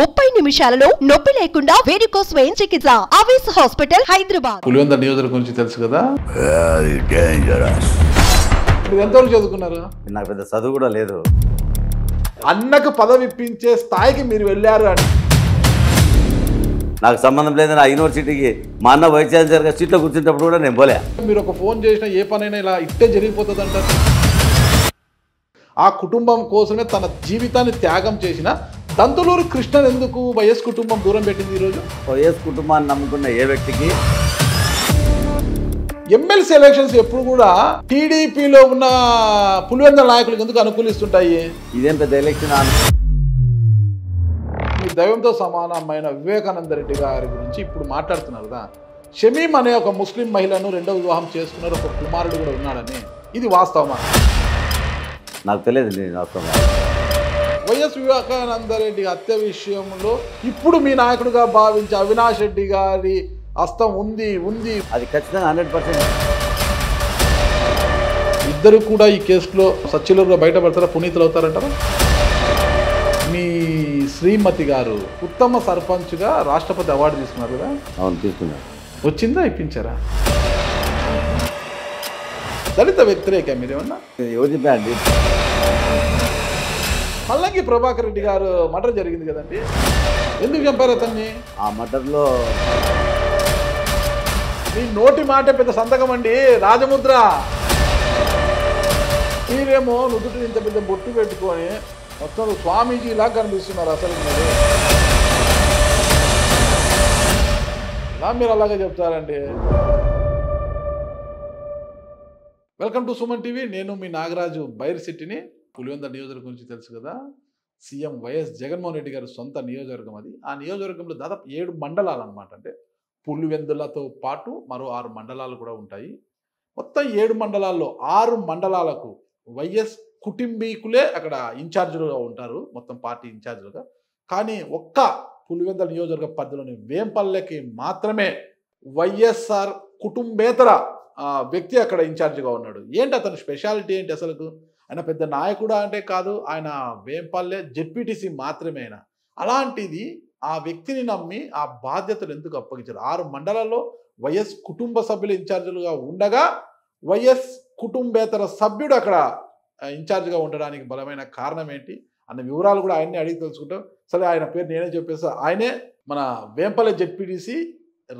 ముప్పై నిమిషాలలో నొప్పి లేకుండా వేడికో స్వయం చికిత్స ఆవేశ హాస్పిటల్ హైదరాబాద్ పులివెంద నియోజకవర్గం గురించి తెలుసు కదా మీరు ఎంతవరకు చదువుకున్నారు నాకు పెద్ద చదువు కూడా లేదు అన్నకు పదవి ఇప్పించే స్థాయికి మీరు వెళ్ళారు అని నాకు సంబంధం లేదని ఆ యూనివర్సిటీకి మా అన్న వైస్ గా సీట్లో కూర్చున్నప్పుడు కూడా నేను పోలే మీరు ఒక ఫోన్ చేసినా ఏ పనైనా ఇలా ఇట్టే జరిగిపోతుంది అంటారు ఆ కుటుంబం కోసమే తన జీవితాన్ని త్యాగం చేసిన దంతలూరు కృష్ణన్ ఎందుకు వైఎస్ కుటుంబం దూరం పెట్టింది ఈరోజు వైఎస్ కుటుంబాన్ని నమ్ముకున్న ఏ వ్యక్తికి ఎమ్మెల్సీ ఎలక్షన్స్ ఎప్పుడు కూడా టీడీపీలో ఉన్న పులివెంద నాయకులకు ఎందుకు అనుకూలిస్తుంటాయి ఇదేం పెద్ద ఎలక్షన్ ఈ దైవంతో సమానమైన వివేకానంద రెడ్డి గారి గురించి ఇప్పుడు మాట్లాడుతున్నారు కదా షమీం అనే ఒక ముస్లిం మహిళను రెండవ వివాహం చేసుకున్నారు ఒక కుమారుడు కూడా ఉన్నాడని ఇది వాస్తవమా నాకు తెలియదు వాస్తవమా వైఎస్ వివేకానంద రెడ్డి హత్య విషయంలో ఇప్పుడు మీ నాయకుడుగా భావించే అవినాష్ రెడ్డి గారి హస్తం ఉంది ఉంది అది ఖచ్చితంగా హండ్రెడ్ పర్సెంట్ ఇద్దరు కూడా ఈ కేసులో సచిలో బయటపడతారా పునీతులు అవుతారంటారా మీ శ్రీమతి గారు ఉత్తమ సర్పంచ్గా రాష్ట్రపతి అవార్డు తీసుకున్నారు కదా అవును తీసుకున్నారు వచ్చిందా ఇప్పించారా దళిత వ్యతిరేక మీరేమన్నా యోజన పల్లంగి ప్రభాకర్ రెడ్డి గారు మర్డర్ జరిగింది కదండి ఎందుకు చంపారు అతన్ని ఆ మటర్లో మీ నోటి మాట పెద్ద సంతకం అండి రాజముద్ర మీరేమో నుదుటి ఇంత పెద్ద బొట్టు పెట్టుకొని మొత్తం ఇలా కనిపిస్తున్నారు అసలు మీరు ఇలా మీరు అలాగే చెప్తారండి వెల్కమ్ టు సుమన్ టీవీ నేను మీ నాగరాజు బైర్ సిటీని పులివెంద నియోజకవర్గం గురించి తెలుసు కదా సీఎం వైఎస్ జగన్మోహన్ రెడ్డి గారి సొంత నియోజకవర్గం అది ఆ నియోజకవర్గంలో దాదాపు ఏడు మండలాలు అనమాట అంటే పులివెందులతో పాటు మరో ఆరు మండలాలు కూడా ఉంటాయి మొత్తం ఏడు మండలాల్లో ఆరు మండలాలకు వైఎస్ కుటుంబీకులే అక్కడ ఇన్ఛార్జులుగా ఉంటారు మొత్తం పార్టీ ఇన్ఛార్జీలుగా కానీ ఒక్క పులివెందుల నియోజకవర్గ పరిధిలోని వేంపల్లెకి మాత్రమే వైఎస్ఆర్ కుటుంబేతర వ్యక్తి అక్కడ ఇన్ఛార్జిగా ఉన్నాడు ఏంటి అతని స్పెషాలిటీ ఏంటి అసలు ఆయన పెద్ద నాయకుడు అంటే కాదు ఆయన వేంపల్లె జెడ్పీటీసీ మాత్రమే ఆయన అలాంటిది ఆ వ్యక్తిని నమ్మి ఆ బాధ్యతలు ఎందుకు అప్పగించారు ఆరు మండలాల్లో వైఎస్ కుటుంబ సభ్యులు ఇన్ఛార్జీలుగా ఉండగా వైఎస్ కుటుంబేతర సభ్యుడు అక్కడ ఇన్ఛార్జ్గా ఉండడానికి బలమైన కారణం ఏంటి అన్న వివరాలు కూడా ఆయన్నే అడిగి తెలుసుకుంటాం సరే ఆయన పేరు నేనే చెప్పేసి ఆయనే మన వేంపల్లె జెడ్పీటీసీ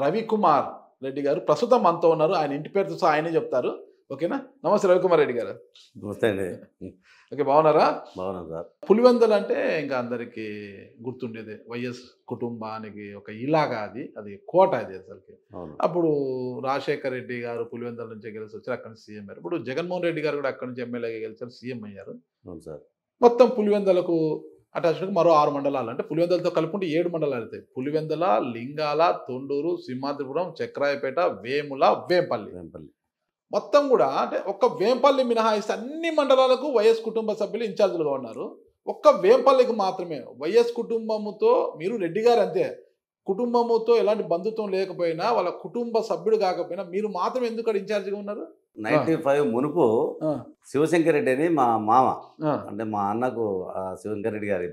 రవికుమార్ రెడ్డి గారు ప్రస్తుతం మనతో ఉన్నారు ఆయన ఇంటి పేరుతో ఆయనే చెప్తారు ఓకేనా నమస్తే రవికుమార్ రెడ్డి గారు నమస్తే అండి ఓకే బాగున్నారా బాగున్నాను సార్ పులివెందులు అంటే ఇంకా అందరికీ గుర్తుండేది వైఎస్ కుటుంబానికి ఒక ఇలాగా అది అది కోట అది అసలుకి అప్పుడు రాజశేఖర్ రెడ్డి గారు పులివెందుల నుంచి గెలిచి వచ్చారు అక్కడ నుంచి సీఎం ఇప్పుడు జగన్మోహన్ రెడ్డి గారు కూడా అక్కడ నుంచి ఎమ్మెల్యేగా గెలిచారు సీఎం అయ్యారు అవును సార్ మొత్తం పులివెందులకు అటాచ్మెంట్ మరో ఆరు మండలాలు అంటే పులివెందులతో కలుపుకుంటే ఏడు మండలాలు అవుతాయి పులివెందుల లింగాల తొండూరు సింహాద్రిపురం చక్రాయపేట వేముల వేంపల్లి వేంపల్లి మొత్తం కూడా అంటే ఒక్క వేంపల్లి మినహాయిస్తే అన్ని మండలాలకు వైఎస్ కుటుంబ సభ్యులు ఇన్ఛార్జీలుగా ఉన్నారు ఒక్క వేంపల్లికి మాత్రమే వైఎస్ కుటుంబముతో మీరు రెడ్డి గారు అంతే కుటుంబముతో ఎలాంటి బంధుత్వం లేకపోయినా వాళ్ళ కుటుంబ సభ్యుడు కాకపోయినా మీరు మాత్రం ఎందుకు అక్కడ ఇన్ఛార్జిగా ఉన్నారు నైన్టీ ఫైవ్ మునుపు శివశంకర్ రెడ్డి అని మా మామ అంటే మా అన్నకు శివశంకర్ రెడ్డి గారి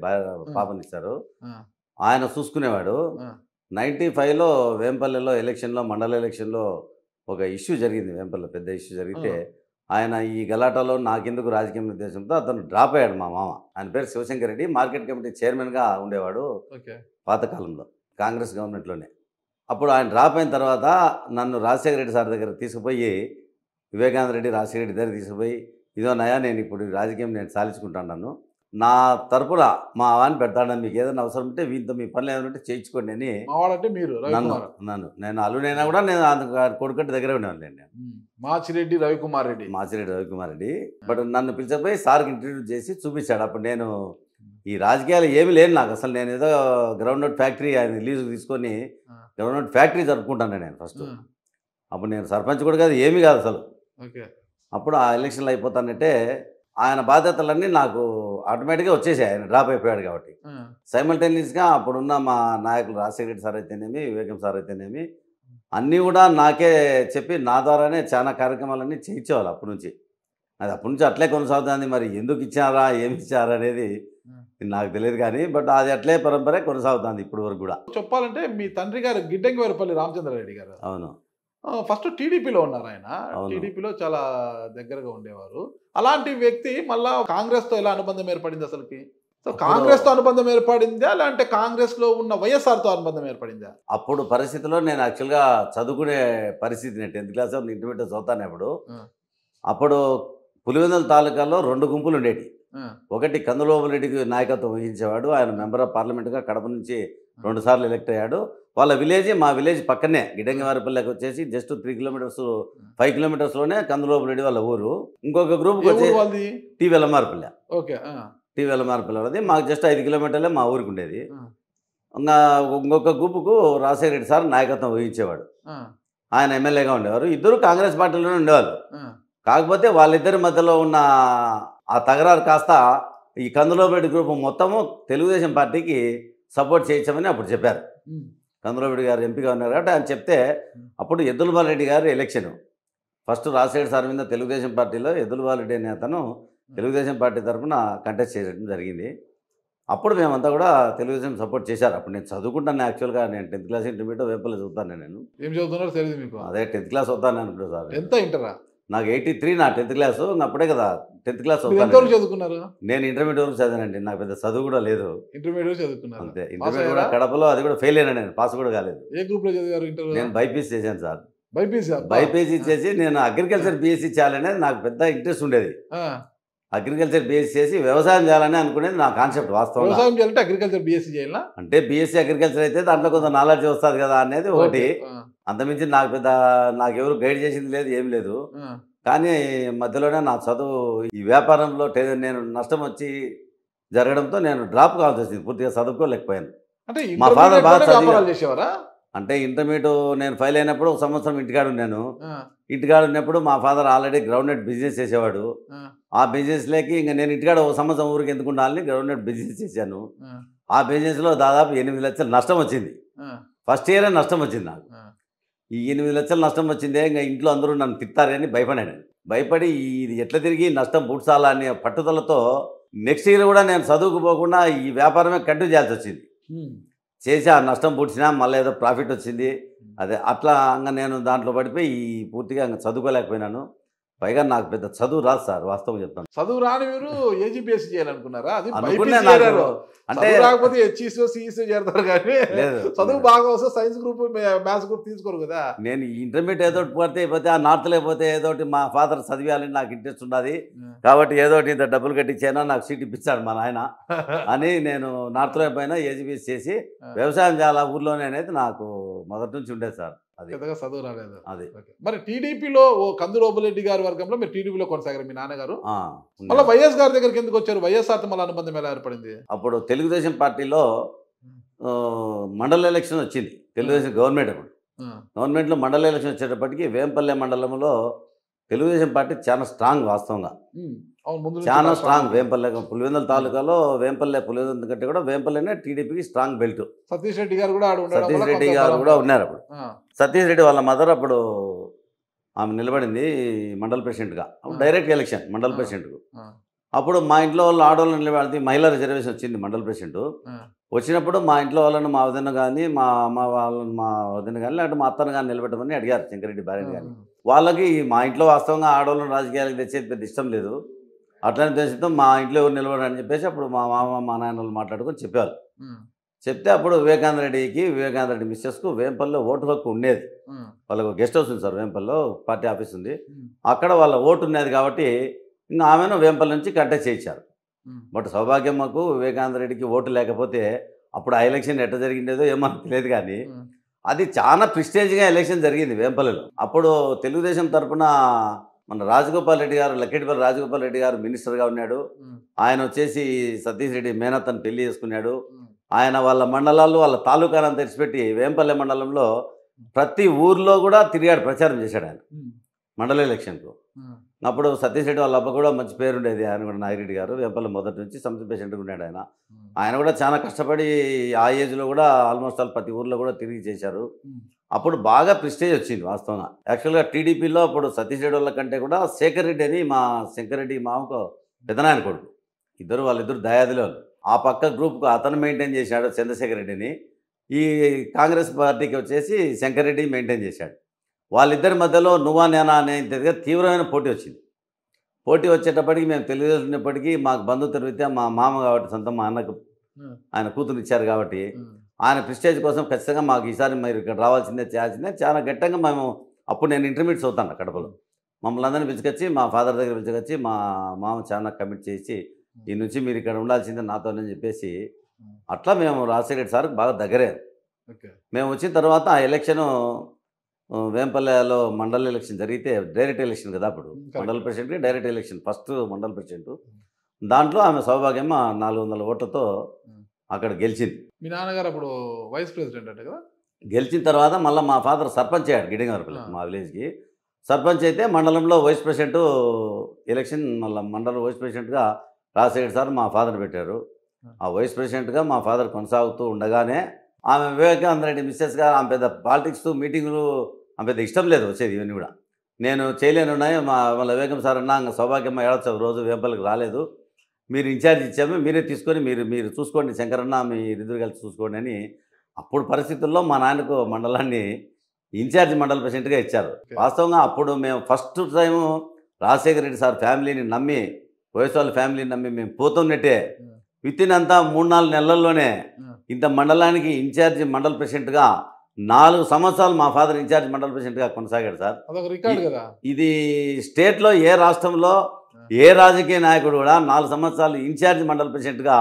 పాపని ఆయన చూసుకునేవాడు నైన్టీ ఫైవ్లో వేంపల్లిలో ఎలక్షన్లో మండల ఎలక్షన్లో ఒక ఇష్యూ జరిగింది వెంపల్లో పెద్ద ఇష్యూ జరిగితే ఆయన ఈ గలాటాలో నాకెందుకు రాజకీయ ఉద్దేశంతో అతను డ్రాప్ అయ్యాడు మా మామ ఆయన పేరు శివశంకర్ రెడ్డి మార్కెట్ కమిటీ చైర్మన్గా ఉండేవాడు పాతకాలంలో కాంగ్రెస్ గవర్నమెంట్లోనే అప్పుడు ఆయన డ్రాప్ అయిన తర్వాత నన్ను రాజశేఖర రెడ్డి సార్ దగ్గర తీసుకుపోయి వివేకానంద రెడ్డి రాజశేఖర రెడ్డి దగ్గర తీసుకుపోయి ఇదో నయా నేను ఇప్పుడు రాజకీయం నేను సాధించుకుంటాను నా తరపున మా వాని పెడతాడని మీకు ఏదైనా అవసరం ఉంటే వీంతో మీ పనులు ఏదైనా ఉంటే చేయించుకోండి అని మావాడంటే మీరు నన్ను నన్ను నేను అల్లునైనా కూడా నేను కొడుకంటే దగ్గర ఉండేవాళ్ళండి నేను మాచిరెడ్డి రవికుమార్ రెడ్డి మాచిరెడ్డి రవికుమార్ రెడ్డి బట్ నన్ను పిలిచకపోయి సార్కి ఇంట్రడ్యూస్ చేసి చూపించాడు అప్పుడు నేను ఈ రాజకీయాలు ఏమి లేని నాకు అసలు నేను ఏదో గ్రౌండ్ నోట్ ఫ్యాక్టరీ ఆయన రిలీజ్ తీసుకొని గ్రౌండ్ నోట్ ఫ్యాక్టరీ జరుపుకుంటాను నేను ఫస్ట్ అప్పుడు నేను సర్పంచ్ కూడా కాదు ఏమీ కాదు అసలు అప్పుడు ఆ ఎలక్షన్లు అయిపోతానంటే ఆయన బాధ్యతలన్నీ నాకు ఆటోమేటిక్గా వచ్చేసాయి ఆయన డ్రాప్ అయిపోయాడు కాబట్టి సైమల్టేనియస్గా అప్పుడున్న మా నాయకులు రాజశేఖరెడ్డి సార్ అయితేనేమి వివేకం సార్ అయితేనేమి అన్నీ కూడా నాకే చెప్పి నా ద్వారానే చాలా కార్యక్రమాలన్నీ చేయించేవాళ్ళు అప్పటి నుంచి అది అప్పటి నుంచి అట్లే కొనసాగుతుంది మరి ఎందుకు ఇచ్చారా ఏమి ఇచ్చారా అనేది నాకు తెలియదు కానీ బట్ అది అట్లే పరంపరే కొనసాగుతుంది ఇప్పటి వరకు కూడా చెప్పాలంటే మీ తండ్రి గారు గిడ్డంగి వారిపల్లి రామచంద్రారెడ్డి గారు అవును ఫస్ట్ టీడీపీలో ఉన్నారు ఆయన టీడీపీలో చాలా దగ్గరగా ఉండేవారు అలాంటి వ్యక్తి మళ్ళా కాంగ్రెస్తో ఎలా అనుబంధం ఏర్పడింది అసలుకి సో కాంగ్రెస్ తో అనుబంధం ఏర్పడిందా లేదంటే కాంగ్రెస్ లో ఉన్న వైఎస్ఆర్ తో అనుబంధం ఏర్పడిందా అప్పుడు పరిస్థితిలో నేను యాక్చువల్గా చదువుకునే పరిస్థితి నేను టెన్త్ క్లాస్ ఇంటర్మీడియట్ చదువుతాను ఎప్పుడు అప్పుడు పులివెందుల తాలూకాలో రెండు గుంపులు ఉండేవి ఒకటి రెడ్డికి నాయకత్వం వహించేవాడు ఆయన మెంబర్ ఆఫ్ పార్లమెంట్గా కడప నుంచి రెండుసార్లు ఎలక్ట్ అయ్యాడు వాళ్ళ విలేజ్ మా విలేజ్ పక్కనే గిడంగివారిపల్లికి వచ్చేసి జస్ట్ త్రీ కిలోమీటర్స్ ఫైవ్ కిలోమీటర్స్లోనే కందులోపు రెడ్డి వాళ్ళ ఊరు ఇంకొక గ్రూప్ వచ్చేసి టీవీ ఓకే టీవీ ఎల్ఎంఆర్పల్లె వాళ్ళది మాకు జస్ట్ ఐదు కిలోమీటర్లే మా ఊరికి ఉండేది ఇంకా ఇంకొక గ్రూపుకు రాజశేఖర సార్ నాయకత్వం వహించేవాడు ఆయన ఎమ్మెల్యేగా ఉండేవారు ఇద్దరు కాంగ్రెస్ పార్టీలోనే ఉండేవాళ్ళు కాకపోతే వాళ్ళిద్దరి మధ్యలో ఉన్న ఆ తగరారు కాస్త ఈ కందులోపేట గ్రూప్ మొత్తము తెలుగుదేశం పార్టీకి సపోర్ట్ చేయించమని అప్పుడు చెప్పారు చంద్రబాబు గారు ఎంపీగా ఉన్నారు కాబట్టి ఆయన చెప్తే అప్పుడు బాలరెడ్డి గారు ఎలక్షన్ ఫస్ట్ రాజశేఖర్ సార్ మీద తెలుగుదేశం పార్టీలో ఎద్దులబాలరెడ్డి అనే అతను hmm. తెలుగుదేశం పార్టీ తరఫున కంటెస్ట్ చేయడం జరిగింది అప్పుడు మేమంతా కూడా తెలుగుదేశం సపోర్ట్ చేశారు అప్పుడు నేను చదువుకుంటాను యాక్చువల్గా నేను టెన్త్ క్లాస్ ఇంటర్మీడియట్ వేపల్లో చదువుతాను నేను ఏం చదువుతున్నారు తెలియదు మీకు అదే టెన్త్ క్లాస్ వద్దాను అనుకుంటా సార్ ఎంత ఇంటరా నాకు ఎయిటీ త్రీ నా టెన్త్ క్లాస్ అప్పుడే కదా టెన్త్ క్లాస్ నేను ఇంటర్మీడియట్ వరకు చదివానండి నాకు పెద్ద చదువు కూడా లేదు ఇంటర్మీడియట్ కూడా కడపలో అది కూడా ఫెయిల్ అయినా నేను పాస్ కూడా కాలేదు నేను బైపీసీ చేశాను సార్ బైపీసీ చేసి నేను అగ్రికల్చర్ బీఎస్సీ చేయాలనే నాకు పెద్ద ఇంట్రెస్ట్ ఉండేది అగ్రికల్చర్ బీఎస్సీ చేసి వ్యవసాయం చేయాలని అనుకునేది నా కాన్సెప్ట్ వాస్తవం అగ్రికల్చర్ బీఎస్సీ అంటే బీఎస్సీ అగ్రికల్చర్ అయితే దాంట్లో కొంత నాలెడ్జ్ వస్తుంది కదా అనేది ఒకటి అంతమించి నాకు పెద్ద నాకెవరు గైడ్ చేసింది లేదు ఏం లేదు కానీ మధ్యలోనే నా చదువు ఈ వ్యాపారంలో నేను నష్టం వచ్చి జరగడంతో నేను డ్రాప్ కావాల్సి వచ్చింది పూర్తిగా చదువుకోలేకపోయాను మా ఫాదర్ బాగా చదివారా అంటే ఇంటర్మీడియట్ నేను ఫైల్ అయినప్పుడు ఒక సంవత్సరం ఇంటికాడు నేను ఇంటికాడు ఉన్నప్పుడు మా ఫాదర్ ఆల్రెడీ గ్రౌండెడ్ బిజినెస్ చేసేవాడు ఆ బిజినెస్ లేకి ఇంకా నేను ఇంటికాడ ఒక సంవత్సరం ఊరికి ఎందుకు ఉండాలని గ్రౌండెడ్ బిజినెస్ చేశాను ఆ బిజినెస్లో దాదాపు ఎనిమిది లక్షలు నష్టం వచ్చింది ఫస్ట్ ఇయరే నష్టం వచ్చింది నాకు ఈ ఎనిమిది లక్షలు నష్టం వచ్చిందే ఇంకా ఇంట్లో అందరూ నన్ను తిట్టారని భయపడాను భయపడి ఇది ఎట్లా తిరిగి నష్టం పూడ్చాలా అనే పట్టుదలతో నెక్స్ట్ ఇయర్ కూడా నేను చదువుకుపోకుండా ఈ వ్యాపారమే కంటిన్యూ చేయాల్సి వచ్చింది చేసి ఆ నష్టం పూడ్చినా మళ్ళీ ఏదో ప్రాఫిట్ వచ్చింది అదే అట్లా అంగా నేను దాంట్లో పడిపోయి పూర్తిగా అంగ చదువుకోలేకపోయినాను పైగా నాకు పెద్ద చదువు రాదు సార్ వాస్తవం చెప్తాను చదువు రాని మీరు ఏజీపీఎస్సీ చేయాలనుకున్నారా అది అంటే రాకపోతే హెచ్ఈసో సిఈసో e e చేరతారు కానీ చదువు బాగా వస్తే సైన్స్ గ్రూప్ మ్యాథ్స్ గ్రూప్ తీసుకోరు కదా నేను ఇంటర్మీడియట్ ఏదో పడితే పోతే ఆ నార్త్ లేకపోతే ఏదో మా ఫాదర్ చదివాలని నాకు ఇంట్రెస్ట్ ఉన్నది కాబట్టి ఏదో ఇంత డబ్బులు కట్టించైనా నాకు సీట్ ఇప్పించాడు మా నాయన అని నేను నార్త్ పోయినా ఏజీపీఎస్ చేసి వ్యవసాయం చాలా ఊర్లోనే అనేది నాకు మొదటి నుంచి ఉండేది సార్ అది పెద్దగా చదువు రాలేదు అదే మరి టీడీపీలో ఓ కందులోబులెడ్డి గారి వర్గంలో మీరు టీడీపీలో కొనసాగారు మీ నాన్నగారు మళ్ళీ వైఎస్ గారి దగ్గరికి ఎందుకు వచ్చారు వైఎస్ఆర్ మళ్ళీ అనుబంధం ఎలా ఏర్పడింది అప్పుడు తెలుగుదేశం పార్టీలో మండల ఎలక్షన్ వచ్చింది తెలుగుదేశం గవర్నమెంట్ అప్పుడు గవర్నమెంట్లో మండల ఎలక్షన్ వచ్చేటప్పటికి వేంపల్లె మండలంలో తెలుగుదేశం పార్టీ చాలా స్ట్రాంగ్ వాస్తవంగా చాలా స్ట్రాంగ్ వేంపల్లె పులివెందుల తాలూకాలో వేంపల్లె పులివెందుల కంటే కూడా వేంపల్లెనే టీడీపీకి స్ట్రాంగ్ బెల్ట్ సతీష్ రెడ్డి గారు కూడా సతీష్ రెడ్డి గారు కూడా ఉన్నారు అప్పుడు సతీష్ రెడ్డి వాళ్ళ మదర్ అప్పుడు ఆమె నిలబడింది మండల్ ప్రెసిడెంట్గా డైరెక్ట్ ఎలక్షన్ మండల్ ప్రెసిడెంట్కు అప్పుడు మా ఇంట్లో వాళ్ళు ఆడవాళ్ళని నిలబడి మహిళా రిజర్వేషన్ వచ్చింది మండల్ ప్రెసిడెంట్ వచ్చినప్పుడు మా ఇంట్లో వాళ్ళని మా వదిన కానీ మా అమ్మ వాళ్ళని మా వదిన కానీ లేకపోతే మా అత్తను కానీ నిలబెట్టమని అడిగారు శంకరెడ్డి భార్యని కానీ వాళ్ళకి మా ఇంట్లో వాస్తవంగా ఆడవాళ్ళని రాజకీయాలకు తెచ్చేది పెద్ద ఇష్టం లేదు అట్లాంటి ఉద్దేశంతో మా ఇంట్లో ఎవరు నిలబడని చెప్పేసి అప్పుడు మా మామ మా నాయన వాళ్ళు మాట్లాడుకొని చెప్పారు చెప్తే అప్పుడు వివేకానంద రెడ్డికి వివేకానంద రెడ్డి మిస్సెస్కు వేంపల్లిలో ఓటు హక్కు ఉండేది వాళ్ళకు గెస్ట్ హౌస్ ఉంది సార్ వేంపల్లిలో పార్టీ ఆఫీస్ ఉంది అక్కడ వాళ్ళ ఓటు ఉన్నది కాబట్టి ఇంకా ఆమెను వేంపల్లి నుంచి కంటెక్ట్ చేయించారు బట్ సౌభాగ్యం మాకు వివేకానంద రెడ్డికి ఓటు లేకపోతే అప్పుడు ఆ ఎలక్షన్ ఎట్ట జరిగిందేదో ఏమో తెలియదు కానీ అది చాలా ప్రిస్టేజ్గా ఎలక్షన్ జరిగింది వేంపల్లిలో అప్పుడు తెలుగుదేశం తరఫున మన రాజగోపాల్ రెడ్డి గారు లక్కెట్పల్లి రాజగోపాల్ రెడ్డి గారు మినిస్టర్గా ఉన్నాడు ఆయన వచ్చేసి సతీష్ రెడ్డి మేనత్తను పెళ్లి చేసుకున్నాడు ఆయన వాళ్ళ మండలాల్లో వాళ్ళ తాలూకాలను తెరిచిపెట్టి వేంపల్లె మండలంలో ప్రతి ఊర్లో కూడా తిరిగాడు ప్రచారం చేశాడు ఆయన మండల ఎలక్షన్కు అప్పుడు సతీష్ రెడ్డి వాళ్ళ అబ్బ కూడా మంచి పేరుండేది ఆయన కూడా నాగిరెడ్డి గారు వేంపల్లె మొదటి నుంచి సంస్థ పేషెంట్గా ఉన్నాడు ఆయన ఆయన కూడా చాలా కష్టపడి ఆ ఏజ్లో కూడా ఆల్మోస్ట్ ఆల్ ప్రతి ఊర్లో కూడా తిరిగి చేశారు అప్పుడు బాగా ప్రిస్టేజ్ వచ్చింది వాస్తవంగా యాక్చువల్గా టీడీపీలో అప్పుడు సతీష్ రెడ్డి కంటే కూడా శేఖర్ రెడ్డి అని మా రెడ్డి మామకు పెదనాయన కొడుకు ఇద్దరు వాళ్ళిద్దరు దయాదిలో ఆ పక్క గ్రూప్కు అతను మెయింటైన్ చేశాడు చంద్రశేఖర్ రెడ్డిని ఈ కాంగ్రెస్ పార్టీకి వచ్చేసి శంకర్ రెడ్డి మెయింటైన్ చేశాడు వాళ్ళిద్దరి మధ్యలో నువ్వా నేనా అనే తీవ్రమైన పోటీ వచ్చింది పోటీ వచ్చేటప్పటికి మేము తెలియజేసినప్పటికీ మాకు బంధువు రీత్యా మా మామ కాబట్టి సొంత మా అన్నకు ఆయన కూతురు ఇచ్చారు కాబట్టి ఆయన ప్రిస్టేజ్ కోసం ఖచ్చితంగా మాకు ఈసారి మీరు ఇక్కడ రావాల్సిందే చేయాల్సిందే చాలా గట్టంగా మేము అప్పుడు నేను ఇంటర్మీడియట్స్ అవుతాను కడపలో మమ్మల్ని అందరినీ పిలుచుకొచ్చి మా ఫాదర్ దగ్గర పిలుచుకొచ్చి మా మామ చాలా కమిట్ చేసి ఈ నుంచి మీరు ఇక్కడ ఉండాల్సిందే నాతోనని చెప్పేసి అట్లా మేము రాజశేఖర్ సార్కి బాగా దగ్గరే మేము వచ్చిన తర్వాత ఆ ఎలక్షను వేంపల్లెలో మండల ఎలక్షన్ జరిగితే డైరెక్ట్ ఎలక్షన్ కదా అప్పుడు మండల ప్రెసిడెంట్కి డైరెక్ట్ ఎలక్షన్ ఫస్ట్ మండల ప్రెసిడెంట్ దాంట్లో ఆమె సౌభాగ్యమ్మ నాలుగు వందల ఓట్లతో అక్కడ గెలిచింది మీ నాన్నగారు అప్పుడు వైస్ ప్రెసిడెంట్ అంటే కదా గెలిచిన తర్వాత మళ్ళీ మా ఫాదర్ సర్పంచ్ అయ్యాడు గిడిగారపల్లి మా విలేజ్కి సర్పంచ్ అయితే మండలంలో వైస్ ప్రెసిడెంట్ ఎలక్షన్ మళ్ళీ మండలం వైస్ ప్రెసిడెంట్గా రాజశేఖర్ సార్ మా ఫాదర్ పెట్టారు ఆ వైస్ ప్రెసిడెంట్గా మా ఫాదర్ కొనసాగుతూ ఉండగానే ఆమె వివేకానంద రెడ్డి మిస్సెస్ గారు ఆమె పెద్ద పాలిటిక్స్ మీటింగులు ఆమె పెద్ద ఇష్టం లేదు వచ్చేది ఇవన్నీ కూడా నేను చేయలేనున్నాయి మా మళ్ళీ వివేకం సార్ అన్న సౌభాగ్యమ్మ ఏడవచ్చు రోజు వేపలకు రాలేదు మీరు ఇన్ఛార్జ్ ఇచ్చాము మీరే తీసుకొని మీరు మీరు చూసుకోండి శంకరన్న ఇద్దరు కలిసి చూసుకోండి అని అప్పుడు పరిస్థితుల్లో మా నాన్నకు మండలాన్ని ఇన్ఛార్జ్ మండల ప్రెసిడెంట్గా ఇచ్చారు వాస్తవంగా అప్పుడు మేము first time Rajasekhara Reddy sir ఫ్యామిలీని నమ్మి వయసు వాళ్ళ ఫ్యామిలీని నమ్మి మేము పోతున్నట్టే విత్ ఇన్ అంతా మూడు నాలుగు నెలల్లోనే ఇంత మండలానికి ఇన్ఛార్జ్ మండల ప్రెసిడెంట్గా నాలుగు సంవత్సరాలు మా ఫాదర్ ఇన్ఛార్జ్ మండల ప్రెసిడెంట్గా కొనసాగాడు సార్ ఇది స్టేట్లో ఏ రాష్ట్రంలో ఏ రాజకీయ నాయకుడు కూడా నాలుగు సంవత్సరాలు ఇన్ఛార్జ్ మండల ప్రెసిడెంట్గా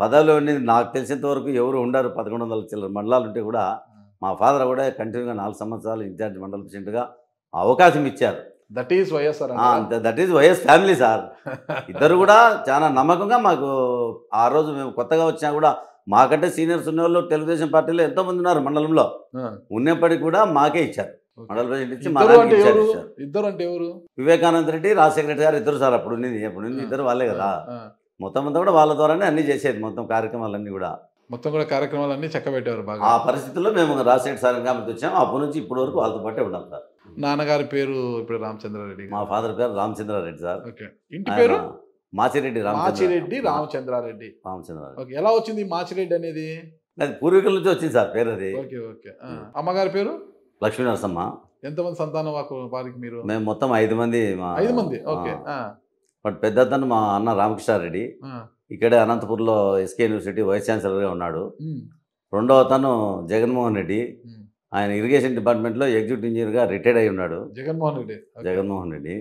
పదవిలో ఉండేది నాకు తెలిసినంత వరకు ఎవరు ఉండరు పదకొండు వందల చిల్లర మండలాలు ఉంటే కూడా మా ఫాదర్ కూడా కంటిన్యూగా నాలుగు సంవత్సరాలు ఇన్ఛార్జ్ మండల ప్రెసిడెంట్గా అవకాశం ఇచ్చారు that is YS that is YS family sir ఇద్దరు కూడా చాలా నమ్మకంగా మాకు ఆ రోజు మేము కొత్తగా వచ్చినా కూడా మాకంటే సీనియర్స్ ఉన్న వాళ్ళు తెలుగుదేశం పార్టీలో ఎంతోమంది ఉన్నారు మండలంలో ఉన్నప్పటికీ కూడా మాకే ఇచ్చారు మండల ప్రెసిడెంట్ ఇచ్చి ఇద్దరు అంటే ఎవరు వివేకానంద రెడ్డి రాజశేఖర రెడ్డి గారు ఇద్దరు సార్ అప్పుడు ఉన్నది అప్పుడు ఇద్దరు వాళ్ళే కదా మొత్తం అంతా కూడా వాళ్ళ ద్వారానే అన్ని చేసేది మొత్తం కార్యక్రమాలన్నీ కూడా మొత్తం కూడా కార్యక్రమాలు అన్ని చక్కబెట్టేవారు బాగా ఆ పరిస్థితుల్లో మేము రాజశేఖర సార్ కాబట్టి వచ్చాము అప్పటి నుంచి ఇప్పటి వరకు వాళ్ళతో పాటే ఉన్నాం సార్ నాన్నగారి పేరు ఇప్పుడు రామచంద్రారెడ్డి మా ఫాదర్ పేరు రామచంద్రారెడ్డి సార్ ఇంటి పేరు మాచిరెడ్డి మాచిరెడ్డి రామచంద్రారెడ్డి రామచంద్రారెడ్డి ఎలా వచ్చింది మాచిరెడ్డి అనేది అది పూర్వీకుల నుంచి వచ్చింది సార్ పేరు అది ఓకే ఓకే అమ్మగారి పేరు లక్ష్మీ నరసమ్మ ఎంతమంది సంతానం వారికి మీరు మేము మొత్తం ఐదు మంది ఐదు మంది ఓకే బట్ పెద్ద అతను మా అన్న రామకృష్ణారెడ్డి ఇక్కడే అనంతపూర్లో ఎస్కే యూనివర్సిటీ వైస్ ఛాన్సలర్గా ఉన్నాడు రెండవ తను జగన్మోహన్ రెడ్డి ఆయన ఇరిగేషన్ డిపార్ట్మెంట్లో ఎగ్జిక్యూటివ్ ఇంజనీర్గా రిటైర్డ్ అయి ఉన్నాడు జగన్మోహన్ రెడ్డి జగన్మోహన్ రెడ్డి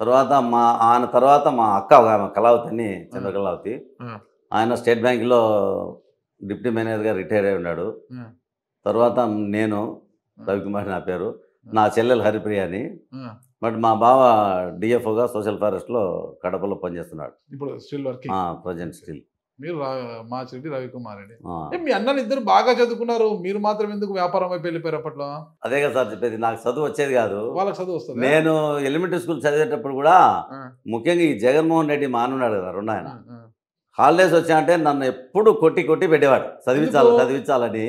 తర్వాత మా ఆయన తర్వాత మా అక్క కళావతిని చంద్రకళావతి ఆయన స్టేట్ బ్యాంక్లో డిప్యూటీ మేనేజర్గా రిటైర్ అయి ఉన్నాడు తర్వాత నేను రవికుమార్ నా పేరు నా చెల్లెలు హరిప్రియ అని బట్ మా బావ డిఎఫ్ఓగా సోషల్ ఫారెస్ట్ లో కడపలో పనిచేస్తున్నాడు ఇప్పుడు స్టిల్ వర్కింగ్ ప్రజెంట్ స్టిల్ మీరు మా చెల్లి రవికుమార్ అండి మీ అన్నలు ఇద్దరు బాగా చదువుకున్నారు మీరు మాత్రం ఎందుకు వ్యాపారం వైపు వెళ్ళిపోయారు అప్పట్లో అదే కదా సార్ చెప్పేది నాకు చదువు వచ్చేది కాదు వాళ్ళకి చదువు వస్తుంది నేను ఎలిమెంటరీ స్కూల్ చదివేటప్పుడు కూడా ముఖ్యంగా ఈ జగన్మోహన్ రెడ్డి మానున్నాడు కదా రెండు ఆయన హాలిడేస్ వచ్చాయంటే నన్ను ఎప్పుడు కొట్టి కొట్టి పెట్టేవాడు చదివించాలి చదివించాలని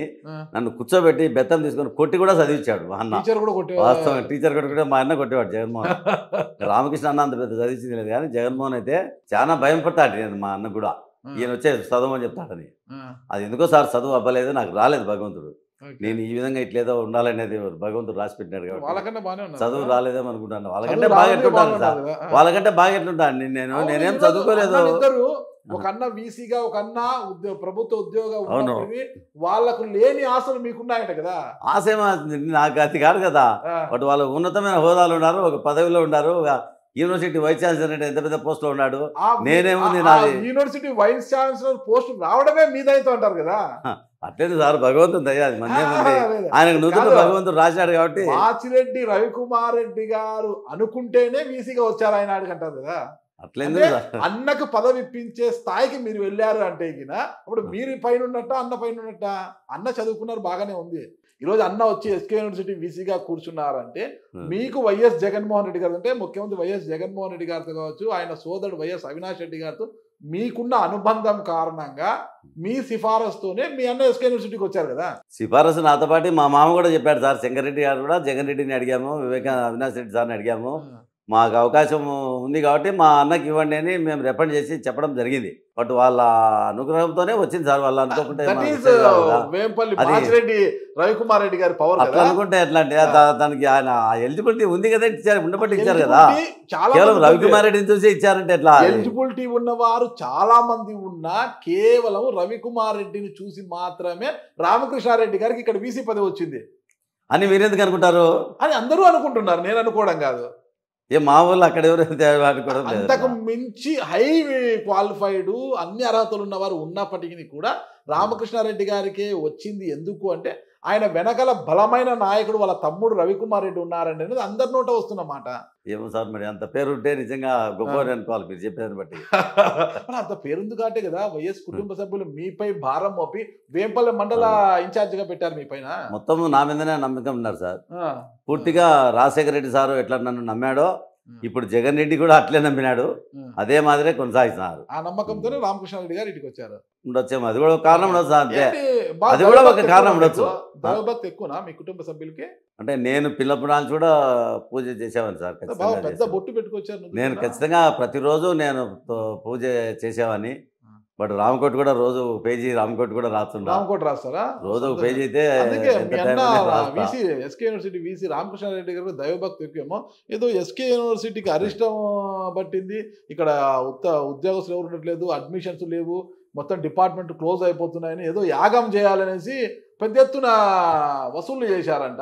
నన్ను కూర్చోబెట్టి బెత్తం తీసుకొని కొట్టి కూడా చదివించాడు మా అన్న వాస్తవం టీచర్ కూడా మా అన్న కొట్టేవాడు జగన్మోహన్ రామకృష్ణ అన్న అంత పెద్ద చదివించింది లేదు కానీ జగన్మోహన్ అయితే చాలా భయం పడతాడు నేను మా అన్న కూడా ఈయన వచ్చే అని చెప్తాడని అది ఎందుకో సార్ చదువు అవ్వలేదు నాకు రాలేదు భగవంతుడు నేను ఈ విధంగా ఇట్లేదో ఉండాలనేది భగవంతుడు రాసి పెట్టినాడు కాబట్టి చదువు రాలేదేమో అనుకుంటాను వాళ్ళకంటే బాగా ఎట్లుంటాను సార్ వాళ్ళకంటే బాగా ఎట్లుంటాను నేను నేనేం చదువుకోలేదు ఒక అన్న వీసీగా ఒక అన్న ప్రభుత్వ ఉద్యోగం వాళ్ళకు లేని ఆశలు మీకున్నాయట కదా ఆశ నాకు అది కాదు కదా బట్ వాళ్ళు ఉన్నతమైన హోదాలు ఉన్నారు ఒక పదవిలో ఉన్నారు యూనివర్సిటీ వైస్ ఛాన్సలర్ అంటే ఎంత పెద్ద పోస్ట్ లో ఉన్నాడు నేనేముంది నాది యూనివర్సిటీ వైస్ ఛాన్సలర్ పోస్ట్ రావడమే మీదైతే అంటారు కదా అట్లేదు సార్ భగవంతుడు దయ్యాలి మందేముంది ఆయనకు నూతన భగవంతుడు రాశాడు కాబట్టి ఆచిరెడ్డి రవికుమార్ రెడ్డి గారు అనుకుంటేనే వీసీగా వచ్చారు ఆయన ఆడికంటారు కదా అట్లే అన్నకు పదవి ఇప్పించే స్థాయికి మీరు వెళ్ళారు అంటే ఇగిన ఇప్పుడు మీరు పైన ఉన్నట్ట అన్న పైన ఉన్నట్ట అన్న చదువుకున్నారు బాగానే ఉంది ఈరోజు అన్న వచ్చి ఎస్కే యూనివర్సిటీ వీసీగా కూర్చున్నారంటే మీకు వైఎస్ జగన్మోహన్ రెడ్డి గారు అంటే ముఖ్యమంత్రి వైఎస్ జగన్మోహన్ రెడ్డి గారితో కావచ్చు ఆయన సోదరుడు వైఎస్ అవినాష్ రెడ్డి గారితో మీకున్న అనుబంధం కారణంగా మీ సిఫారసుతోనే మీ అన్న ఎస్కే యూనివర్సిటీకి వచ్చారు కదా సిఫారసు నాతో పాటు మా మామ కూడా చెప్పాడు సార్ శంకర్ రెడ్డి గారు కూడా జగన్ రెడ్డిని అడిగాము వివేకా అవినాష్ రెడ్డి సార్ని అడిగాము మాకు అవకాశం ఉంది కాబట్టి మా అన్నకి ఇవ్వండి అని మేము రిఫండ్ చేసి చెప్పడం జరిగింది బట్ వాళ్ళ అనుగ్రహంతోనే వచ్చింది సార్ వాళ్ళు అనుకోకుంటే uh, రవికుమార్ రెడ్డి గారి పవర్ అట్లా అనుకుంటే ఎట్లా దానికి ఆయన ఎలిజిబిలిటీ ఉంది కదా ఇచ్చారు ఉండబట్టి ఇచ్చారు కదా కేవలం రవికుమార్ రెడ్డిని చూసి ఇచ్చారంటే ఎట్లా ఎలిజిబిలిటీ ఉన్నవారు చాలా మంది ఉన్నా కేవలం రవికుమార్ రెడ్డిని చూసి మాత్రమే రామకృష్ణారెడ్డి గారికి ఇక్కడ వీసీ పదవి వచ్చింది అని మీరెందుకు అనుకుంటారు అని అందరూ అనుకుంటున్నారు నేను అనుకోవడం కాదు ఏ మా వాళ్ళు అక్కడ ఎవరు కూడా అంతకు మించి హై క్వాలిఫైడ్ అన్ని అర్హతలు ఉన్నవారు ఉన్నప్పటికీ కూడా రామకృష్ణారెడ్డి గారికే వచ్చింది ఎందుకు అంటే ఆయన వెనకల బలమైన నాయకుడు వాళ్ళ తమ్ముడు రవికుమార్ రెడ్డి ఉన్నారండి అనేది అందరి నోట వస్తున్న మాట ఏమో సార్ మరి అంత పేరు ఉంటే నిజంగా గొప్పవారు అనుకోవాలి మీరు చెప్పేదాన్ని బట్టి అంత పేరుంది కాబట్టి కదా వైఎస్ కుటుంబ సభ్యులు మీపై భారం మోపి వేంపల్లి మండల ఇన్ఛార్జిగా పెట్టారు మీ పైన మొత్తం నా మీదనే నమ్మకం ఉన్నారు సార్ పూర్తిగా రాజశేఖర రెడ్డి సారు ఎట్లా నన్ను నమ్మాడో ఇప్పుడు జగన్ రెడ్డి కూడా అట్లే నమ్మినాడు అదే మాదిరే కొనసాగిస్తున్నారు ఆ నమ్మకంతోనే రామకృష్ణారెడ్డి గారు ఇంటికి వచ్చారు ఉండొచ్చేమో అది కూడా ఒక కారణం ఉండొచ్చు అంతే అది కూడా ఒక కారణం ఉండొచ్చు భగవత్ ఎక్కువనా మీ కుటుంబ సభ్యులకి అంటే నేను పిల్లపురాలు కూడా పూజ చేసేవాడిని సార్ పెద్ద బొట్టు పెట్టుకొచ్చాను నేను ఖచ్చితంగా ప్రతిరోజు నేను పూజ చేసేవాన్ని బట్ రామకోట కూడా రోజు పేజీ రామకోట కూడా రాస్తుండ రామకోట రాస్తారా రోజు ఒక పేజీ అయితే SK university VC Ramakrishna Reddy garu దైవభక్తి ఎక్కువేమో ఏదో ఎస్కే యూనివర్సిటీకి అరిష్టం పట్టింది ఇక్కడ ఉత్త ఉద్యోగస్తులు ఎవరు ఉండట్లేదు అడ్మిషన్స్ లేవు మొత్తం డిపార్ట్మెంట్ క్లోజ్ అయిపోతున్నాయని ఏదో యాగం చేయాలనేసి పెద్ద ఎత్తున వసూళ్లు చేశారంట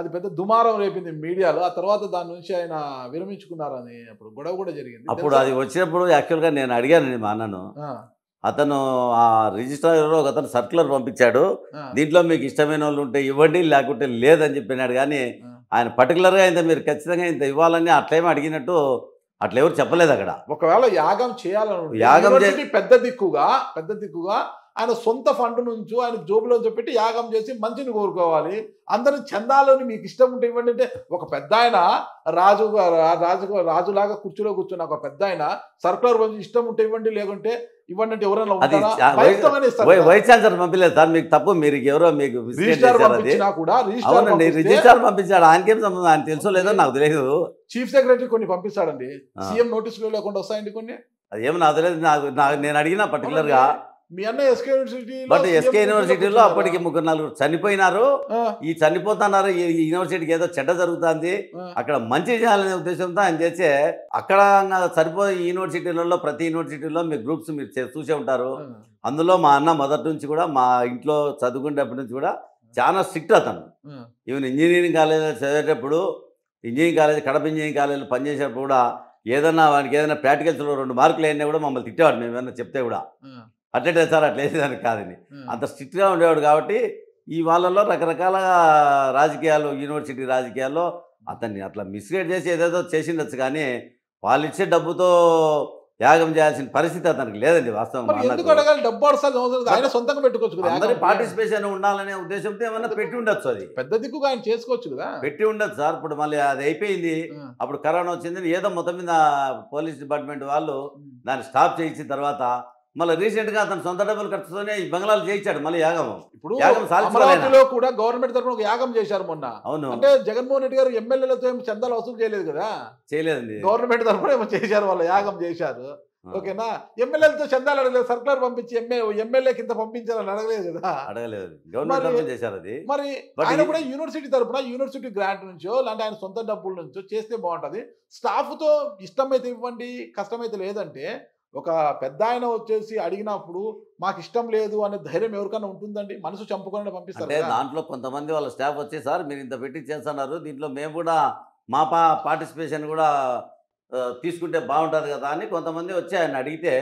అది పెద్ద దుమారం రేపింది మీడియాలో ఆ తర్వాత దాని నుంచి ఆయన విరమించుకున్నారని అప్పుడు గొడవ కూడా జరిగింది అప్పుడు అది వచ్చినప్పుడు యాక్చువల్గా నేను అడిగాను మా అన్నను అతను ఆ రిజిస్ట్రార్ ఒక అతను సర్క్యులర్ పంపించాడు దీంట్లో మీకు ఇష్టమైన వాళ్ళు ఉంటే ఇవ్వండి లేకుంటే లేదని చెప్పినాడు కానీ ఆయన పర్టికులర్గా ఇంత మీరు ఖచ్చితంగా ఇంత ఇవ్వాలని అట్లేమో అడిగినట్టు అట్లా ఎవరు చెప్పలేదు అక్కడ ఒకవేళ యాగం చేయాలని యాగం చేసి పెద్ద దిక్కుగా పెద్ద దిక్కుగా ఆయన సొంత ఫండ్ నుంచి ఆయన జోబులో చెప్పి యాగం చేసి మంచిని కోరుకోవాలి అందరూ చందాలని మీకు ఇష్టం ఉంటే ఇవ్వండి అంటే ఒక పెద్ద ఆయన రాజు రాజు రాజులాగా కుర్చీలో కూర్చున్న ఒక పెద్ద ఆయన సర్కులర్ ఇష్టం ఉంటే ఇవ్వండి లేకుంటే ఇవ్వండి పంపించలేదు మీకు తప్పు మీరు ఎవరో మీకు నాకు తెలియదు చీఫ్ సెక్రటరీ కొన్ని పంపిస్తాడండి సీఎం నోటీసులు లేకుండా వస్తాయండి కొన్ని అదేమో నాకు నేను అడిగిన గా మీ అన్న ఎస్కే యూనివర్సిటీ బట్ ఎస్కే యూనివర్సిటీలో అప్పటికి ముగ్గురు నలుగురు చనిపోయినారు ఈ చనిపోతున్నారు ఈ యూనివర్సిటీకి ఏదో చెడ్డ జరుగుతుంది అక్కడ మంచి చేయాలనే ఉద్దేశంతో ఆయన చేస్తే అక్కడ సరిపోయే యూనివర్సిటీలలో ప్రతి యూనివర్సిటీలో మీ గ్రూప్స్ మీరు చూసే ఉంటారు అందులో మా అన్న మొదటి నుంచి కూడా మా ఇంట్లో చదువుకునేటప్పటి నుంచి కూడా చాలా స్ట్రిక్ట్ అతను ఈవెన్ ఇంజనీరింగ్ కాలేజీలో చదివేటప్పుడు ఇంజనీరింగ్ కాలేజ్ కడప ఇంజనీరింగ్ కాలేజీలో పనిచేసేటప్పుడు కూడా ఏదన్నా వానికి ఏదైనా ప్రాక్టికల్స్లో రెండు మార్కులు అయినా కూడా మమ్మల్ని తిట్టేవాడు మేము ఏమైనా చెప్తే కూడా అట్లే సార్ అట్లా వేసేదానికి కాదని అంత స్ట్రిక్ట్గా ఉండేవాడు కాబట్టి ఈ వాళ్ళలో రకరకాల రాజకీయాలు యూనివర్సిటీ రాజకీయాల్లో అతన్ని అట్లా మిస్గైడ్ చేసి ఏదేదో చేసిండొచ్చు కానీ వాళ్ళు ఇచ్చే డబ్బుతో త్యాగం చేయాల్సిన పరిస్థితి అతనికి లేదండి వాస్తవం పార్టిసిపేషన్ ఉండాలనే ఉద్దేశంతో ఏమన్నా పెట్టి ఉండొచ్చు అది పెద్ద దిక్కు ఆయన చేసుకోవచ్చు కదా పెట్టి ఉండొచ్చు సార్ ఇప్పుడు మళ్ళీ అది అయిపోయింది అప్పుడు కరోనా వచ్చింది ఏదో మొత్తం మీద పోలీస్ డిపార్ట్మెంట్ వాళ్ళు దాన్ని స్టాప్ చేయించిన తర్వాత మళ్ళీ రీసెంట్ గా అతను సొంత డబ్బులు ఖర్చుతోనే ఈ బంగ్లాలు చేయించాడు మళ్ళీ యాగం ఇప్పుడు అమరావతిలో కూడా గవర్నమెంట్ తరఫున ఒక యాగం చేశారు మొన్న అవును అంటే జగన్మోహన్ రెడ్డి గారు ఎమ్మెల్యేలతో ఏమి చందాలు వసూలు చేయలేదు కదా చేయలేదండి గవర్నమెంట్ తరఫున ఏమో చేశారు వాళ్ళు యాగం చేశారు ఓకేనా ఎమ్మెల్యేలతో చందాలు అడగలేదు సర్కులర్ పంపించి ఎమ్మె ఎమ్మెల్యే కింద పంపించాలని అడగలేదు కదా అడగలేదు గవర్నమెంట్ చేశారు అది మరి ఆయన కూడా యూనివర్సిటీ తరఫున యూనివర్సిటీ గ్రాంట్ నుంచో లేదంటే ఆయన సొంత డబ్బుల నుంచో చేస్తే బాగుంటుంది స్టాఫ్తో ఇష్టమైతే ఇవ్వండి కష్టమైతే లేదంటే ఒక పెద్ద ఆయన వచ్చేసి అడిగినప్పుడు మాకు ఇష్టం లేదు అనే ధైర్యం ఎవరికైనా ఉంటుందండి మనసు చంపుకొని పంపిస్తారు దాంట్లో కొంతమంది వాళ్ళ స్టాఫ్ వచ్చి సార్ మీరు ఇంత పెట్టి చేస్తున్నారు దీంట్లో మేము కూడా మా పా పార్టిసిపేషన్ కూడా తీసుకుంటే బాగుంటుంది కదా అని కొంతమంది వచ్చి ఆయన అడిగితే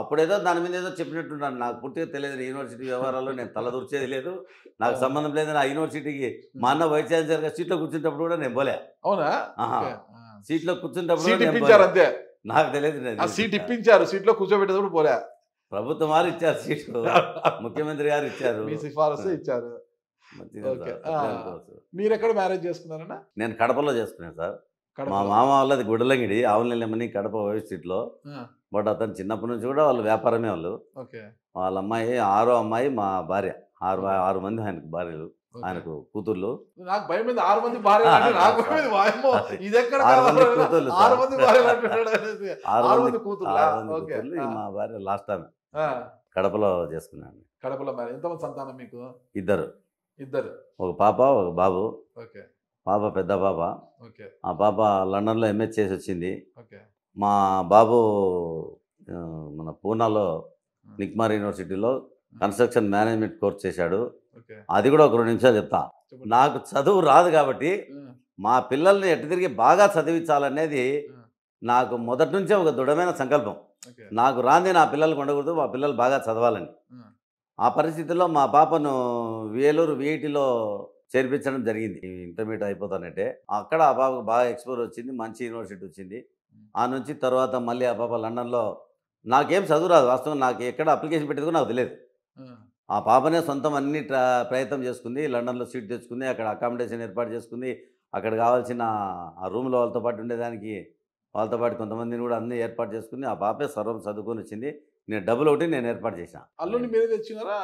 అప్పుడేదో దాని మీద ఏదో చెప్పినట్టున్నాను నాకు పూర్తిగా తెలియదు యూనివర్సిటీ వ్యవహారాల్లో నేను తలదూర్చేది లేదు నాకు సంబంధం లేదు నా యూనివర్సిటీకి మా అన్న వైస్ ఛాన్సలర్గా సీట్లో కూర్చుంటప్పుడు కూడా నేను పోలే అవునా సీట్లో కూర్చుంటప్పుడు నాకు తెలియదు ఆ సీట్ ఇప్పించారు సీట్లో కూర్చోబెట్టేటప్పుడు పోలే ప్రభుత్వం వారు ఇచ్చారు సీట్ ముఖ్యమంత్రి గారు ఇచ్చారు సిఫారసు ఇచ్చారు మీరు ఎక్కడ మ్యారేజ్ చేసుకున్నారన్నా నేను కడపలో చేసుకున్నాను సార్ మా మామ వాళ్ళది గుడలంగిడి ఆవులెమ్మని కడప లో బట్ అతను చిన్నప్పటి నుంచి కూడా వాళ్ళు వ్యాపారమే వాళ్ళు వాళ్ళ అమ్మాయి ఆరో అమ్మాయి మా భార్య ఆరు ఆరు మంది ఆయనకు భార్యలు ఆయనకు కూతుర్లు నాకు భయం మీద ఆరు మంది భార్య నాకు ఆరు ఆరు మా భార్య లాస్ట్ టైం కడపలో చేసుకున్నాను కడపలో భార్య ఎంతమంది సంతానం మీకు ఇద్దరు ఇద్దరు ఒక పాప ఒక బాబు ఓకే పాప పెద్ద పాప ఓకే ఆ పాప లండన్లో ఎంఎస్ చేసి వచ్చింది ఓకే మా బాబు మన పూనాలో నిక్మార్ యూనివర్సిటీలో కన్స్ట్రక్షన్ మేనేజ్మెంట్ కోర్స్ చేశాడు అది కూడా ఒక రెండు నిమిషాలు చెప్తా నాకు చదువు రాదు కాబట్టి మా పిల్లల్ని ఎటు తిరిగి బాగా చదివించాలనేది నాకు మొదటి నుంచే ఒక దృఢమైన సంకల్పం నాకు రాంది నా పిల్లలకు ఉండకూడదు మా పిల్లలు బాగా చదవాలని ఆ పరిస్థితుల్లో మా పాపను వేలూరు వీటిలో చేర్పించడం జరిగింది ఇంటర్మీడియట్ అయిపోతానంటే అక్కడ ఆ పాపకు బాగా ఎక్స్పోర్ వచ్చింది మంచి యూనివర్సిటీ వచ్చింది ఆ నుంచి తర్వాత మళ్ళీ ఆ పాప లండన్లో నాకేం చదువు రాదు వాస్తవం నాకు ఎక్కడ అప్లికేషన్ పెట్టేది కూడా నాకు తెలియదు ఆ పాపనే సొంతం అన్ని ప్రయత్నం చేసుకుంది లండన్లో సీట్ తెచ్చుకుంది అక్కడ అకామిడేషన్ ఏర్పాటు చేసుకుంది అక్కడ కావాల్సిన ఆ రూమ్లో వాళ్ళతో పాటు ఉండేదానికి వాళ్ళతో పాటు కొంతమందిని కూడా అన్ని ఏర్పాటు చేసుకుని ఆ పాపే సర్వం చదువుకొని వచ్చింది నేను డబ్బులు ఒకటి నేను ఏర్పాటు చేశాను అల్లుడిని మేమే తెచ్చినారా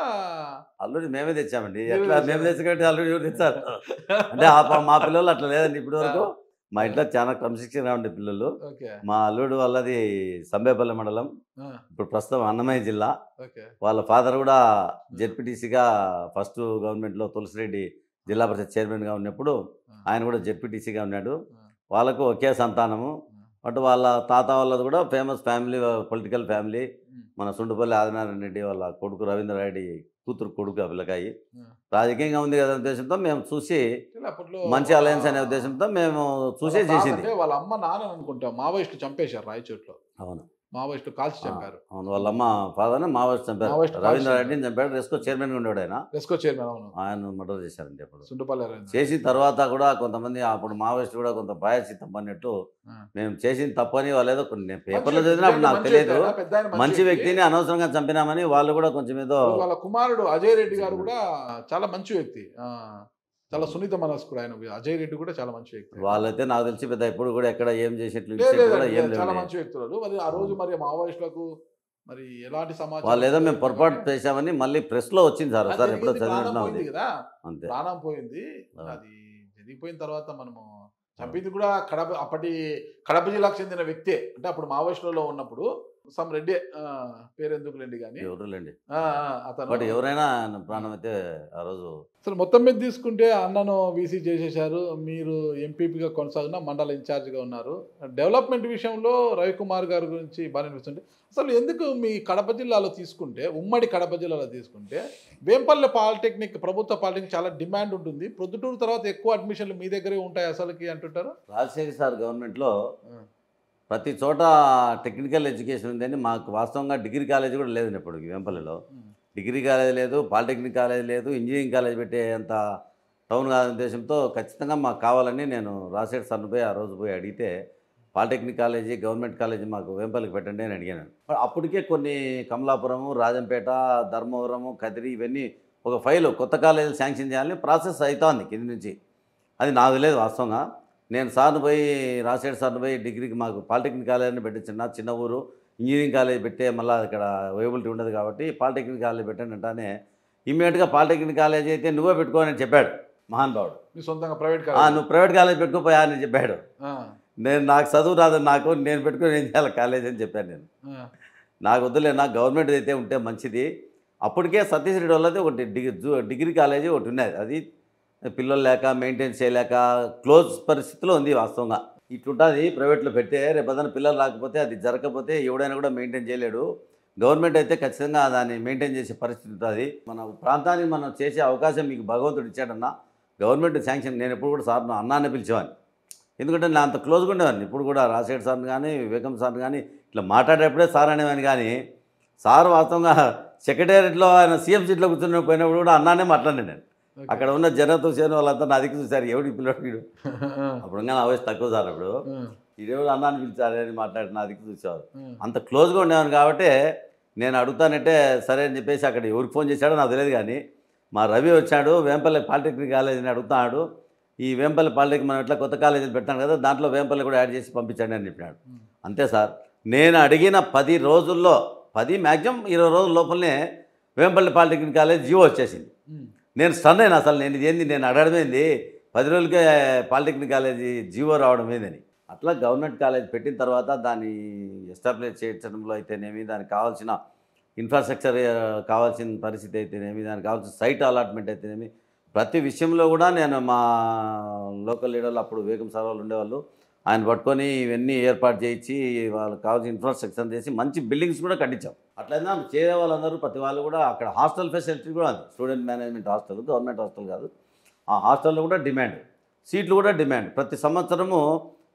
అల్లుడిని మేమే తెచ్చామండి ఎట్లా మేమే తెచ్చుకుంటే అల్లుడి ఎవరు తెచ్చారు అంటే మా పిల్లలు అట్లా లేదండి ఇప్పటి వరకు మా ఇంట్లో చాలా క్రమశిక్షణగా ఉండే పిల్లలు మా అల్లుడు వాళ్ళది సంబేపల్లి మండలం ఇప్పుడు ప్రస్తుతం అన్నమయ్య జిల్లా వాళ్ళ ఫాదర్ కూడా జెడ్పీటీసీగా ఫస్ట్ గవర్నమెంట్లో తులసిరెడ్డి జిల్లా పరిషత్ చైర్మన్గా ఉన్నప్పుడు ఆయన కూడా జెడ్పీటీసీగా ఉన్నాడు వాళ్ళకు ఒకే సంతానము అటు వాళ్ళ తాత వాళ్ళది కూడా ఫేమస్ ఫ్యామిలీ పొలిటికల్ ఫ్యామిలీ మన సుండుపల్లి ఆదినారాయణ రెడ్డి వాళ్ళ కొడుకు రవీంద్ర రెడ్డి కూతురు కొడుకు అభిలకాయి పిల్లకాయి రాజకీయంగా ఉంది కదా ఉద్దేశంతో మేము చూసి మంచి అలయన్స్ అనే ఉద్దేశంతో మేము చూసే చేసింది వాళ్ళ అమ్మ నాన్న అనుకుంటాం మావోయిస్టులు చంపేశారు రాయచోట్లో అవును మావోయిస్టు కాల్చి చెప్పారు అవును వాళ్ళమ్మ ఫాదర్ మావోయిస్ట్ చంపారు రవీంద్ర రెడ్డిని చంపాడు రెస్కో చైర్మన్ గా ఉండేవాడు ఆయన రెస్కో చైర్మన్ అవును ఆయన మర్డర్ చేశారండి అప్పుడు సుంటుపల్లి చేసిన తర్వాత కూడా కొంతమంది అప్పుడు మావోయిస్ట్ కూడా కొంత బాయచిత్తం పడినట్టు మేము చేసిన తప్పని వాళ్ళు ఏదో కొన్ని పేపర్లో అప్పుడు నాకు తెలియదు మంచి వ్యక్తిని అనవసరంగా చంపినామని వాళ్ళు కూడా కొంచెం ఏదో వాళ్ళ కుమారుడు అజయ్ రెడ్డి గారు కూడా చాలా మంచి వ్యక్తి చాలా సున్నిత మనస్కుడు ఆయన అజయ్ రెడ్డి కూడా చాలా మంచి వ్యక్తి వాళ్ళైతే నాకు తెలిసి పెద్ద ఎప్పుడు కూడా ఎక్కడ ఏం చేసేట్లు చాలా మంచి వ్యక్తులు మరి ఆ రోజు మరి మావోయిస్టులకు మరి ఎలాంటి సమాజం వాళ్ళు ఏదో మేము పొరపాటు చేసామని మళ్ళీ ప్రెస్ లో వచ్చింది సార్ సార్ ఎప్పుడు కదా ప్రాణం పోయింది అది జరిగిపోయిన తర్వాత మనము చంపింది కూడా కడప అప్పటి కడప జిల్లాకు చెందిన వ్యక్తే అంటే అప్పుడు మావోయిస్టులలో ఉన్నప్పుడు సమ్ రెడ్డి పేరెందుకు లేండి కానీ అతను ఎవరైనా ప్రాణం అయితే ఆ రోజు అసలు మొత్తం మీద తీసుకుంటే అన్నను వీసీ చేసేశారు మీరు ఎంపీపీగా కొనసాగిన మండల ఇన్ఛార్జ్గా ఉన్నారు డెవలప్మెంట్ విషయంలో రవికుమార్ గారి గురించి బాగా అనిపిస్తుంటే అసలు ఎందుకు మీ కడప జిల్లాలో తీసుకుంటే ఉమ్మడి కడప జిల్లాలో తీసుకుంటే వేంపల్లె పాలిటెక్నిక్ ప్రభుత్వ పాలిటెక్నిక్ చాలా డిమాండ్ ఉంటుంది ప్రొద్దుటూరు తర్వాత ఎక్కువ అడ్మిషన్లు మీ దగ్గరే ఉంటాయి అసలుకి అంటుంటారు రాజశేఖర్ సార్ గవర్నమెంట్లో ప్రతి చోట టెక్నికల్ ఎడ్యుకేషన్ ఉందని మాకు వాస్తవంగా డిగ్రీ కాలేజ్ కూడా లేదండి ఇప్పుడు వెంపల్లిలో డిగ్రీ కాలేజ్ లేదు పాలిటెక్నిక్ కాలేజ్ లేదు ఇంజనీరింగ్ కాలేజ్ పెట్టే అంత టౌన్ కాదనే ఉద్దేశంతో ఖచ్చితంగా మాకు కావాలని నేను రాసేట్ సన్ను పోయి ఆ రోజు పోయి అడిగితే పాలిటెక్నిక్ కాలేజీ గవర్నమెంట్ కాలేజీ మాకు వేంపల్లికి పెట్టండి అని అడిగాను అప్పటికే కొన్ని కమలాపురము రాజంపేట ధర్మవరము కదిరి ఇవన్నీ ఒక ఫైల్ కొత్త కాలేజీలు శాంక్షన్ చేయాలని ప్రాసెస్ అవుతోంది కింది నుంచి అది నాకు తెలియదు వాస్తవంగా నేను సార్ని పోయి రాజశేఖర్ సార్ని పోయి డిగ్రీకి మాకు పాలిటెక్నిక్ కాలేజీని పెట్టించిన చిన్న ఊరు ఇంజనీరింగ్ కాలేజ్ పెట్టే మళ్ళీ అక్కడ అవైబిలిటీ ఉండదు కాబట్టి పాలిటెక్నిక్ కాలేజ్ పెట్టండి అంటానే ఇమ్మీడియట్గా పాలిటెక్నిక్ కాలేజ్ అయితే నువ్వే అని చెప్పాడు మహానుభావుడు సొంతంగా ప్రైవేట్ కాలేజ్ నువ్వు ప్రైవేట్ కాలేజ్ పెట్టుకుపోయా అని చెప్పాడు నేను నాకు చదువు రాదు నాకు నేను పెట్టుకుని ఏం చేయాలి కాలేజ్ అని చెప్పాను నేను నాకు వద్దులే నాకు గవర్నమెంట్ అయితే ఉంటే మంచిది అప్పటికే సతీష్ రెడ్డి వాళ్ళది ఒకటి డిగ్రీ డిగ్రీ కాలేజీ ఒకటి ఉన్నది అది పిల్లలు లేక మెయింటైన్ చేయలేక క్లోజ్ పరిస్థితిలో ఉంది వాస్తవంగా ఇట్లుంటుంది ప్రైవేట్లో రేపు రేపదన పిల్లలు రాకపోతే అది జరగకపోతే ఎవడైనా కూడా మెయింటైన్ చేయలేడు గవర్నమెంట్ అయితే ఖచ్చితంగా దాన్ని మెయింటైన్ చేసే పరిస్థితి ఉంటుంది మన ప్రాంతానికి మనం చేసే అవకాశం మీకు భగవంతుడు ఇచ్చాడన్నా గవర్నమెంట్ శాంక్షన్ నేను ఎప్పుడు కూడా సార్ను అన్నాన్ని పిలిచేవాన్ని ఎందుకంటే నేను అంత క్లోజ్గా ఉండేవాడిని ఇప్పుడు కూడా రాజశేఖర్ సార్ని కానీ వివేకం సార్ని కానీ ఇట్లా మాట్లాడేటప్పుడే సార్ అనేవాని కానీ సార్ వాస్తవంగా సెక్రటేరియట్లో ఆయన సీఎం సీట్లో కూర్చుని పోయినప్పుడు కూడా అన్నానే మాట్లాడినాను నేను అక్కడ ఉన్న జనతో చేయని వాళ్ళంతా నా దగ్గర చూసారు ఎవడు పిల్లడు వీడు అప్పుడు ఇంకా నా వయసు తక్కువ సార్ అప్పుడు ఈడేవాడు అన్నాన్ని అని మాట్లాడి నా దగ్గర చూసారు అంత క్లోజ్గా ఉండేవాను కాబట్టి నేను అడుగుతానంటే సరే అని చెప్పేసి అక్కడ ఎవరికి ఫోన్ చేశాడో నాకు తెలియదు కానీ మా రవి వచ్చాడు వేంపల్లి పాలిటెక్నిక్ కాలేజీని అడుగుతాడు ఈ వేంపల్లి పాలిటెక్నిక్ మనం ఎట్లా కొత్త కాలేజీలు పెట్టాను కదా దాంట్లో వేంపల్లి కూడా యాడ్ చేసి పంపించండి అని చెప్పినాడు అంతే సార్ నేను అడిగిన పది రోజుల్లో పది మ్యాక్సిమం ఇరవై రోజుల లోపలనే వేంపల్లి పాలిటెక్నిక్ కాలేజ్ జీవో వచ్చేసింది నేను స్టన్ అయినా అసలు నేను ఇదేంది నేను అడగడమేంది పది రోజులకే పాలిటెక్నిక్ కాలేజీ జీవో రావడం ఏదని అట్లా గవర్నమెంట్ కాలేజ్ పెట్టిన తర్వాత దాన్ని ఎస్టాబ్లిష్ చేయడంలో అయితేనేమి దానికి కావాల్సిన ఇన్ఫ్రాస్ట్రక్చర్ కావాల్సిన పరిస్థితి అయితేనేమి దానికి కావాల్సిన సైట్ అలాట్మెంట్ అయితేనేమి ప్రతి విషయంలో కూడా నేను మా లోకల్ లీడర్లు అప్పుడు వేగం సార్ ఉండేవాళ్ళు ఆయన పట్టుకొని ఇవన్నీ ఏర్పాటు చేయించి వాళ్ళకి కావాల్సిన ఇన్ఫ్రాస్ట్రక్చర్ చేసి మంచి బిల్డింగ్స్ కూడా కట్టించాం అట్లయినా చేరే వాళ్ళందరూ ప్రతి వాళ్ళు కూడా అక్కడ హాస్టల్ ఫెసిలిటీ కూడా అది student management hostel government hostel కాదు ఆ హాస్టల్లో కూడా డిమాండ్ సీట్లు కూడా డిమాండ్ ప్రతి సంవత్సరము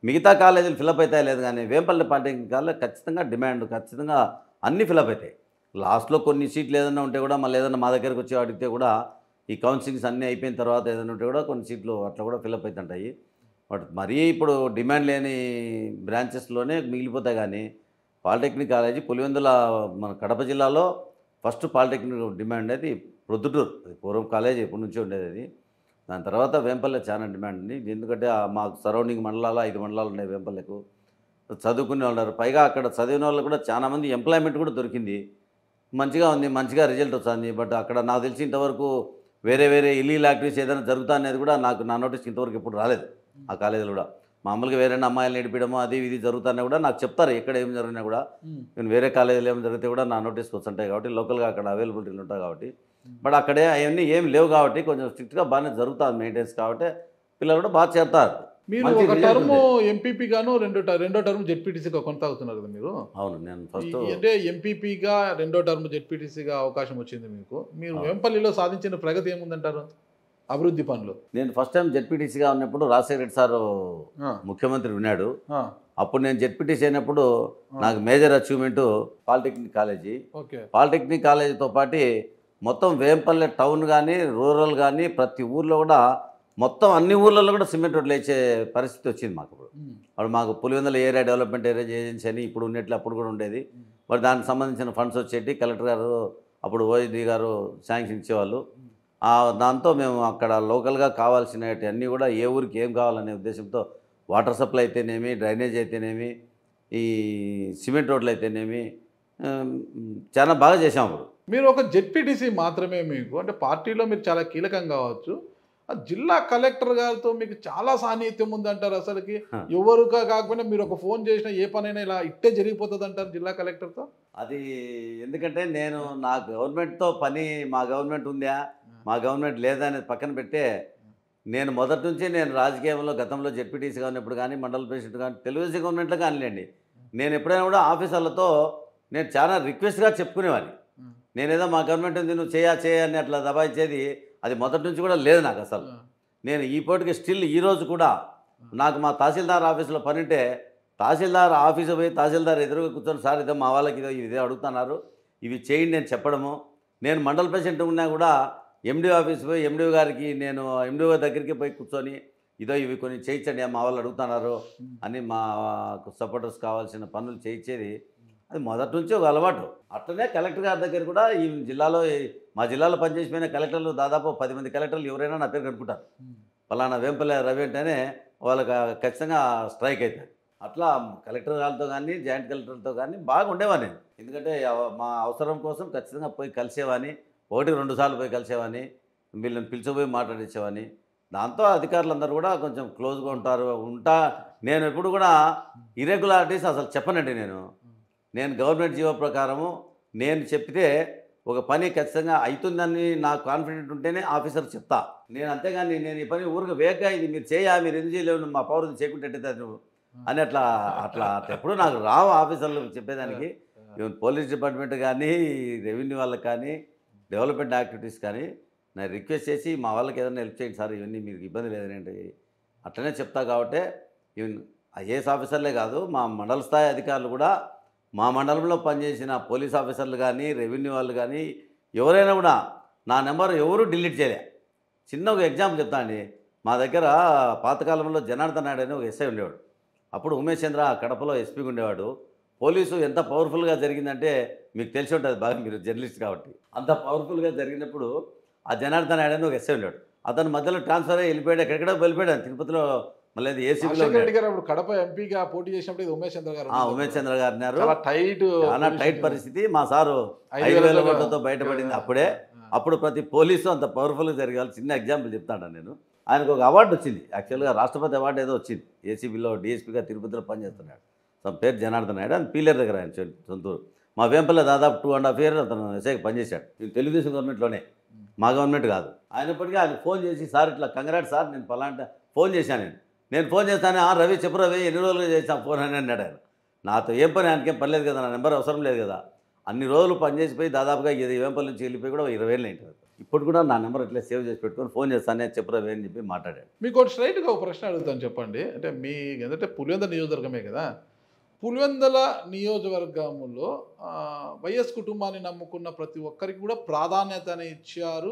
మిగతా కాలేజీలు ఫిలప్ అవుతాయి లేదు కానీ వేంపల్లి పాలిటెక్నిక్ కాలేజ్ ఖచ్చితంగా డిమాండ్ ఖచ్చితంగా అన్నీ ఫిలప్ అవుతాయి లాస్ట్లో కొన్ని సీట్లు ఏదైనా ఉంటే కూడా మళ్ళీ ఏదైనా మా దగ్గరకు వచ్చి అడిగితే కూడా ఈ కౌన్సిలింగ్స్ అన్నీ అయిపోయిన తర్వాత ఏదైనా ఉంటే కూడా కొన్ని సీట్లు అట్లా కూడా ఫిలప్ అవుతుంటాయి బట్ మరీ ఇప్పుడు డిమాండ్ లేని బ్రాంచెస్లోనే మిగిలిపోతాయి కానీ పాలిటెక్నిక్ కాలేజీ పులివెందుల మన కడప జిల్లాలో ఫస్ట్ పాలిటెక్నిక్ డిమాండ్ అది ప్రొద్దుటూరు పూర్వం కాలేజీ ఎప్పటి నుంచో ఉండేది అది దాని తర్వాత వేంపల్లె చాలా డిమాండ్ ఉంది ఎందుకంటే మాకు సరౌండింగ్ మండలాలు ఐదు మండలాలు ఉన్నాయి వేంపల్లెకు చదువుకునే వాళ్ళు పైగా అక్కడ చదివిన వాళ్ళు కూడా చాలామంది ఎంప్లాయ్మెంట్ కూడా దొరికింది మంచిగా ఉంది మంచిగా రిజల్ట్ వస్తుంది బట్ అక్కడ నాకు తెలిసి ఇంతవరకు వేరే వేరే ఇల్లీల్ యాక్టివిటీస్ ఏదైనా జరుగుతా అనేది కూడా నాకు నా నోటీస్కి ఇంతవరకు ఎప్పుడు రాలేదు ఆ కాలేజీలో కూడా మామూలుగా వేరే అమ్మాయిలు నడిపించడము అది ఇది జరుగుతున్నా కూడా నాకు చెప్తారు ఎక్కడ ఏం జరిగినా కూడా నేను వేరే కాలేజీలు ఏం జరిగితే కూడా నా నోటీస్ వస్తుంటాయి కాబట్టి లోకల్గా అక్కడ అవైలబిలిటీలు ఉంటాయి కాబట్టి బట్ అక్కడే అవన్నీ ఏం లేవు కాబట్టి కొంచెం స్ట్రిక్ట్గా బాగానే జరుగుతుంది మెయింటెన్స్ కాబట్టి పిల్లలు కూడా బాగా చేస్తారు మీరు ఒక టర్మ్ ఎంపీపీగాను రెండో రెండో టర్మ్ జెడ్పీటీసీగా కొనసాగుతున్నారు కదా మీరు అవును నేను ఫస్ట్ అంటే ఎంపీపీగా రెండో టర్మ్ జెడ్పీటీసీగా అవకాశం వచ్చింది మీకు మీరు వెంపల్లిలో సాధించిన ప్రగతి ఏముందంటారు అభివృద్ధి పనులు నేను ఫస్ట్ టైం జెడ్పీటీసీగా ఉన్నప్పుడు రాజశేఖర రెడ్డి సార్ ముఖ్యమంత్రి ఉన్నాడు అప్పుడు నేను జెడ్పీటీసీ అయినప్పుడు నాకు major achievement polytechnic college polytechnic కాలేజీతో పాటు మొత్తం వేంపల్లె టౌన్ కానీ రూరల్ కానీ ప్రతి ఊర్లో కూడా మొత్తం అన్ని ఊర్లలో కూడా సిమెంట్ రోడ్లు వేసే పరిస్థితి వచ్చింది మాకు ఇప్పుడు అప్పుడు మాకు Pulivendula area development area agency అని ఇప్పుడు ఉన్నట్లు అప్పుడు కూడా ఉండేది మరి దానికి సంబంధించిన ఫండ్స్ వచ్చేటి కలెక్టర్ గారు అప్పుడు ఓఎస్డి గారు శాంక్షన్ ఇచ్చేవాళ్ళు దాంతో మేము అక్కడ లోకల్గా కావాల్సినవన్నీ కూడా ఏ ఊరికి ఏం కావాలనే ఉద్దేశంతో వాటర్ సప్లై అయితేనేమి డ్రైనేజ్ అయితేనేమి ఈ సిమెంట్ రోడ్లు అయితేనేమి చాలా బాగా చేసాం అప్పుడు మీరు ఒక జెడ్పీటీసీ మాత్రమే మీకు అంటే పార్టీలో మీరు చాలా కీలకం కావచ్చు జిల్లా కలెక్టర్ గారితో మీకు చాలా సాన్నిహిత్యం ఉందంటారు అసలుకి ఎవరుగా కాకుండా మీరు ఒక ఫోన్ చేసినా ఏ పనైనా ఇలా ఇట్టే జరిగిపోతుంది అంటారు జిల్లా కలెక్టర్తో అది ఎందుకంటే నేను నా గవర్నమెంట్తో పని మా గవర్నమెంట్ ఉందా మా గవర్నమెంట్ లేదనేది పక్కన పెట్టే నేను మొదటి నుంచి నేను రాజకీయంలో గతంలో జెడ్పీటీసీగా ఉన్నప్పుడు కానీ మండల ప్రెసిడెంట్ కానీ తెలుగుదేశం గవర్నమెంట్లో కానిలేండి నేను ఎప్పుడైనా కూడా ఆఫీసర్లతో నేను చాలా రిక్వెస్ట్గా చెప్పుకునేవాడిని నేనేదో మా గవర్నమెంట్ ఉంది నువ్వు చేయా చేయని అట్లా దబాయిచ్చేది అది మొదటి నుంచి కూడా లేదు నాకు అసలు నేను ఈ పోటీకి స్టిల్ ఈరోజు కూడా నాకు మా తహసీల్దార్ ఆఫీసులో పనింటే తహసీల్దార్ ఆఫీసు పోయి తహసీల్దార్ ఎదురుగా కూర్చొని సార్ ఇదో మా వాళ్ళకి ఇదో ఇదే అడుగుతున్నారు ఇవి చేయండి నేను చెప్పడము నేను మండల ప్రెసిడెంట్ ఉన్నా కూడా ఎండీ ఆఫీస్ పోయి ఎండి గారికి నేను ఎండి దగ్గరికి పోయి కూర్చొని ఇదో ఇవి కొన్ని చేయించండి మా వాళ్ళు అడుగుతున్నారు అని మా సపోర్టర్స్ కావాల్సిన పనులు చేయించేది అది మొదటి నుంచి ఒక అలవాటు అట్లనే కలెక్టర్ గారి దగ్గర కూడా ఈ జిల్లాలో మా జిల్లాలో పనిచేసిపోయిన కలెక్టర్లు దాదాపు పది మంది కలెక్టర్లు ఎవరైనా నా పేరు కనుక్కుంటారు ఫలానా వేంపల్లె రవి అంటేనే వాళ్ళకి ఖచ్చితంగా స్ట్రైక్ అవుతుంది అట్లా కలెక్టర్ గారితో కానీ జాయింట్ కలెక్టర్తో కానీ బాగా ఉండేవాడిని ఎందుకంటే మా అవసరం కోసం ఖచ్చితంగా పోయి కలిసేవాడిని ఒకటి రెండు సార్లు పోయి కలిసేవాని వీళ్ళని పిలిచిపోయి మాట్లాడించేవాని దాంతో అధికారులందరూ కూడా కొంచెం క్లోజ్గా ఉంటారు ఉంటా నేను ఎప్పుడు కూడా ఇరెగ్యులారిటీస్ అసలు చెప్పనండి నేను నేను గవర్నమెంట్ జీవో ప్రకారము నేను చెప్తే ఒక పని ఖచ్చితంగా అవుతుందని నాకు కాన్ఫిడెంట్ ఉంటేనే ఆఫీసర్ చెప్తా నేను అంతేగాని నేను ఈ పని ఊరికి వేగ ఇది మీరు చేయ మీరు ఎందుకు చేయలేవు మా పౌరులు చేయకుంటే నువ్వు అని అట్లా అట్లా ఎప్పుడు నాకు రావు ఆఫీసర్లు చెప్పేదానికి ఈవెన్ పోలీస్ డిపార్ట్మెంట్ కానీ రెవెన్యూ వాళ్ళకి కానీ డెవలప్మెంట్ యాక్టివిటీస్ కానీ నేను రిక్వెస్ట్ చేసి మా వాళ్ళకి ఏదైనా హెల్ప్ చేయండి సార్ ఇవన్నీ మీకు ఇబ్బంది లేదనండి అట్లనే చెప్తా కాబట్టే ఈవెన్ ఐఏఎస్ ఆఫీసర్లే కాదు మా మండల స్థాయి అధికారులు కూడా మా మండలంలో పనిచేసిన పోలీస్ ఆఫీసర్లు కానీ రెవెన్యూ వాళ్ళు కానీ ఎవరైనా కూడా నా నెంబర్ ఎవరు డిలీట్ చేయలే చిన్న ఒక ఎగ్జాంపుల్ చెప్తాను మా దగ్గర పాతకాలంలో జనార్దన్ నాయుడు అని ఒక ఎస్ఐ ఉండేవాడు అప్పుడు ఉమేష్ చంద్ర కడపలో ఎస్పీగా ఉండేవాడు పోలీసు ఎంత పవర్ఫుల్గా జరిగిందంటే మీకు తెలిసి ఉంటుంది బాగా మీరు జర్నలిస్ట్ కాబట్టి అంత పవర్ఫుల్గా జరిగినప్పుడు ఆ జనార్దన్ ఆడని ఒక ఎస్ఐ ఉన్నాడు అతను మధ్యలో ట్రాన్స్ఫర్ అయ్యి వెళ్ళిపోయాడు ఎక్కడెక్కడో వెళ్ళిపోయాడు తిరుపతిలో మళ్ళీ ఏసీలో కడప ఎంపీగా పోటీ చేసినప్పుడు ఉమేష్ చంద్ర గారు ఉమేష్ చంద్ర గారు అన్నారు టైట్ అన్న టైట్ పరిస్థితి మా సారు ఐదు వేల కోట్లతో బయటపడింది అప్పుడే అప్పుడు ప్రతి పోలీసు అంత పవర్ఫుల్గా జరగాలి చిన్న ఎగ్జాంపుల్ చెప్తాను నేను ఆయనకు ఒక అవార్డు వచ్చింది యాక్చువల్గా రాష్ట్రపతి అవార్డు ఏదో వచ్చింది ఏసీబీలో డిఎస్పీగా తిరుపతిలో పనిచేస్తున్నాడు తన పేరు జనార్దన్ నాయుడు అని పీలర్ దగ్గర ఆయన సొంతూరు మా వేంపల్లె దాదాపు టూ అండ్ హాఫ్ ఇయర్ అతను ఎస్ఐ పనిచేశాడు తెలుగుదేశం గవర్నమెంట్లోనే మా గవర్నమెంట్ కాదు అయినప్పటికీ ఆయన ఫోన్ చేసి సార్ ఇట్లా కంగ్రాట్ సార్ నేను పలాంట ఫోన్ చేశాను నేను నేను ఫోన్ చేస్తాను ఆ రవి చెప్పు రవి ఎన్ని రోజులు చేసాను ఫోన్ అని అన్నాడు ఆయన నాతో ఏం పని ఆయనకేం పని లేదు కదా నా నెంబర్ అవసరం లేదు కదా అన్ని రోజులు పనిచేసిపోయి దాదాపుగా ఇది వేంపల్లి నుంచి వెళ్ళిపోయి కూడా ఇరవై ఏళ్ళు అయింటారు ఇప్పుడు కూడా నా నెంబర్ ఇట్లా సేవ్ చేసి పెట్టుకొని ఫోన్ చేస్తాను చెప్పు చెప్పరా అని చెప్పి మాట్లాడాడు మీకు స్ట్రైట్గా ఒక ప్రశ్న అడుగుతాను చెప్పండి అంటే మీ ఎందుకంటే పులివెంద నియోజకవర్గమే కదా పులివెందల నియోజకవర్గంలో వైఎస్ కుటుంబాన్ని నమ్ముకున్న ప్రతి ఒక్కరికి కూడా ప్రాధాన్యతని ఇచ్చారు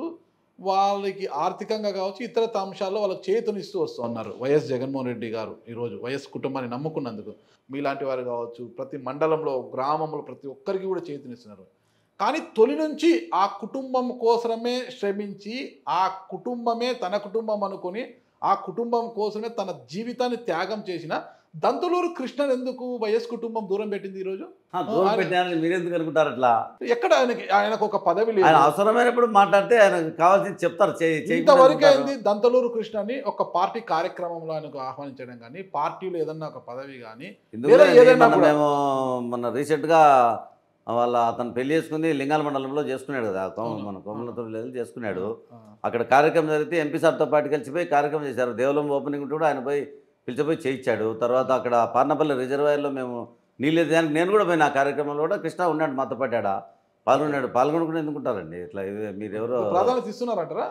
వాళ్ళకి ఆర్థికంగా కావచ్చు ఇతర అంశాల్లో వాళ్ళకి చేతునిస్తూ వస్తున్నారు వైఎస్ జగన్మోహన్ రెడ్డి గారు ఈరోజు వైఎస్ కుటుంబాన్ని నమ్ముకున్నందుకు మీలాంటి వారు కావచ్చు ప్రతి మండలంలో గ్రామంలో ప్రతి ఒక్కరికి కూడా చేతునిస్తున్నారు కానీ తొలి నుంచి ఆ కుటుంబం కోసమే శ్రమించి ఆ కుటుంబమే తన కుటుంబం అనుకొని ఆ కుటుంబం కోసమే తన జీవితాన్ని త్యాగం చేసిన దంతులూరు కృష్ణన్ ఎందుకు వైఎస్ కుటుంబం దూరం పెట్టింది ఈరోజు మీరెందుకు అనుకుంటారు అట్లా ఎక్కడ ఆయనకి ఆయనకు ఒక పదవి లేదు అవసరమైనప్పుడు మాట్లాడితే ఆయన కావాల్సింది చెప్తారు ఇంతవరకు అయింది దంతలూరు కృష్ణని ఒక పార్టీ కార్యక్రమంలో ఆయనకు ఆహ్వానించడం కానీ పార్టీలో ఏదన్నా ఒక పదవి కానీ మేము మొన్న రీసెంట్గా వాళ్ళ అతను పెళ్లి చేసుకుని లింగాల మండలంలో చేసుకున్నాడు కదా మన కోమలతూరు చేసుకున్నాడు అక్కడ కార్యక్రమం జరిగితే ఎంపీ సార్తో పాటు కలిసిపోయి కార్యక్రమం చేశారు దేవలం ఓపెనింగ్ కూడా ఆయన పోయి పిలిచిపోయి చేయించాడు తర్వాత అక్కడ పార్నపల్లి రిజర్వాయర్లో మేము నీళ్ళు దానికి నేను కూడా పోయిన ఆ కార్యక్రమంలో కూడా కృష్ణ ఉన్నాడు మాతో పాల్గొన్నాడు పాల్గొనకుండా ఎందుకుంటారండి ఇట్లా మీరు ఎవరో ప్రాధాన్యత ఇస్తున్నారంటారా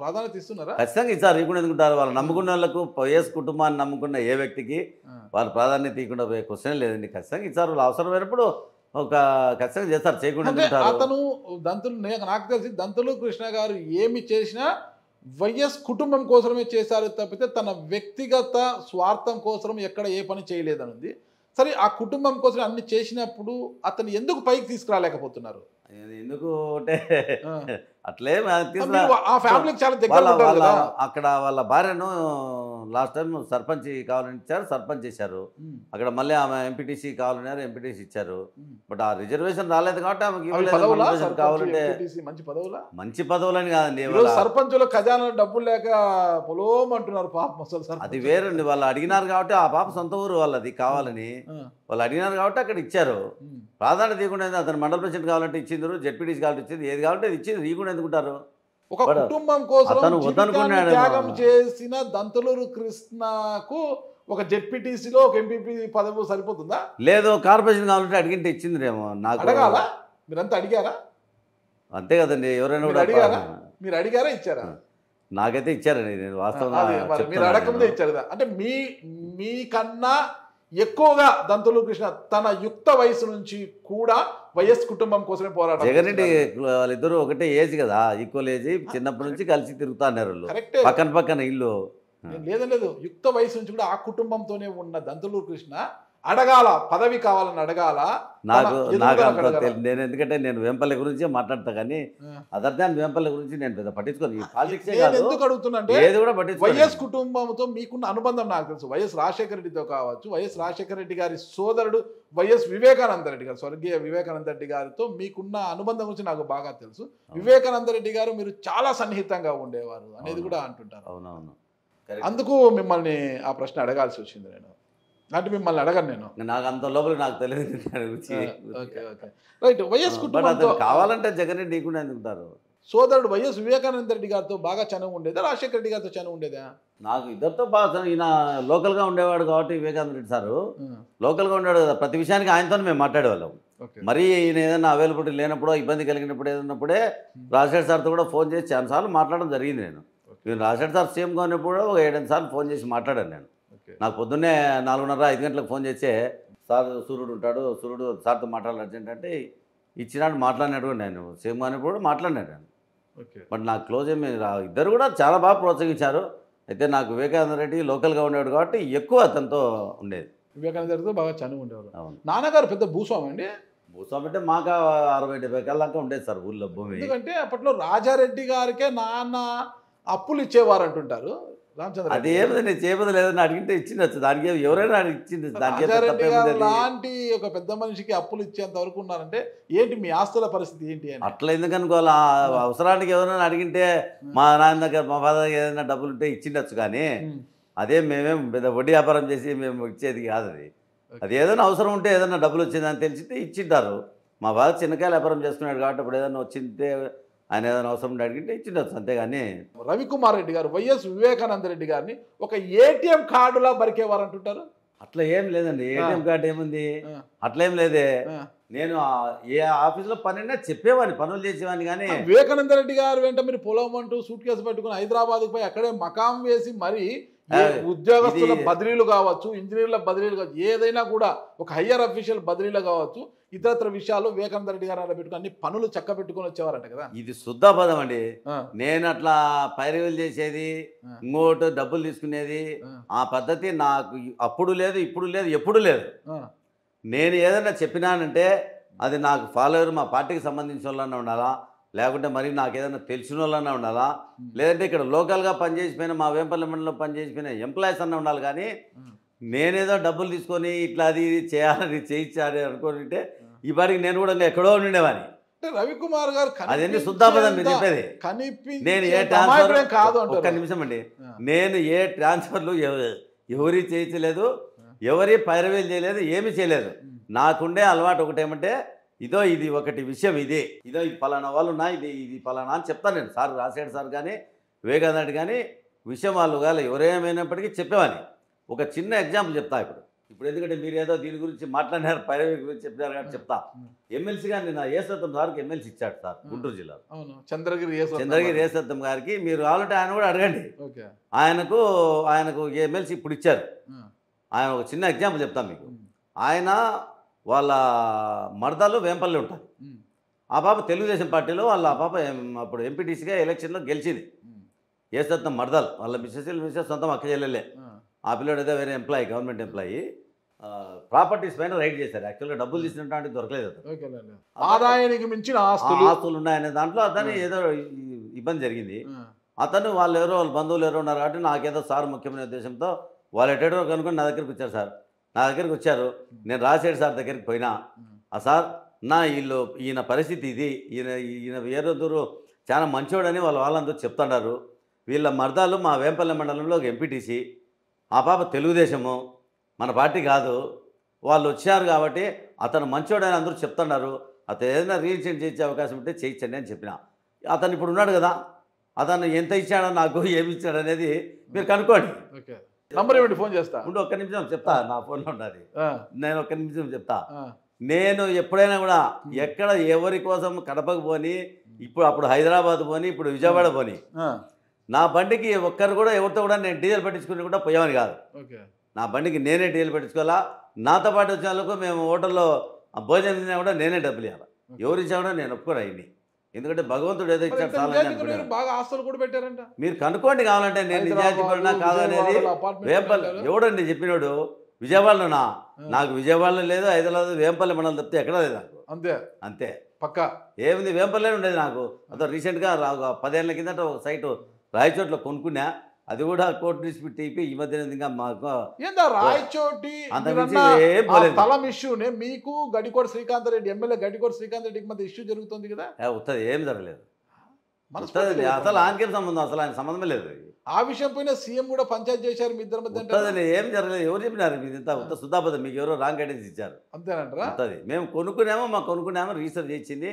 ప్రాధాన్యత ఇస్తున్నారా ఖచ్చితంగా ఇచ్చారు ఇవ్వకుండా ఎందుకుంటారు వాళ్ళు నమ్ముకున్న వాళ్ళకు వైఎస్ కుటుంబాన్ని నమ్ముకున్న ఏ వ్యక్తికి వాళ్ళు ప్రాధాన్యత ఇవ్వకుండా పోయే క్వశ్చన్ లేదండి ఖచ్చితంగా ఇచ్చారు వాళ్ళు అవసరమైనప్పుడు ఒక ఖచ్చితంగా చేస్తారు చేయకుండా అతను దంతులు నాకు తెలిసి దంతులు కృష్ణ గారు ఏమి చేసినా వైఎస్ కుటుంబం కోసమే చేశారు తప్పితే తన వ్యక్తిగత స్వార్థం కోసం ఎక్కడ ఏ పని చేయలేదనుంది సరే ఆ కుటుంబం కోసం అన్ని చేసినప్పుడు అతను ఎందుకు పైకి తీసుకురాలేకపోతున్నారు ఎందుకు అంటే అట్లే అక్కడ వాళ్ళ భార్యను లాస్ట్ టైం సర్పంచ్ కావాలని ఇచ్చారు సర్పంచ్ చేశారు అక్కడ మళ్ళీ ఆమె ఎంపీటీసీ కావాలన్నారు ఎంపీటీసీ ఇచ్చారు బట్ ఆ రిజర్వేషన్ రాలేదు కాబట్టి కావాలంటే మంచి పదవులని కాదండి సర్పంచులు ఖజానా డబ్బులు లేక పొలోమంటున్నారు పాప అది వేరండి వాళ్ళు అడిగినారు కాబట్టి ఆ పాప సొంత ఊరు వాళ్ళది కావాలని వాళ్ళు అడిగినారు కాబట్టి అక్కడ ఇచ్చారు ప్రాధాన్యత తీయకుండా అతను మండల ప్రెసిడెంట్ కావాలంటే ఇచ్చిందరు జడ్పీటీసీ కావాలంటే ఇచ్చింది ఏది కావాలంటే అది ఇచ్చింది తీయకుండా ఎందుకుంటారు ఒక కుటుంబం కోసం త్యాగం చేసిన దంతలూరు కృష్ణకు ఒక జెడ్పీటీసీలో ఒక ఎంపీపీ పదవి సరిపోతుందా లేదు కార్పొరేషన్ కావాలంటే అడిగింటే ఇచ్చిందిరేమో నాకు అడగాలా మీరంతా అడిగారా అంతే కదండి ఎవరైనా కూడా అడిగారా మీరు అడిగారా ఇచ్చారా నాకైతే ఇచ్చారండి నేను వాస్తవంగా మీరు అడగకుండా ఇచ్చారు అంటే మీ మీకన్నా ఎక్కువగా దంతులు కృష్ణ తన యుక్త వయసు నుంచి కూడా వైఎస్ కుటుంబం కోసమే పోరాటం జగన్ రెడ్డి వాళ్ళిద్దరూ ఒకటే ఏజ్ కదా ఈక్వల్ ఏజ్ చిన్నప్పటి నుంచి కలిసి తిరుగుతా అన్నారు పక్కన పక్కన ఇల్లు లేదు యుక్త వయసు నుంచి కూడా ఆ కుటుంబంతోనే ఉన్న దంతులు కృష్ణ అడగాల పదవి కావాలని అడగాల నాకు నాకు అంత నేను ఎందుకంటే నేను వెంపల్లి గురించి మాట్లాడతా కానీ అదర్ దాన్ వేంపల్లి గురించి నేను పెద్ద పట్టించుకోను పాలిటిక్స్ ఎందుకు అడుగుతున్నాంటే వైఎస్ కుటుంబంతో మీకున్న అనుబంధం నాకు తెలుసు వైఎస్ రాజశేఖర రెడ్డితో కావచ్చు వైఎస్ రాజశేఖర రెడ్డి గారి సోదరుడు వైఎస్ వివేకానంద రెడ్డి గారు స్వర్గీయ వివేకానంద రెడ్డి గారితో మీకున్న అనుబంధం గురించి నాకు బాగా తెలుసు వివేకానంద రెడ్డి గారు మీరు చాలా సన్నిహితంగా ఉండేవారు అనేది కూడా అంటుంటారు అవునవును అందుకు మిమ్మల్ని ఆ ప్రశ్న అడగాల్సి వచ్చింది నేను అంటే మిమ్మల్ని అడగను నేను నాకు అంత లోపల నాకు తెలియదు రైట్ వైఎస్ కుటుంబంతో కావాలంటే జగన్ రెడ్డి కూడా ఎందుకుంటారు సోదరుడు వైఎస్ వివేకానంద రెడ్డి గారితో బాగా చనువు ఉండేదా రాజశేఖర రెడ్డి గారితో చనువు ఉండేదా నాకు ఇద్దరితో బాగా ఈయన లోకల్గా ఉండేవాడు కాబట్టి వివేకానంద రెడ్డి సారు లోకల్గా ఉండేవాడు కదా ప్రతి విషయానికి ఆయనతో మేము మాట్లాడేవాళ్ళం మరి ఈయన ఏదైనా అవైలబిలిటీ లేనప్పుడు ఇబ్బంది కలిగినప్పుడు ఏదన్నప్పుడే రాజశేఖర్ సార్తో కూడా ఫోన్ చేసి చాలా సార్లు మాట్లాడడం జరిగింది నేను రాజశేఖర్ సార్ సీఎంగా ఉన్నప్పుడు ఒక ఏడెనిమిది సార్లు ఫోన్ చేసి మాట్లాడాను నేను నాకు పొద్దున్నే నాలుగున్నర ఐదు గంటలకు ఫోన్ చేసే సార్ సూర్యుడు ఉంటాడు సూర్యుడు సార్తో మాట్లాడాలి అర్జెంట్ అంటే ఇచ్చినాడు మాట్లాడినాడు నేను సేమ్ అనేప్పుడు మాట్లాడినాడు నేను బట్ నాకు క్లోజ్ ఏమీ ఇద్దరు కూడా చాలా బాగా ప్రోత్సహించారు అయితే నాకు వివేకానంద రెడ్డి లోకల్గా ఉండేవాడు కాబట్టి ఎక్కువ అతనితో ఉండేది వివేకానంద రెడ్డితో బాగా చనువు ఉండేవాడు నాన్నగారు పెద్ద భూస్వామి అండి భూస్వామి అంటే మాకు అరవై డెబ్బై ఏళ్ళ దాకా ఉండేది సార్ ఊళ్ళో భూమి ఎందుకంటే అప్పట్లో రాజారెడ్డి గారికే నాన్న అప్పులు ఇచ్చేవారు అంటుంటారు అది అదేమది నేను చేయబోదు లేదని అడిగితే ఇచ్చిండొచ్చు దానికి ఎవరైనా ఇచ్చింది దానికి లాంటి ఒక పెద్ద మనిషికి అప్పులు ఇచ్చేంత వరకు ఉన్నారంటే ఏంటి మీ ఆస్తుల పరిస్థితి ఏంటి అట్లా ఎందుకు అనుకోవాలి అవసరానికి ఎవరైనా అడిగింటే మా నాన్న దగ్గర మా ఫాదర్ దగ్గర ఏదైనా డబ్బులు ఉంటే ఇచ్చిండొచ్చు కానీ అదే మేమేం పెద్ద వడ్డీ వ్యాపారం చేసి మేము ఇచ్చేది కాదు అది అది ఏదైనా అవసరం ఉంటే ఏదైనా డబ్బులు వచ్చిందని తెలిసితే ఇచ్చింటారు మా బాధ చిన్నకాయలు వ్యాపారం చేసుకున్నాడు కాబట్టి అప్పుడు ఏదైనా వచ్చింటే ఆయన ఏదైనా అవసరం ఉండే అడిగింటే ఇచ్చిండొచ్చు అంతేగాని రవికుమార్ రెడ్డి గారు వైఎస్ వివేకానంద రెడ్డి గారిని ఒక ఏటీఎం కార్డులా బరికేవారు అంటుంటారు అట్లా ఏం లేదండి ఏటీఎం కార్డు ఏముంది అట్లా ఏం లేదే నేను ఏ పని అయినా చెప్పేవాడిని పనులు చేసేవాడిని కానీ వివేకానంద రెడ్డి గారు వెంట మీరు పొలం అంటూ సూట్ కేసు పెట్టుకుని హైదరాబాద్కి పోయి అక్కడే మకాం వేసి మరి ఉద్యోగస్తుల బదిలీలు కావచ్చు ఇంజనీర్ల బదిలీలు కావచ్చు ఏదైనా కూడా ఒక హయ్యర్ అఫీషియల్ బదిలీలు కావచ్చు ఇతర విషయాలు వివేకానంద రెడ్డి గారు అలా పెట్టుకుని అన్ని పనులు చక్క పెట్టుకుని వచ్చేవారంట కదా ఇది శుద్ధ పదం అండి నేను అట్లా పైరవీలు చేసేది ఇంకోటి డబ్బులు తీసుకునేది ఆ పద్ధతి నాకు అప్పుడు లేదు ఇప్పుడు లేదు ఎప్పుడు లేదు నేను ఏదైనా చెప్పినానంటే అది నాకు ఫాలోవర్ మా పార్టీకి సంబంధించిన వాళ్ళన్నా ఉండాలా లేకుంటే మరి నాకు ఏదైనా తెలిసిన వాళ్ళన్నా ఉండాలా లేదంటే ఇక్కడ లోకల్గా పనిచేసిపోయిన మా వేంపల్లి మండలంలో పనిచేసిపోయిన ఎంప్లాయీస్ అన్న ఉండాలి కానీ నేనేదో డబ్బులు తీసుకొని ఇట్లా అది చేయాలని చేయించాలి అనుకోనింటే ఈ పాటికి నేను కూడా ఎక్కడో ఉండేవాడిని రవికుమార్ గారు మీరు చెప్పేది నేను ఏ ట్రాన్స్ఫర్ కాదు ఒక్క నిమిషం అండి నేను ఏ ట్రాన్స్ఫర్లు ఎవరి చేయించలేదు ఎవరి పైరవేలు చేయలేదు ఏమీ చేయలేదు నాకుండే అలవాటు ఒకటేమంటే ఇదో ఇది ఒకటి విషయం ఇది ఇదో ఇది పలానా వాళ్ళు నా ఇది ఇది పలానా అని చెప్తాను నేను సార్ రాసేడు సార్ కానీ వేగనాడు కానీ విషయం వాళ్ళు కాలే ఎవరేమైనప్పటికీ చెప్పేవాని ఒక చిన్న ఎగ్జాంపుల్ చెప్తా ఇప్పుడు ఇప్పుడు ఎందుకంటే మీరు ఏదో దీని గురించి మాట్లాడినారు పైరవీ గురించి చెప్పినారు కానీ చెప్తా hmm. ఎమ్మెల్సీగా నిన్న ఏ సత్తం సార్కి ఎమ్మెల్సీ ఇచ్చాడు సార్ hmm. గుంటూరు జిల్లాలో చంద్రగిరి చంద్రగిరి ఏ సత్తం గారికి మీరు కావాలంటే ఆయన కూడా అడగండి ఆయనకు ఆయనకు ఎమ్మెల్సీ ఇప్పుడు ఇచ్చారు hmm. ఆయన ఒక చిన్న ఎగ్జాంపుల్ చెప్తాను మీకు ఆయన వాళ్ళ మర్దాలు వేంపల్లి ఉంటారు ఆ పాప తెలుగుదేశం పార్టీలో వాళ్ళ ఆ పాప అప్పుడు ఎంపీటీసీగా ఎలక్షన్లో గెలిచింది ఏ సత్తం మర్దాలు వాళ్ళ మిస్సెస్ మిస్సెస్ సొంతం అక్క చెల్లెలే ఆ పిల్లడు అయితే వేరే ఎంప్లాయీ గవర్నమెంట్ ఎంప్లాయీ ప్రాపర్టీస్ పైన రైట్ చేశారు యాక్చువల్గా డబ్బులు hmm. తీసినటువంటి దొరకలేదు ఆదాయానికి మించిన ఆస్తులు ఆస్తులు ఉన్నాయనే దాంట్లో అతని hmm. ఏదో ఇబ్బంది జరిగింది hmm. అతను వాళ్ళు ఎవరో వాళ్ళ బంధువులు ఎవరో ఉన్నారు కాబట్టి నాకేదో సార్ ముఖ్యమైన ఉద్దేశంతో వాళ్ళు ఎటో కనుక్కొని నా దగ్గరికి వచ్చారు సార్ నా దగ్గరికి వచ్చారు నేను రాజశేఖర్ సార్ దగ్గరికి పోయినా ఆ సార్ నా వీళ్ళు ఈయన పరిస్థితి ఇది ఈయన ఈయన వేరొద్దరు చాలా మంచివాడని వాళ్ళ వాళ్ళందరూ చెప్తున్నారు వీళ్ళ మర్దాలు మా వేంపల్లి మండలంలో ఎంపీటీసీ ఆ పాప తెలుగుదేశము మన పార్టీ కాదు వాళ్ళు వచ్చారు కాబట్టి అతను మంచోడని అందరూ చెప్తున్నారు అతను ఏదైనా రీఎక్షన్ చేసే అవకాశం ఉంటే చేయించండి అని చెప్పిన అతను ఇప్పుడు ఉన్నాడు కదా అతను ఎంత ఇచ్చాడో నాకు ఏమి ఇచ్చాడు అనేది మీరు కనుక్కోండి నంబర్ ఏమిటి ఫోన్ చేస్తా ఉండి ఒక్క నిమిషం చెప్తా నా ఫోన్లో ఉన్నది నేను ఒక్క నిమిషం చెప్తా నేను ఎప్పుడైనా కూడా ఎక్కడ ఎవరి కోసం కడపకు పోని ఇప్పుడు అప్పుడు హైదరాబాద్ పోని ఇప్పుడు విజయవాడ పోని నా బండికి ఒక్కరు కూడా ఎవరితో కూడా నేను డీజిల్ పెట్టించుకుని కూడా పోయామని కాదు నా బండికి నేనే డీజిల్ పెట్టించుకోవాలా నాతో పాటు వచ్చిన వాళ్ళకు మేము హోటల్లో భోజనం తిన్నా కూడా నేనే డబ్బులు ఇవ్వాలి ఎవరు ఇచ్చా కూడా నేను ఒప్పుకోరా అయింది ఎందుకంటే భగవంతుడు ఏదో ఇచ్చాడు చాలా మీరు కనుక్కోండి కావాలంటే నేను నిజాయితీ కాదనేది వేంపల్లి ఎవడండి చెప్పినోడు విజయవాడలోనా నాకు విజయవాడలో లేదు హైదరాబాద్ వేంపల్లి మనం తప్పితే ఎక్కడ లేదు నాకు అంతే అంతే పక్క ఏమిది వేంపల్లే ఉండేది నాకు అదో రీసెంట్గా పదేళ్ళ కిందట ఒక సైటు రాయచోట్ల కొనుక్కున్నా అది కూడా కోర్టు డిస్ప్యూట్ అయిపోయి ఈ మధ్యన మాకు రాయచోటి స్థలం ఇష్యూ మీకు గడికోట శ్రీకాంత్ రెడ్డి ఎమ్మెల్యే గడికోట శ్రీకాంత్ రెడ్డికి మధ్య ఇష్యూ జరుగుతుంది కదా ఏం జరగలేదు మనసు అసలు ఆయనకేం సంబంధం అసలు ఆయన సంబంధమే లేదు ఆ విషయం పోయిన సీఎం కూడా పంచాయత్ చేశారు మీ ఇద్దరు మధ్య ఏం జరగలేదు ఎవరు చెప్పినారు మీ ఇంత సుధాపద మీకు ఎవరో రాంగ్ గైడెన్స్ ఇచ్చారు అంతేనంటారా మేము కొనుక్కునేమో మా కొనుక్కునేమో రీసెర్చ్ ఇచ్చింది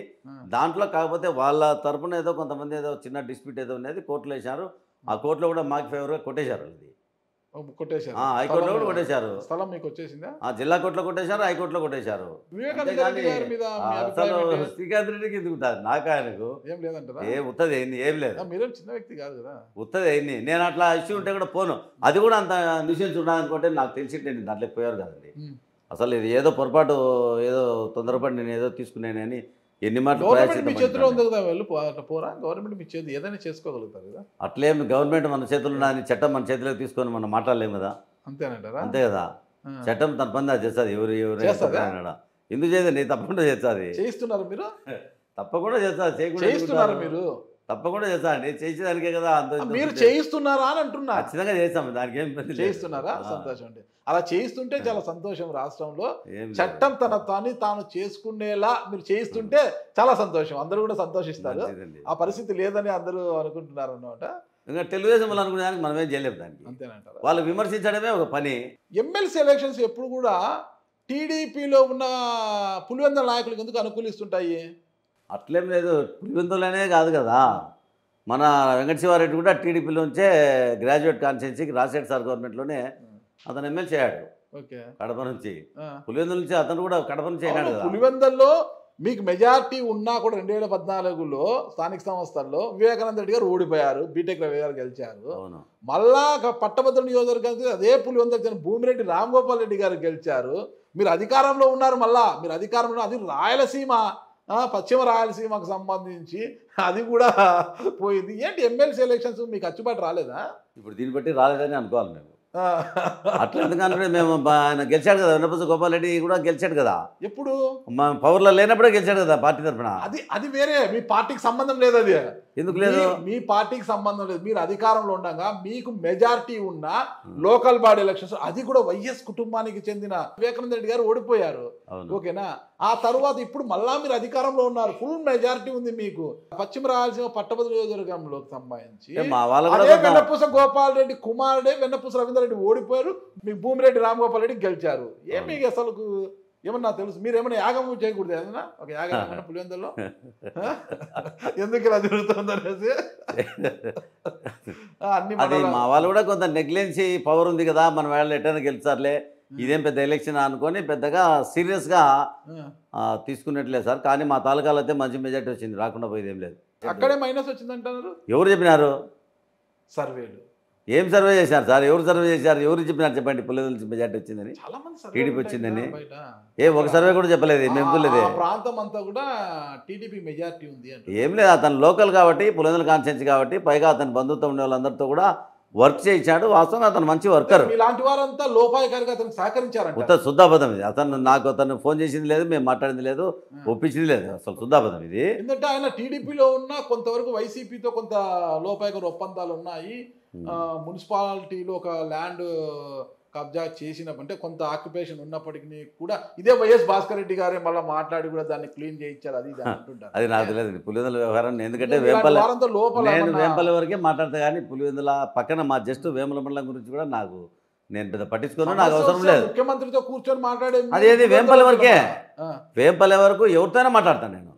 దాంట్లో కాకపోతే వాళ్ళ తరపున ఏదో కొంతమంది ఏదో చిన్న డిస్ప్యూట్ ఏదో ఉన్నది కోర్టులో వేశారు ఆ కోర్టులో కూడా మాకు ఫేవర్గా కొట్టేశారు ఇది కొట్టేశారు హైకోర్టులో కూడా కొట్టేశారు స్థలం మీకు వచ్చేసిందా జిల్లా కోర్టులో కొట్టేశారు హైకోర్టులో కొట్టేశారు అసలు శ్రీకాంత్ రెడ్డికి ఎందుకు నాకు ఆయనకు ఏం లేదంటారా ఏ ఉత్తది ఏం లేదు మీరేం చిన్న వ్యక్తి కాదు కదా ఉత్తది ఏంది నేను అట్లా ఇష్యూ ఉంటే కూడా పోను అది కూడా అంత నిషేధించి ఉండాలనుకుంటే నాకు తెలిసి నేను దాంట్లో పోయారు కదండి అసలు ఇది ఏదో పొరపాటు ఏదో తొందరపడి నేను ఏదో తీసుకునేనని ఎన్ని గవర్నమెంట్ చేతిలో ఉంది కదా పోరా గవర్నమెంట్ మీ చేతి ఏదైనా చేసుకోగలుగుతారు కదా అట్లే గవర్నమెంట్ మన చేతిలో ఉన్న చట్టం మన చేతిలోకి తీసుకొని మనం మాట్లాడలేము కదా అంతేనంటారా అంతే కదా చట్టం తన పని అది చేస్తుంది ఎవరు ఎవరు ఎందుకు చేయదండి తప్పకుండా చేస్తుంది చేయిస్తున్నారు మీరు తప్పకుండా చేస్తారు చేయకుండా చేయిస్తున్నారు మీరు తప్పకుండా చేస్తాను నేను చేసేదానికే కదా అంత మీరు చేయిస్తున్నారా అని అంటున్నా ఖచ్చితంగా చేస్తాము దానికి ఏం చేయిస్తున్నారా సంతోషం అండి అలా చేయిస్తుంటే చాలా సంతోషం రాష్ట్రంలో చట్టం తన తాని తాను చేసుకునేలా మీరు చేయిస్తుంటే చాలా సంతోషం అందరూ కూడా సంతోషిస్తారు ఆ పరిస్థితి లేదని అందరూ అనుకుంటున్నారు అన్నమాట ఇంకా తెలుగుదేశం వాళ్ళు అనుకునే దానికి మనమేం చేయలేము దానికి అంతేనంటారు వాళ్ళు విమర్శించడమే ఒక పని ఎమ్మెల్సీ ఎలక్షన్స్ ఎప్పుడు కూడా టీడీపీలో ఉన్న పులివెందల నాయకులకు ఎందుకు అనుకూలిస్తుంటాయి అట్లేం లేదు పులివెందులనే కాదు కదా మన వెంకట శివారెడ్డి కూడా టీడీపీలోంచే గ్రాడ్యుయేట్ కాన్స్టిట్యున్సీకి రాజశేఖర్ సార్ గవర్నమెంట్లోనే hmm. అతను ఎమ్మెల్సీ అయ్యాడు కడప నుంచి పులివెందుల నుంచి అతను కూడా కడప నుంచి అయినాడు కదా పులివెందుల్లో మీకు మెజార్టీ ఉన్నా కూడా రెండు వేల పద్నాలుగులో స్థానిక సంస్థల్లో వివేకానంద రెడ్డి గారు ఓడిపోయారు బీటెక్ రవి గారు గెలిచారు మళ్ళా పట్టభద్ర నియోజకవర్గానికి అదే పులివెందుల భూమిరెడ్డి రామ్ గోపాల్ రెడ్డి గారు గెలిచారు మీరు అధికారంలో ఉన్నారు మళ్ళా మీరు అధికారంలో అది రాయలసీమ పశ్చిమ రాయలసీమకు సంబంధించి అది కూడా పోయింది ఏంటి ఎమ్మెల్సీ ఎలక్షన్స్ మీకు అచ్చుబాటు రాలేదా ఇప్పుడు దీన్ని బట్టి రాలేదని అనుకోవాలి మేము అట్లాంటి మేము ఆయన గెలిచాడు కదా వెన్నపూస గోపాల్ రెడ్డి కూడా గెలిచాడు కదా ఎప్పుడు పవర్లో లేనప్పుడే గెలిచాడు కదా పార్టీ తరఫున అది అది వేరే మీ పార్టీకి సంబంధం లేదు అది ఎందుకు లేదు మీ పార్టీకి సంబంధం లేదు మీరు అధికారంలో ఉండగా మీకు మెజారిటీ ఉన్న లోకల్ బాడీ ఎలక్షన్స్ అది కూడా వైఎస్ కుటుంబానికి చెందిన వివేకానంద రెడ్డి గారు ఓడిపోయారు ఓకేనా ఆ తర్వాత ఇప్పుడు మళ్ళా మీరు అధికారంలో ఉన్నారు ఫుల్ మెజారిటీ ఉంది మీకు పశ్చిమ రాయలసీమ పట్టభద్ర నియోజకవర్గంలోకి సంబంధించి వెన్నపూస గోపాల్ రెడ్డి కుమారుడే వెన్నపూస రవీంద్ర రెడ్డి ఓడిపోయారు మీ భూమిరెడ్డి రామ్ గోపాల్ రెడ్డి గెలిచారు ఏమి అసలు ఏమన్నా తెలుసు మీరు ఏమైనా యాగం చేయకూడదు ఏదన్నా ఒక యాగం ఏమన్నా ఎందుకు ఇలా జరుగుతుంది అనేసి అన్ని మా వాళ్ళు కూడా కొంత నెగ్లెన్సీ పవర్ ఉంది కదా మన వేళ ఎటైనా గెలిచారులే ఇదేం పెద్ద ఎలక్షన్ అనుకొని పెద్దగా సీరియస్గా తీసుకున్నట్లే సార్ కానీ మా తాలూకాలో అయితే మంచి మెజార్టీ వచ్చింది రాకుండా పోయేది ఏం లేదు అక్కడే మైనస్ వచ్చిందంటారు ఎవరు చెప్పినారు సర్వేలు ఏం సర్వే చేశారు సార్ ఎవరు సర్వే చేశారు ఎవరు చెప్పినారు చెప్పండి పుల్లెదల మెజార్టీ వచ్చిందని టీడీపీ వచ్చిందని ఏ ఒక సర్వే కూడా చెప్పలేదు మేము ప్రాంతం అంతా కూడా టీడీపీ మెజార్టీ ఉంది ఏం లేదు అతను లోకల్ కాబట్టి పుల్లెదల కాన్స్టెన్సీ కాబట్టి పైగా అతని బంధుత్వం ఉండే వాళ్ళందరితో కూడా వర్క్ చేశాడు వాస్తవం అతను మంచి వర్కర్ ఇలాంటి వారంతా లోపాయకారిగా అతను సహకరించారు ఉత్త శుద్ధాబద్ధం ఇది అతను నాకు అతను ఫోన్ చేసింది లేదు మేము మాట్లాడింది లేదు ఒప్పించింది లేదు అసలు శుద్ధాబద్ధం ఇది ఎందుకంటే ఆయన టీడీపీలో ఉన్న కొంతవరకు వైసీపీతో కొంత లోపాయకర ఒప్పందాలు ఉన్నాయి మున్సిపాలిటీలో ఒక ల్యాండ్ కబ్జా చేసిన అంటే కొంత ఆక్యుపేషన్ ఉన్నప్పటికీ కూడా ఇదే వైఎస్ భాస్కర్ రెడ్డి గారే మళ్ళీ మాట్లాడి కూడా దాన్ని క్లీన్ చేయించారు అది అది నాకు తెలియదు పులివెందుల వ్యవహారం ఎందుకంటే వేంపల్లి లోపల నేను వరకే మాట్లాడతా కానీ పులివెందుల పక్కన మా జస్ట్ వేముల మండలం గురించి కూడా నాకు నేను పెద్ద పట్టించుకోను నాకు అవసరం లేదు ముఖ్యమంత్రితో కూర్చొని మాట్లాడే అదేది వేంపల్లి వరకే వేంపల్లి వరకు ఎవరితోనే మాట్లాడతాను నేను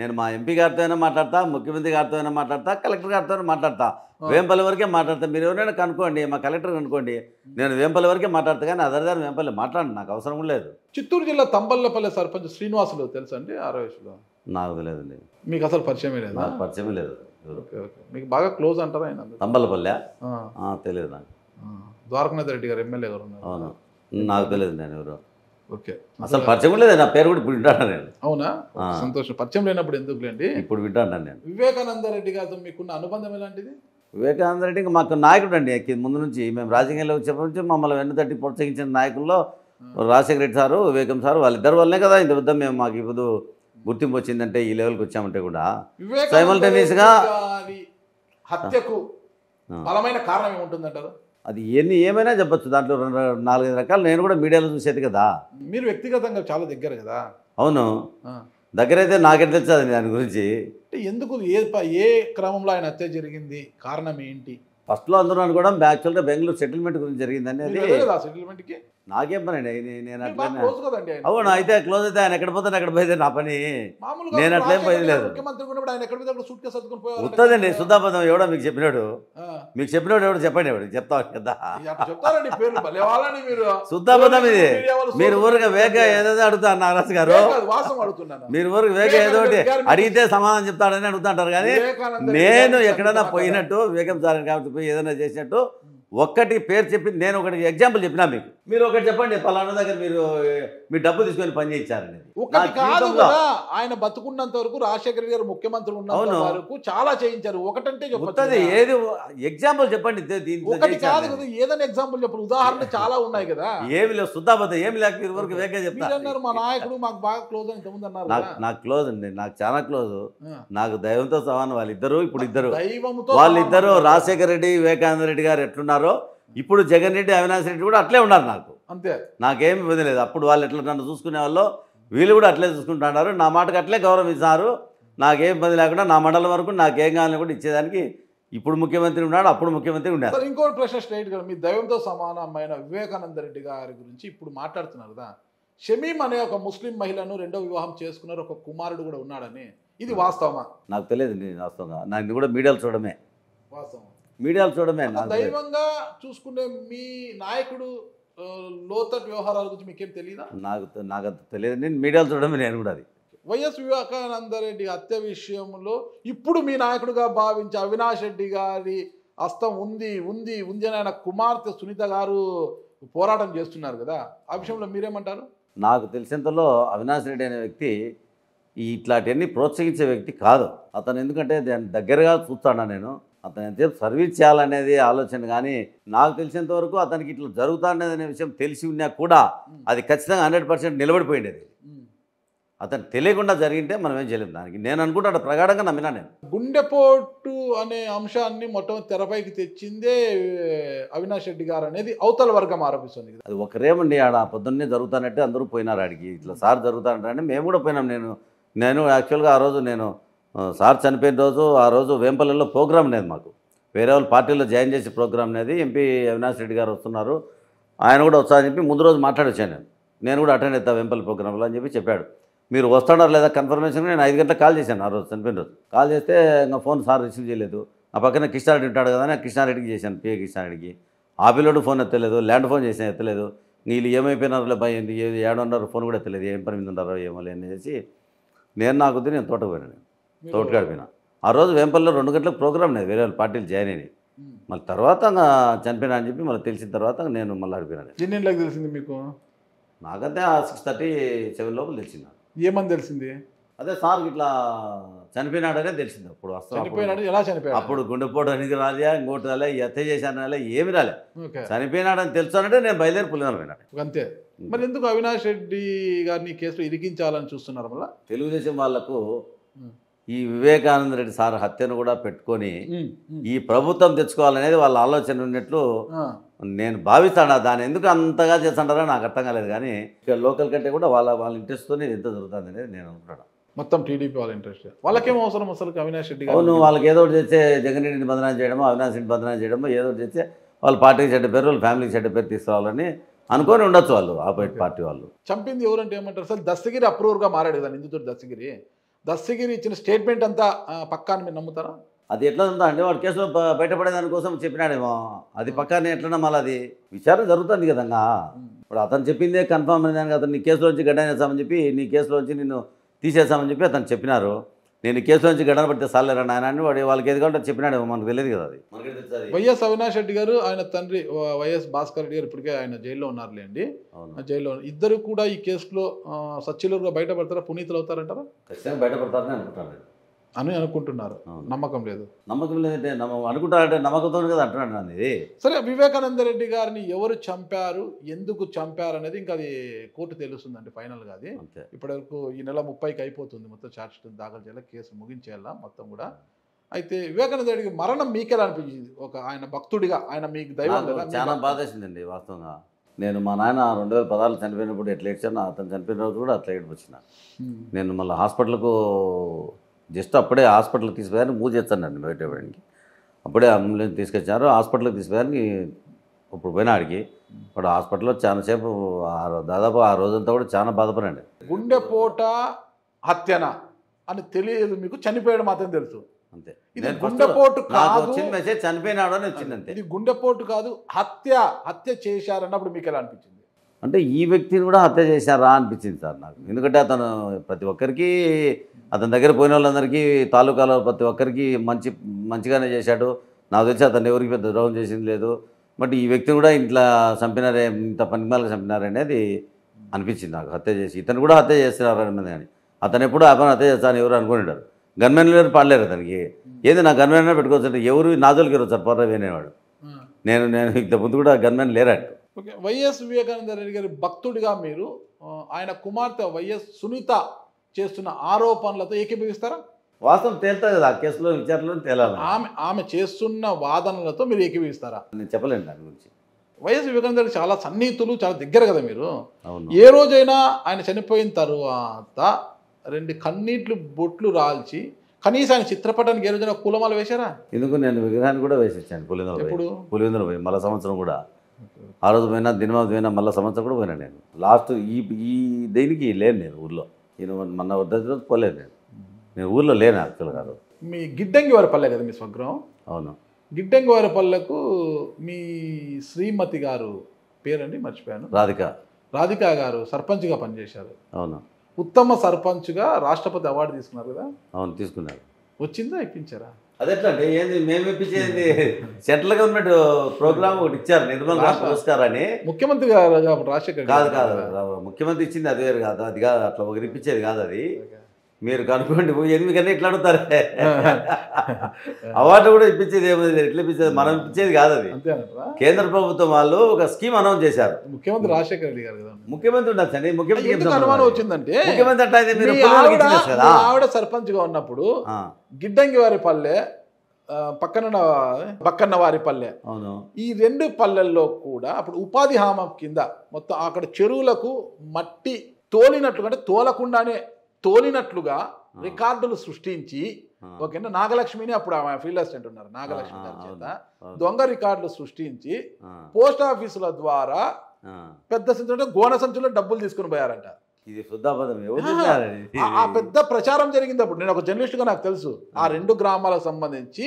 నేను మా ఎంపీ గారితోనే మాట్లాడతా ముఖ్యమంత్రి గారితోనే మాట్లాడతా కలెక్టర్ గారితోనే మాట్లాడతా వేంపల్లి వరకే మాట్లాడతా మీరు ఎవరైనా కనుక్కోండి మా కలెక్టర్ కనుక్కోండి నేను వేంపల్లి వరకే మాట్లాడతా కానీ అదర్ దాని వేంపల్లి మాట్లాడండి నాకు అవసరం లేదు చిత్తూరు జిల్లా తంబల్లపల్లి సర్పంచ్ శ్రీనివాసులు తెలుసా అండి ఆరోగ్యంలో నాకు తెలియదు మీకు అసలు పరిచయమే లేదు నాకు పరిచయమే లేదు మీకు బాగా క్లోజ్ అంటారా ఆయన తెలియదు నాకు ద్వారకనాథ్ రెడ్డి గారు ఎమ్మెల్యే గారు ఉన్నారు అవును నాకు తెలియదు నేను ఎవరు ఓకే అసలు పరిచయం లేదు నా పేరు కూడా ఇప్పుడు వింటాను నేను అవునా సంతోషం పరిచయం లేనప్పుడు ఎందుకు లేండి ఇప్పుడు వింటాను నేను వివేకానంద రెడ్డి గారితో మీకున్న అనుబంధం ఎలాంటిది వివేకానంద రెడ్డి మాకు నాయకుడు అండి ముందు నుంచి మేము రాజకీయాల్లో వచ్చేప్పటి నుంచి మమ్మల్ని తట్టి ప్రోత్సహించిన నాయకుల్లో రాజశేఖర రెడ్డి సారు వివేకం సారు వాళ్ళిద్దరు వల్లే కదా ఇంత పెద్ద మేము మాకు ఇప్పుడు గుర్తింపు వచ్చిందంటే ఈ లెవెల్కి వచ్చామంటే కూడా సైమల్టేనియస్గా హత్యకు బలమైన కారణం ఏముంటుందంటారు అది ఎన్ని ఏమైనా చెప్పచ్చు దాంట్లో రెండు నాలుగైదు రకాలు నేను కూడా మీడియాలో చూసేది కదా మీరు వ్యక్తిగతంగా చాలా దగ్గర కదా అవును దగ్గరైతే నాకెట్ తెలుస్తుంది దాని గురించి అంటే ఎందుకు ఏ ఏ క్రమంలో ఆయన హత్య జరిగింది కారణం ఏంటి ఫస్ట్లో అందులో అనుకోవడం యాక్చువల్గా బెంగళూరు సెటిల్మెంట్ గురించి జరిగింది అది అనేది నాకేం పని అండి నేను అట్లనే అవును అయితే క్లోజ్ అయితే ఆయన ఎక్కడ పోతే ఎక్కడ పోయితే నా పని నేను అట్లేం పోయింది లేదు వస్తుందండి శుద్ధాపదం ఎవడో మీకు చెప్పినాడు మీకు చెప్పినాడు ఎవడో చెప్పండి ఎవడు చెప్తా కదా శుద్ధాపదం ఇది మీరు ఊరిగా వేగ ఏదో అడుగుతారు నాగరాజు గారు మీరు ఊరికి వేగ ఏదో ఒకటి అడిగితే సమాధానం చెప్తాడని అడుగుతుంటారు కానీ నేను ఎక్కడైనా పోయినట్టు వేగం సారని కాబట్టి పోయి ఏదైనా చేసినట్టు ఒక్కటి పేరు చెప్పింది నేను ఒకటి ఎగ్జాంపుల్ చెప్పినా మీకు మీరు ఒకటి చెప్పండి పలానా దగ్గర మీరు మీ డబ్బు తీసుకొని పని ఒకటి కాదు కదా ఆయన బతుకున్నంత వరకు రాజశేఖర్ గారు ముఖ్యమంత్రి ఉన్నంత వరకు చాలా చేయించారు ఒకటంటే చెప్పండి ఏది ఎగ్జాంపుల్ చెప్పండి ఒకటి కాదు కదా ఏదైనా ఎగ్జాంపుల్ చెప్పండి ఉదాహరణ చాలా ఉన్నాయి కదా ఏమి లేవు సుద్దాబద్ద ఏమి లేక మీరు వరకు వేగ చెప్పారు మా నాయకుడు మాకు బాగా క్లోజ్ అని అన్నారు నాకు క్లోజ్ అండి నాకు చాలా క్లోజ్ నాకు దైవంతో సమానం వాళ్ళిద్దరు ఇప్పుడు ఇద్దరు వాళ్ళిద్దరు రాజశేఖర రెడ్డి వివేకానంద రెడ్డి గారు ఎట్లున్నారో ఇప్పుడు జగన్ రెడ్డి అవినాష్ రెడ్డి కూడా అట్లే ఉన్నారు నాకు అంతే నాకేం లేదు అప్పుడు వాళ్ళు ఎట్లా నన్ను చూసుకునే వాళ్ళు వీళ్ళు కూడా అట్లే చూసుకుంటున్నారు నా మాటకు అట్లే గౌరవం ఇస్తారు నాకేం ఇబ్బంది లేకుండా నా మండలం వరకు నాకేం కావాలని కూడా ఇచ్చేదానికి ఇప్పుడు ముఖ్యమంత్రి ఉన్నాడు అప్పుడు ముఖ్యమంత్రి ఉన్నాడు ఇంకో ప్రశ్న కదా మీ దైవంతో సమానమైన వివేకానంద రెడ్డి గారి గురించి ఇప్పుడు మాట్లాడుతున్నారు కదా షమీం అనే ఒక ముస్లిం మహిళను రెండో వివాహం చేసుకున్నారు ఒక కుమారుడు కూడా ఉన్నాడని ఇది వాస్తవమా నాకు తెలియదు నేను వాస్తవంగా నేను కూడా మీడియాలు చూడమే వాస్తవం మీడియాలు చూడమే దైవంగా చూసుకునే మీ నాయకుడు లోతట్ వ్యవహారాల గురించి మీకేం తెలియదా నాకు నాకు అంత తెలియదు నేను మీడియాలు చూడమే నేను కూడా అది వైఎస్ వివేకానంద రెడ్డి హత్య విషయంలో ఇప్పుడు మీ నాయకుడుగా భావించే అవినాష్ రెడ్డి గారి హస్తం ఉంది ఉంది ఉంది అని ఆయన కుమార్తె సునీత గారు పోరాటం చేస్తున్నారు కదా ఆ విషయంలో మీరేమంటారు నాకు తెలిసినంతలో అవినాష్ రెడ్డి అనే వ్యక్తి ఇట్లాంటివన్నీ ప్రోత్సహించే వ్యక్తి కాదు అతను ఎందుకంటే దాని దగ్గరగా చూస్తాను నేను అతనైతే సర్వీస్ చేయాలనేది ఆలోచన కానీ నాకు తెలిసినంత వరకు అతనికి ఇట్లా జరుగుతానేది అనే విషయం తెలిసి ఉన్నా కూడా అది ఖచ్చితంగా హండ్రెడ్ పర్సెంట్ నిలబడిపోయిండేది అతను తెలియకుండా జరిగింటే మనం ఏం చేయలేము దానికి నేను అనుకుంటా ప్రగాఢంగా నమ్మినా నేను గుండెపోటు అనే అంశాన్ని మొత్తం తెరపైకి తెచ్చిందే అవినాష్ రెడ్డి గారు అనేది అవతల వర్గం ఆరోపిస్తుంది అది ఒకరేమండి ఆడ పొద్దున్నే జరుగుతానంటే అందరూ పోయినారు ఆడికి ఇట్లా సార్ జరుగుతానంటే మేము కూడా పోయినాం నేను నేను యాక్చువల్గా ఆ రోజు నేను సార్ చనిపోయిన రోజు ఆ రోజు వేంపల్లిలో ప్రోగ్రామ్ అనేది మాకు వేరే వాళ్ళు పార్టీలో జాయిన్ చేసే ప్రోగ్రామ్ అనేది ఎంపీ అవినాష్ రెడ్డి గారు వస్తున్నారు ఆయన కూడా వస్తారని చెప్పి ముందు రోజు మాట్లాడొచ్చాను నేను నేను కూడా అటెండ్ అవుతాను వెంపల్లి ప్రోగ్రాంలో అని చెప్పి చెప్పాడు మీరు వస్తున్నారు లేదా కన్ఫర్మేషన్ నేను ఐదు గంటలకు కాల్ చేశాను ఆ రోజు చనిపోయిన రోజు కాల్ చేస్తే ఇంకా ఫోన్ సార్ రిసీవ్ చేయలేదు ఆ పక్కన కిషారెడ్డి ఉంటాడు కదా నేను కిషారెడ్డికి చేశాను పిఏ కిషారెడ్డికి ఆ ఫోన్ ఎత్తలేదు ల్యాండ్ ఫోన్ చేసిన ఎత్తలేదు వీళ్ళు ఏమైపోయినారు భయం ఏడున్నారు ఫోన్ కూడా ఎత్తలేదు ఏం పని మీద ఉన్నారో ఏమో లేని చేసి నేను నాకు నేను తోటకు పోయినాను తోటకాడు పోయినా ఆ రోజు వేంపల్లో రెండు గంటలకు ప్రోగ్రామ్ లేదు వేరే పార్టీలు జాయిన్ అయ్యి మళ్ళీ తర్వాత చనిపోయినా అని చెప్పి మళ్ళీ తెలిసిన తర్వాత నేను మళ్ళీ అడిపోయినాను ఎన్ని తెలిసింది మీకు నాకైతే సిక్స్ థర్టీ సెవెన్ లోపల తెలిసింది ఏమని తెలిసింది అదే సార్ ఇట్లా చనిపోయినాడనే తెలిసింది అప్పుడు వస్తాడు ఎలా చనిపోయాడు అప్పుడు గుండెపోటు అనికి రాలే ఇంకోటి రాలే ఎత్త చేశాను రాలే ఏమి రాలే చనిపోయినాడని తెలుసానంటే నేను బయలుదేరి పులినాడు అంతే మరి ఎందుకు అవినాష్ రెడ్డి గారిని కేసులో ఇరికించాలని చూస్తున్నారు మళ్ళీ తెలుగుదేశం వాళ్లకు ఈ వివేకానంద రెడ్డి సార్ హత్యను కూడా పెట్టుకొని ఈ ప్రభుత్వం తెచ్చుకోవాలనేది వాళ్ళ ఆలోచన ఉన్నట్లు నేను భావిస్తాను దాన్ని ఎందుకు అంతగా అంటారో నాకు అర్థం కాలేదు కానీ లోకల్ కంటే కూడా వాళ్ళ వాళ్ళ ఇంట్రెస్ట్తోనే ఎంత జరుగుతుంది అనేది నేను అనుకుంటాను మొత్తం టీడీపీ వాళ్ళ ఇంట్రెస్ట్ వాళ్ళకేం అవసరం అసలు అవినాష్ రెడ్డి అవును వాళ్ళకి ఏదో ఒకటి చేస్తే జగన్ రెడ్డిని బదనాలు చేయడమో అవినాష్ రెడ్డి బదనాలు చేయడమో ఏదో ఒకటి చేస్తే వాళ్ళ పార్టీకి చెడ్డ పేరు వాళ్ళ ఫ్యామిలీకి చెడ్డ పేరు తీసుకోవాలని అనుకొని ఉండొచ్చు వాళ్ళు ఆపోజిట్ పార్టీ వాళ్ళు చంపింది ఎవరంటే ఏమంటారు అసలు దస్తగిరి అప్రూవర్గా మారాడు కదా నిందితుడు దస్తగిరి దస్తగిరి ఇచ్చిన స్టేట్మెంట్ అంతా పక్కా మీరు నమ్ముతారా అది ఎట్లా ఉందా అంటే వాడు కేసులో బయటపడే దానికోసం చెప్పినాడేమో అది పక్కనే ఎట్లన్నా మళ్ళీ అది విచారణ జరుగుతుంది కదంగా ఇప్పుడు అతను చెప్పిందే కన్ఫామ్ అయిందని దానికి అతను నీ కేసులోంచి గడ్డ చెప్పి నీ కేసులోంచి నిన్ను తీసేసామని చెప్పి అతను చెప్పినారు నేను కేసు నుంచి గడన సార్ సాలేరా నాయన అని వాడు వాళ్ళకి ఏది కావాలంటే చెప్పినాడు మనకు తెలియదు కదా అది వైఎస్ అవినాష్ రెడ్డి గారు ఆయన తండ్రి వైఎస్ భాస్కర్ రెడ్డి గారు ఇప్పటికే ఆయన జైల్లో ఉన్నారులేండి జైల్లో ఇద్దరు కూడా ఈ కేసులో సచ్చిలుగా బయటపడతారా పునీతులు అవుతారంటారా ఖచ్చితంగా బయటపడతారని అనుకుంటారు అని అనుకుంటున్నారు నమ్మకం లేదు నమ్మకం లేదంటే అనుకుంటారంటే నమ్మకంతో కదా అంటున్నాను ఇది సరే వివేకానంద రెడ్డి గారిని ఎవరు చంపారు ఎందుకు చంపారు అనేది ఇంకా అది కోర్టు తెలుస్తుందండి ఫైనల్గా అది ఇప్పటివరకు ఈ నెల ముప్పైకి అయిపోతుంది మొత్తం ఛార్జ్షీట్ దాఖలు చేయాలి కేసు ముగించేయాలా మొత్తం కూడా అయితే వివేకానంద రెడ్డి మరణం మీకేలా అనిపించింది ఒక ఆయన భక్తుడిగా ఆయన మీకు దైవం చాలా బాధేసిందండి వాస్తవంగా నేను మా నాయన రెండు వేల పదాలు చనిపోయినప్పుడు ఎట్లా ఇచ్చాను అతను చనిపోయిన రోజు కూడా అట్లా ఏడిపించిన నేను మళ్ళీ హాస్పిటల్కు జస్ట్ అప్పుడే హాస్పిటల్కి తీసుకుపోయారు మూవ్ చేస్తానండి బయట అప్పుడే అంబులెన్స్ తీసుకొచ్చారు హాస్పిటల్కి తీసుకుపోయారు ఇప్పుడు పోయినాడికి ఇప్పుడు హాస్పిటల్లో చాలా సేపు దాదాపు ఆ రోజంతా కూడా చాలా బాధపడండి గుండెపోట హత్యన అని తెలియదు మీకు చనిపోయాడు మాత్రం తెలుసు అంతే ఇది గుండెపోటు కాదు చనిపోయినాడు అని వచ్చింది అంతే ఇది గుండెపోటు కాదు హత్య హత్య చేశారన్నప్పుడు మీకు ఎలా అనిపించింది అంటే ఈ వ్యక్తిని కూడా హత్య చేశారా అనిపించింది సార్ నాకు ఎందుకంటే అతను ప్రతి ఒక్కరికి అతని దగ్గర పోయిన వాళ్ళందరికీ తాలూకాలో ప్రతి ఒక్కరికి మంచి మంచిగానే చేశాడు నాకు తెలిసి అతను ఎవరికి పెద్ద ద్రోహం చేసింది లేదు బట్ ఈ వ్యక్తిని కూడా ఇంట్లో చంపినారే ఇంత పనిమాలకు చంపినారనేది అనిపించింది నాకు హత్య చేసి ఇతను కూడా హత్య చేస్తున్నారన్నది అని అతను ఎప్పుడు అతను హత్య చేస్తాను ఎవరు అనుకునేవారు గన్మెన్ లేరు పాడలేరు అతనికి ఏది నా గన్మెన్ పెట్టుకోవచ్చు ఎవరు నాజోలు ఎవరు సార్ పర్ర నేను నేను ఇంత ముందు కూడా గన్మెన్ లేరట్టు ఓకే వైఎస్ వివేకానంద రెడ్డి గారి భక్తుడిగా మీరు ఆయన కుమార్తె వైఎస్ సునీత చేస్తున్న ఆరోపణలతో ఏకీభవిస్తారా వాస్తవం తేలుతుంది కదా ఆ కేసులో విచారణ తేలాలి ఆమె ఆమె చేస్తున్న వాదనలతో మీరు ఏకీభవిస్తారా నేను చెప్పలేను దాని గురించి వైఎస్ వివేకానంద రెడ్డి చాలా సన్నిహితులు చాలా దగ్గర కదా మీరు ఏ రోజైనా ఆయన చనిపోయిన తరువాత రెండు కన్నీట్లు బొట్లు రాల్చి కనీసం ఆయన చిత్రపటానికి ఏ రోజైనా పూలమాల వేశారా ఎందుకు నేను విగ్రహాన్ని కూడా వేసి ఇచ్చాను పులివెందుల ఇప్పుడు పులివెందుల మళ్ళా సంవత్సరం కూడా ఆ రోజు పోయినా దినమాజు పోయినా మళ్ళీ సంవత్సరం కూడా పోయినా నేను లాస్ట్ ఈ ఈ దేనికి లేను నేను ఊళ్ళో నేను మన వద్ద పోలేదు నేను నేను ఊళ్ళో లేను యాక్చువల్గా రోజు మీ గిడ్డంగి వారి పల్లె కదా మీ స్వగ్రహం అవును గిడ్డంగి వారి పల్లెకు మీ శ్రీమతి గారు పేరండి మర్చిపోయాను రాధిక రాధిక గారు సర్పంచ్గా పనిచేశారు అవును ఉత్తమ సర్పంచ్గా రాష్ట్రపతి అవార్డు తీసుకున్నారు కదా అవును తీసుకున్నారు వచ్చిందా ఇప్పించారా అదెట్లా అంటే ఏంది మేము ఇప్పించేది సెంట్రల్ గవర్నమెంట్ ప్రోగ్రామ్ ఒకటి ఇచ్చారు నిర్మల్ రాష్ట్ర పురస్కార్ అని ముఖ్యమంత్రి కాదు కాదు ముఖ్యమంత్రి ఇచ్చింది అది వేరు కాదు అది కాదు అట్లా ఒకరు ఇప్పించేది కాదు అది మీరు కనుక్కోండి ఎనిమిది ఇట్లా అడుగుతారు అవార్డు కూడా ఇప్పించేది ఏమైంది ఎట్లా ఇప్పించేది మనం ఇప్పించేది కాదు అది కేంద్ర ప్రభుత్వం వాళ్ళు ఒక స్కీమ్ అనౌన్స్ చేశారు ముఖ్యమంత్రి రాజశేఖర రెడ్డి గారు కదా ముఖ్యమంత్రి ముఖ్యమంత్రి వచ్చిందంటే ముఖ్యమంత్రి అంటే ఆవిడ సర్పంచ్గా ఉన్నప్పుడు గిడ్డంగి వారి పల్లె పక్కన పక్కన వారి పల్లె అవును ఈ రెండు పల్లెల్లో కూడా అప్పుడు ఉపాధి హామం కింద మొత్తం అక్కడ చెరువులకు మట్టి తోలినట్లు అంటే తోలకుండానే తోలినట్లుగా రికార్డులు సృష్టించి ఓకేనా నాగలక్ష్మిని అప్పుడు ఆమె ఫీల్డ్ అసిస్టెంట్ ఉన్నారు నాగలక్ష్మి గారి చేత దొంగ రికార్డులు సృష్టించి పోస్ట్ ఆఫీసుల ద్వారా పెద్ద సంచులు గోన సంచులో డబ్బులు తీసుకుని పోయారంట ఇది ఆ పెద్ద ప్రచారం జరిగింది అప్పుడు నేను ఒక గా నాకు తెలుసు ఆ రెండు గ్రామాలకు సంబంధించి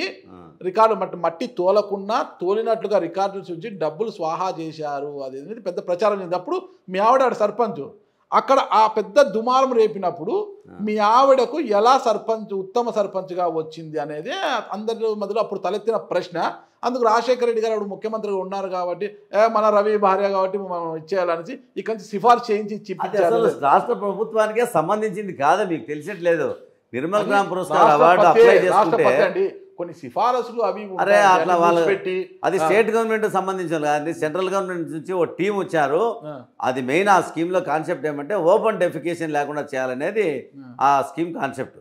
రికార్డు మట్టి మట్టి తోలకుండా తోలినట్లుగా రికార్డులు చూసి డబ్బులు స్వాహా చేశారు అది పెద్ద ప్రచారం జరిగింది అప్పుడు మీ ఆవిడ సర్పంచ్ అక్కడ ఆ పెద్ద దుమారం రేపినప్పుడు మీ ఆవిడకు ఎలా సర్పంచ్ ఉత్తమ సర్పంచ్గా వచ్చింది అనేది అందరి మధ్యలో అప్పుడు తలెత్తిన ప్రశ్న అందుకు రాజశేఖర రెడ్డి గారు అప్పుడు ముఖ్యమంత్రిగా ఉన్నారు కాబట్టి మన రవి భార్య కాబట్టి మనం ఇచ్చేయాలనేసి ఇక్కడి నుంచి సిఫార్సు చేయించి చెప్పారు రాష్ట్ర ప్రభుత్వానికే సంబంధించింది కాదా మీకు తెలిసట్లేదు నిర్మల్ గ్రామ పురస్కారం అవార్డు అప్లై చేసుకుంటే కొన్ని సిఫారసులు అవి అరే అట్లా వాళ్ళు పెట్టి అది స్టేట్ గవర్నమెంట్ సంబంధించిన కానీ సెంట్రల్ గవర్నమెంట్ నుంచి ఓ టీం వచ్చారు అది మెయిన్ ఆ స్కీమ్లో కాన్సెప్ట్ ఏమంటే ఓపెన్ డెఫికేషన్ లేకుండా చేయాలనేది ఆ స్కీమ్ కాన్సెప్ట్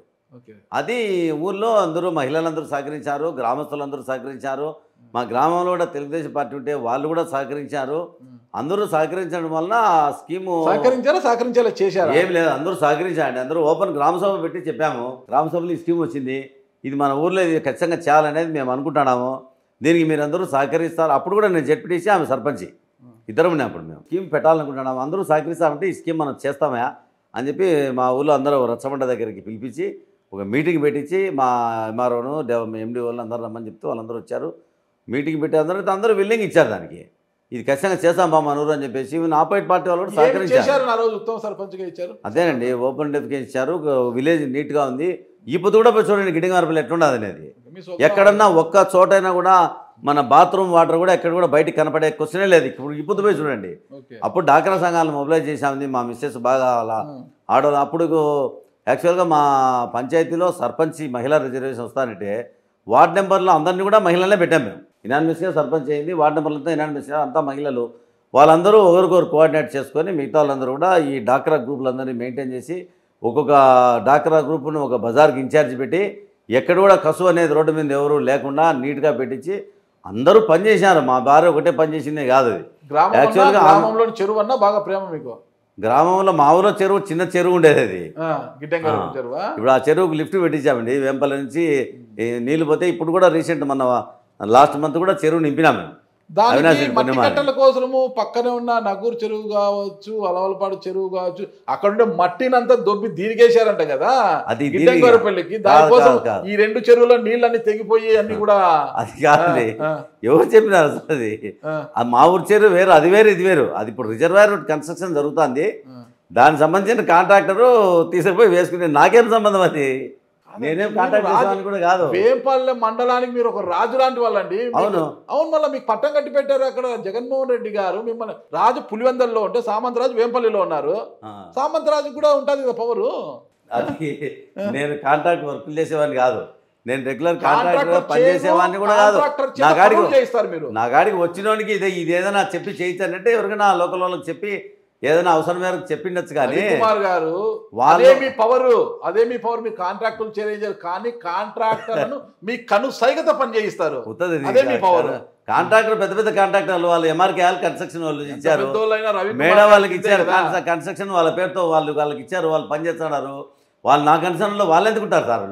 అది ఊర్లో అందరూ మహిళలందరూ సహకరించారు గ్రామస్తులందరూ సహకరించారు మా గ్రామంలో కూడా తెలుగుదేశం పార్టీ ఉంటే వాళ్ళు కూడా సహకరించారు అందరూ సహకరించడం వలన స్కీము సహకరించారా సహకరించేలా చేశారు ఏం లేదు అందరూ సహకరించారండి అందరూ ఓపెన్ గ్రామ సభ పెట్టి చెప్పాము గ్రామ ఈ స్కీమ్ వచ్చింది ఇది మన ఊర్లో ఇది ఖచ్చితంగా చేయాలనేది మేము అనుకుంటున్నాము దీనికి మీరు అందరూ సహకరిస్తారు అప్పుడు కూడా నేను జెడ్పీటీసీ ఆమె సర్పంచి ఉన్నాయి అప్పుడు మేము స్కీమ్ పెట్టాలనుకుంటున్నాము అందరూ సహకరిస్తారంటే ఈ స్కీమ్ మనం చేస్తామా అని చెప్పి మా ఊళ్ళో అందరూ రచ్చబండ దగ్గరికి పిలిపించి ఒక మీటింగ్ పెట్టించి మా ఎంఆర్ఓను ఎండి వాళ్ళు అందరూ రమ్మని చెప్తే వాళ్ళందరూ వచ్చారు మీటింగ్ పెట్టి అందరూ అందరూ విల్లింగ్ ఇచ్చారు దానికి ఇది ఖచ్చితంగా చేస్తాం బా మనూరు అని చెప్పేసి ఆపోజిట్ పార్టీ వాళ్ళు కూడా సహకరించారు అదేనండి ఓపెన్ డెఫికేషన్ ఇచ్చారు విలేజ్ నీట్గా ఉంది ఇప్పుడు కూడా పోయి చూడండి గిడ్డింగ్ మార్పులు ఎట్లుండదు అనేది ఎక్కడన్నా ఒక్క చోటైనా కూడా మన బాత్రూమ్ వాటర్ కూడా ఎక్కడ కూడా బయటకు కనపడే క్వశ్చనే లేదు ఇప్పుడు ఇప్పుడు పోయి చూడండి అప్పుడు డాక్రా సంఘాలను మొబిలైజ్ చేసామని మా మిస్సెస్ బాగా అలా ఆడవాళ్ళు అప్పుడు యాక్చువల్గా మా పంచాయతీలో సర్పంచ్ మహిళా రిజర్వేషన్ వస్తానంటే వార్డ్ నెంబర్లో అందరినీ కూడా మహిళలే పెట్టాం మేము మిస్గా సర్పంచ్ అయింది వార్డ్ నెంబర్లతో మిస్ అంతా మహిళలు వాళ్ళందరూ ఒకరికొకరు కోఆర్డినేట్ చేసుకొని మిగతా వాళ్ళందరూ కూడా ఈ డాక్రా గ్రూపులందరినీ మెయింటైన్ చేసి ఒక్కొక్క డాక్రా గ్రూప్ను ఒక బజార్కి ఇన్ఛార్జ్ పెట్టి ఎక్కడ కూడా కసు అనేది రోడ్డు మీద ఎవరు లేకుండా నీట్గా పెట్టించి అందరూ పనిచేసినారు మా భార్య ఒకటే పనిచేసిందే కాదు అది గ్రామంలో చెరువు అన్నా బాగా ప్రేమ మీకు గ్రామంలో మా ఊరిలో చెరువు చిన్న చెరువు ఉండేది అది ఇప్పుడు ఆ చెరువుకు లిఫ్ట్ పెట్టించామండి వెంపల నుంచి నీళ్ళు పోతే ఇప్పుడు కూడా రీసెంట్ మన లాస్ట్ మంత్ కూడా చెరువు మేము దానికి మట్టి కట్టల కోసము పక్కనే ఉన్న నగూరు చెరువు కావచ్చు అలవలపాడు చెరువు కావచ్చు అక్కడ ఉండే మట్టినంతా దొబ్బి దీనికేశారంట కదా గిడ్డంగోరపల్లికి దానికోసం ఈ రెండు చెరువులో నీళ్ళన్ని తెగిపోయి అన్ని కూడా అది కాదు ఎవరు చెప్పినారు అది మా ఊరు చెరువు వేరు అది వేరు ఇది వేరు అది ఇప్పుడు రిజర్వాయర్ కన్స్ట్రక్షన్ జరుగుతుంది దానికి సంబంధించిన కాంట్రాక్టరు తీసుకుపోయి వేసుకునే నాకేం సంబంధం అది నేనేం కాంటాక్ట్ కూడా కాదు వేంపల్లె మండలానికి మీరు ఒక రాజు లాంటి వాళ్ళండి అవును అవును మళ్ళీ మీకు పట్టం కట్టి పెట్టారు అక్కడ జగన్మోహన్ రెడ్డి గారు మిమ్మల్ని రాజు పులివెందల్లో ఉంటే సామంతరాజు వేంపల్లిలో ఉన్నారు సామంతరాజు కూడా ఉంటుంది కదా పవరు అది నేను కాంట్రాక్ట్ వర్క్ చేసేవాడిని కాదు నేను రెగ్యులర్ కాంట్రాక్టర్ పనిచేసేవాడిని కూడా కాదు నా గాడికి నా గాడికి వచ్చినోడికి ఇదే ఇదేదైనా చెప్పి చేయించానంటే ఎవరికైనా లోకల్ వాళ్ళకి చెప్పి ఏదైనా అవసరం మేరకు చెప్పిండొచ్చు కానీ కుమార్ గారు అదేమి పవర్ అదే మీ పవర్ మీ కాంట్రాక్టులు చేయలేదు కానీ కాంట్రాక్టర్ను మీ కను సైగత పని చేయిస్తారు మీ పవర్ కాంట్రాక్టర్ పెద్ద పెద్ద కాంట్రాక్టర్లు వాళ్ళు వాళ్ళు కన్స్ట్రక్షన్ వాళ్ళు ఇచ్చారు మేడ వాళ్ళకి ఇచ్చారు కన్స్ట్రక్షన్ వాళ్ళ పేరుతో వాళ్ళు వాళ్ళకి ఇచ్చారు వాళ్ళు పనిచేస్తున్నారు వాళ్ళు నా కన్సర్న్లో వాళ్ళు ఎందుకుంటారు సార్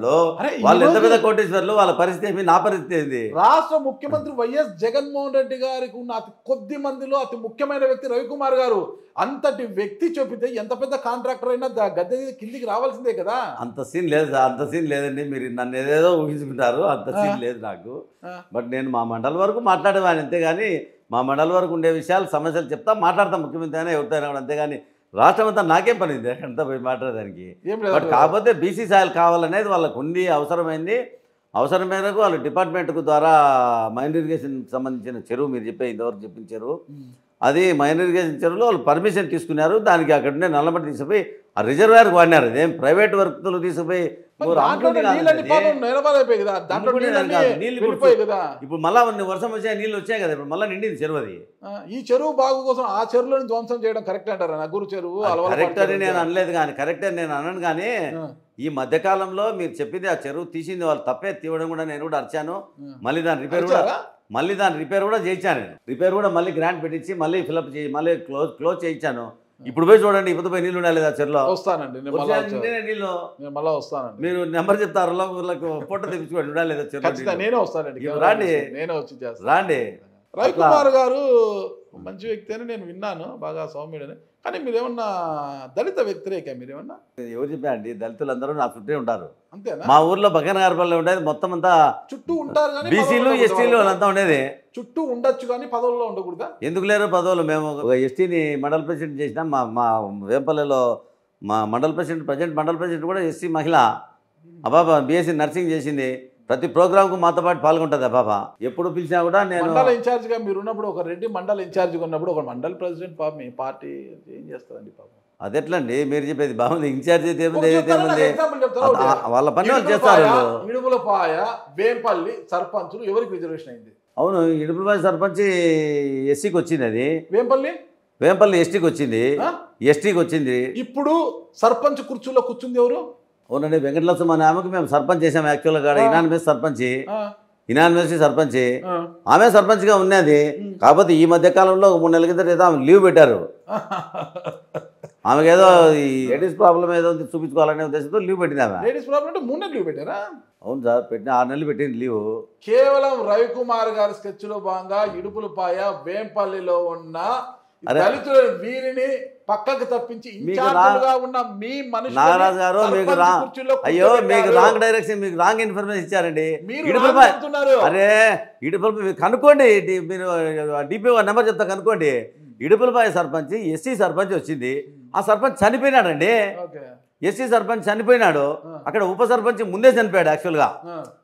వాళ్ళు ఎంత పెద్ద కోటేశ్వర్లు వాళ్ళ పరిస్థితి ఏమి నా పరిస్థితి ఏంది రాష్ట్ర ముఖ్యమంత్రి వైఎస్ జగన్మోహన్ రెడ్డి గారికి ఉన్న అతి కొద్ది మందిలో అతి ముఖ్యమైన వ్యక్తి రవికుమార్ గారు అంతటి వ్యక్తి చూపితే ఎంత పెద్ద కాంట్రాక్టర్ అయినా గద్దె కిందికి రావాల్సిందే కదా అంత సీన్ లేదు సార్ అంత సీన్ లేదండి మీరు నన్ను ఏదేదో ఊహించుకుంటారు అంత సీన్ లేదు నాకు బట్ నేను మా మండలి వరకు మాట్లాడేవాడిని అంతేగాని మా మండలి వరకు ఉండే విషయాలు సమస్యలు చెప్తా మాట్లాడతాం ముఖ్యమంత్రి అయినా ఎవరితో అంతేగాని రాష్ట్రం అంతా నాకేం పని అంతా పోయి మాట్లాడడానికి బట్ కాకపోతే బీసీ సాయిల్ కావాలనేది వాళ్ళకు ఉంది అవసరమైంది అవసరం మేరకు డిపార్ట్మెంట్కు ద్వారా మైనర్ ఇరిగేషన్ సంబంధించిన చెరువు మీరు చెప్పే ఇంతవరకు చెప్పించారు అది మైనర్ ఇరిగేషన్ చెరువులో వాళ్ళు పర్మిషన్ తీసుకున్నారు దానికి అక్కడనే నల్లబడి తీసుకుపోయి ఆ రిజర్వేర్కి వాడినారు అదేం ప్రైవేట్ వర్క్లు తీసుకుపోయి ఇప్పుడు మళ్ళా వర్షం వచ్చాయి నీళ్ళు వచ్చాయి కదా ఇప్పుడు మళ్ళీ నిండింది చెరువు అది ఈ చెరువు బాగు కోసం ఆ చెరువులను ధ్వంసం చేయడం కరెక్ట్ అంటారా గురు చెరువు కరెక్ట్ అని నేను అనలేదు కానీ కరెక్ట్ అని నేను అనను కానీ ఈ మధ్య కాలంలో మీరు చెప్పింది ఆ చెరువు తీసింది వాళ్ళు తప్పే తీవడం కూడా నేను కూడా అరిచాను మళ్ళీ దాని రిపేర్ కూడా మళ్ళీ దాని రిపేర్ కూడా చేయించాను రిపేర్ కూడా మళ్ళీ గ్రాంట్ పెట్టించి మళ్ళీ ఫిలప్ చేయి మళ్ళీ క్లోజ్ క్లోజ్ చేయించాను ఇప్పుడు పోయి చూడండి పోయి నీళ్ళు ఉండాలి కదా చెరులో వస్తానండి నీళ్ళు మళ్ళీ వస్తానండి మీరు నెంబర్ చెప్తారు ఫోటో తెప్పించుకోండి ఉండాలి నేనే వస్తానండి రాండి నేనే వచ్చి రాండి రవికుమార్ గారు మంచి వ్యక్తి అని నేను విన్నాను బాగా సౌమ్యుడని కానీ మీరేమన్నా దళిత వ్యతిరేక మీరేమన్నా ఎవరు దళితులు దళితులందరూ నా చుట్టూ ఉంటారు అంతేనా మా ఊర్లో బగన్ గారి ఉండేది మొత్తం అంతా చుట్టూ ఉంటారు బీసీలు ఎస్టీలు అంతా ఉండేది చుట్టూ ఉండొచ్చు కానీ పదవుల్లో ఉండకూడదు ఎందుకు లేరు పదవులు మేము ఎస్టీని మండల ప్రెసిడెంట్ చేసినా మా మా వేపల్లెలో మా మండల ప్రెసిడెంట్ ప్రజెంట్ మండల ప్రెసిడెంట్ కూడా ఎస్సీ మహిళ అబాబా బీఎస్సీ నర్సింగ్ చేసింది ప్రతి ప్రోగ్రామ్ కు మాతో పాటు పాల్గొంటుందా బాబా ఎప్పుడు పిలిచినా కూడా నేను మండల ఇన్ఛార్జ్ గా మీరు ఉన్నప్పుడు ఒక రెడ్డి మండల ఇన్ఛార్జ్ ఉన్నప్పుడు ఒక మండల ప్రెసిడెంట్ పాప మీ పార్టీ ఏం చేస్తుందండి పాప అండి మీరు చెప్పేది బాగుంది ఇన్ఛార్జ్ వాళ్ళ పని వాళ్ళు చేస్తారు ఇడుములపాయ బేర్పల్లి సర్పంచులు ఎవరికి రిజర్వేషన్ అయింది అవును ఇడుపులపాయ సర్పంచ్ ఎస్సీకి వచ్చింది అది వేంపల్లి వేంపల్లి ఎస్టీకి వచ్చింది ఎస్టీకి వచ్చింది ఇప్పుడు సర్పంచ్ కుర్చీలో కూర్చుంది ఎవరు అవునండి వెంకటలక్ష్మి మన ఆమెకు మేము సర్పంచ్ చేసాం యాక్చువల్గా కాడ ఇనాన్ మీద సర్పంచ్ ఇనాన్ సర్పంచ్ ఆమె సర్పంచ్గా ఉన్నది కాకపోతే ఈ మధ్య కాలంలో మూడు నెలల కింద ఏదో ఆమె లీవ్ పెట్టారు ఆమెకు ఏదో లేడీస్ ప్రాబ్లం ఏదో చూపించుకోవాలనే ఉద్దేశంతో లీవ్ పెట్టింది ఆమె లేడీస్ ప్రాబ్లం అంటే మూడు లీవ్ పెట్టారా అవును సార్ పెట్టిన ఆరు నెలలు పెట్టింది లీవ్ కేవలం రవికుమార్ గారి స్కెచ్లో భాగంగా ఇడుపులపాయ వేంపల్లిలో ఉన్న వీరిని పక్కకు తప్పించి ఉన్న మీ నాగరాజు గారు మీకు అయ్యో మీకు రాంగ్ డైరెక్షన్ మీకు రాంగ్ ఇన్ఫర్మేషన్ ఇచ్చారండి అరే ఇడుపులపై కనుక్కోండి మీరు డిపిఓ నెంబర్ చెప్తా కనుక్కోండి hmm. ఇడుపులపై సర్పంచ్ ఎస్సీ సర్పంచ్ వచ్చింది ఆ సర్పంచ్ చనిపోయినాడండి ఎస్సీ సర్పంచ్ చనిపోయినాడు అక్కడ ఉప సర్పంచ్ ముందే చనిపోయాడు యాక్చువల్గా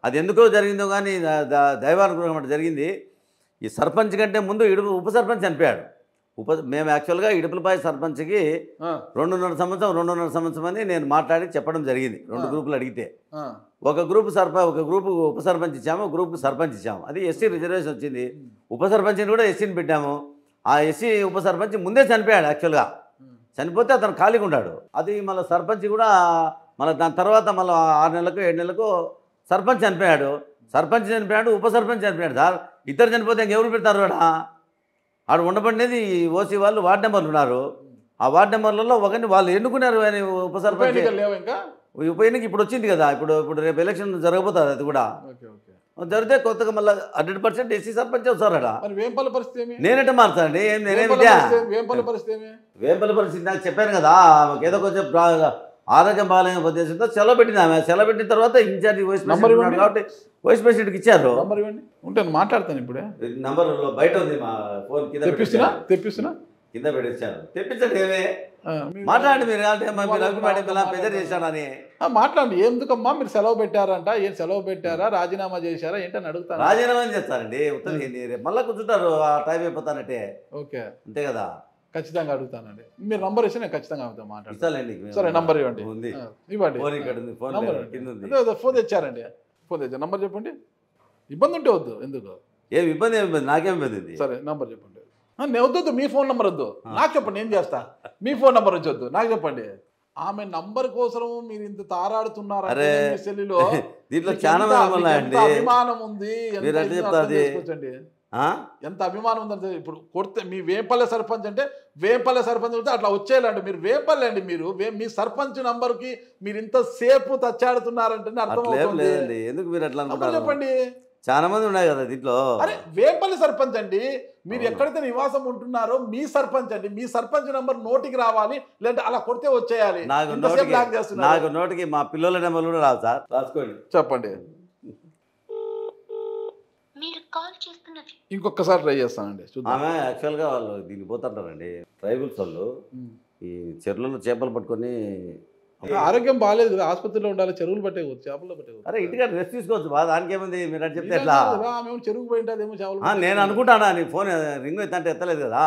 అది ఎందుకో జరిగిందో కానీ దైవానుగ్రహం జరిగింది ఈ సర్పంచ్ కంటే ముందు ఇడుపు ఉప సర్పంచ్ చనిపోయాడు ఉప మేము యాక్చువల్గా ఇడుపులపాయ సర్పంచ్కి రెండున్నర సంవత్సరం రెండున్నర సంవత్సరం అని నేను మాట్లాడి చెప్పడం జరిగింది రెండు గ్రూపులు అడిగితే ఒక గ్రూప్ సర్ప ఒక గ్రూప్ ఉప సర్పంచ్ ఇచ్చాము గ్రూప్ సర్పంచ్ ఇచ్చాము అది ఎస్సీ రిజర్వేషన్ వచ్చింది ఉప సర్పంచ్ని కూడా ఎస్సీని పెట్టాము ఆ ఎస్సీ ఉప సర్పంచ్ ముందే చనిపోయాడు యాక్చువల్గా చనిపోతే అతను ఖాళీగా ఉన్నాడు అది మళ్ళీ సర్పంచ్ కూడా మళ్ళీ దాని తర్వాత మళ్ళీ ఆరు నెలలకు ఏడు నెలలకు సర్పంచ్ చనిపోయాడు సర్పంచ్ చనిపోయాడు ఉప సర్పంచ్ చనిపోయాడు సార్ ఇద్దరు చనిపోతే ఇంకెవరు పెడతారు కూడా ఆడ ఉండబడినది ఓసీ వాళ్ళు వార్డు నెంబర్లు ఉన్నారు ఆ వార్డు నెంబర్లలో ఒకరిని వాళ్ళు ఎన్నుకున్నారు ఆయన ఉప సర్పంచ్ ఉప ఎన్నిక ఇప్పుడు వచ్చింది కదా ఇప్పుడు ఇప్పుడు రేపు ఎలక్షన్ జరగబోతుంది అది కూడా జరిగితే కొత్తగా మళ్ళీ హండ్రెడ్ పర్సెంట్ ఎస్సీ సర్పంచ్ వస్తారు అక్కడ నేనట మారుతానండి నేనేమిటా పరిస్థితి నాకు చెప్పాను కదా ఏదో కొంచెం ఆరోగ్యం బాగాలేని ఉద్దేశంతో సెలవు పెట్టింది ఆమె సెలవు పెట్టిన తర్వాత ఇన్ఛార్జ్ కాబట్టి వైస్ ప్రెసిడెంట్కి ఇచ్చారు నంబర్ ఇవ్వండి ఉంటాను మాట్లాడతాను ఇప్పుడే నంబర్ బయట ఉంది మా ఫోన్ కింద తెప్పిస్తున్నా తెప్పిస్తున్నా కింద పెట్టించారు తెప్పించండి ఏమే మాట్లాడండి మీరు పెద్ద చేశానని మాట్లాడండి ఎందుకమ్మా మీరు సెలవు పెట్టారంట ఏం సెలవు పెట్టారా రాజీనామా చేశారా ఏంటని అడుగుతాను రాజీనామా చేస్తారండి మళ్ళీ కూర్చుంటారు ఆ టైం అయిపోతానంటే ఓకే అంతే కదా ఖచ్చితంగా అడుగుతానండి మీరు నంబర్ ఇస్తే నేను ఖచ్చితంగా అవుతాను మాట్లాడతాను సరే నంబర్ ఇవ్వండి ఇవ్వండి ఫోన్ తెచ్చారండి ఫోన్ నంబర్ చెప్పండి ఇబ్బంది ఉంటే వద్దు ఎందుకు ఏం ఇబ్బంది ఏం ఇబ్బంది నాకేం ఇబ్బంది సరే నంబర్ చెప్పండి నేను వద్దు మీ ఫోన్ నెంబర్ వద్దు నాకు చెప్పండి ఏం చేస్తా మీ ఫోన్ నెంబర్ వచ్చి వద్దు నాకు చెప్పండి ఆమె నంబర్ కోసం మీరు ఇంత తారాడుతున్నారు అరే దీంట్లో చాలా అభిమానం ఉంది ఎంత అభిమానం ఉందంటే ఇప్పుడు కొడితే మీ వేంపల్లె సర్పంచ్ అంటే వేంపల్లె సర్పంచ్ ఉంటే అట్లా వచ్చేయాలండి మీరు వేంపల్లె అండి మీరు మీ సర్పంచ్ నంబర్కి మీరు ఇంతసేపు తచ్చాడుతున్నారంటే అర్థం లేదండి ఎందుకు మీరు అట్లా అనుకుంటారు చెప్పండి చాలా మంది ఉన్నాయి కదా దీంట్లో అరే వేంపల్లి సర్పంచ్ అండి మీరు ఎక్కడైతే నివాసం ఉంటున్నారో మీ సర్పంచ్ అండి మీ సర్పంచ్ నంబర్ నోటికి రావాలి లేదంటే అలా కొడితే వచ్చేయాలి నాకు నోటికి మా పిల్లల నెంబర్ కూడా రాదు సార్ రాసుకోండి చెప్పండి మీరు కాల్ చేస్తున్నది ఇంకొకసారి ట్రై చేస్తానండి ఆమె గా వాళ్ళు దీనికి పోతుంటారండి ట్రైబుల్స్ వాళ్ళు ఈ చెరువులో చేపలు పట్టుకొని ఆరోగ్యం బాగాలేదు ఆసుపత్రిలో ఉండాలి చెరువులు పట్టే చేపలు పట్టే అరే ఇంటికాడ రెస్ట్ తీసుకోవచ్చు బాగా దానికి ఏమైంది మీరు అని చెప్తే ఎట్లా చెరువు పోయింటాదేమో చేపలు నేను అనుకుంటానా నీ ఫోన్ రింగ్ అయితే ఎత్తలేదు కదా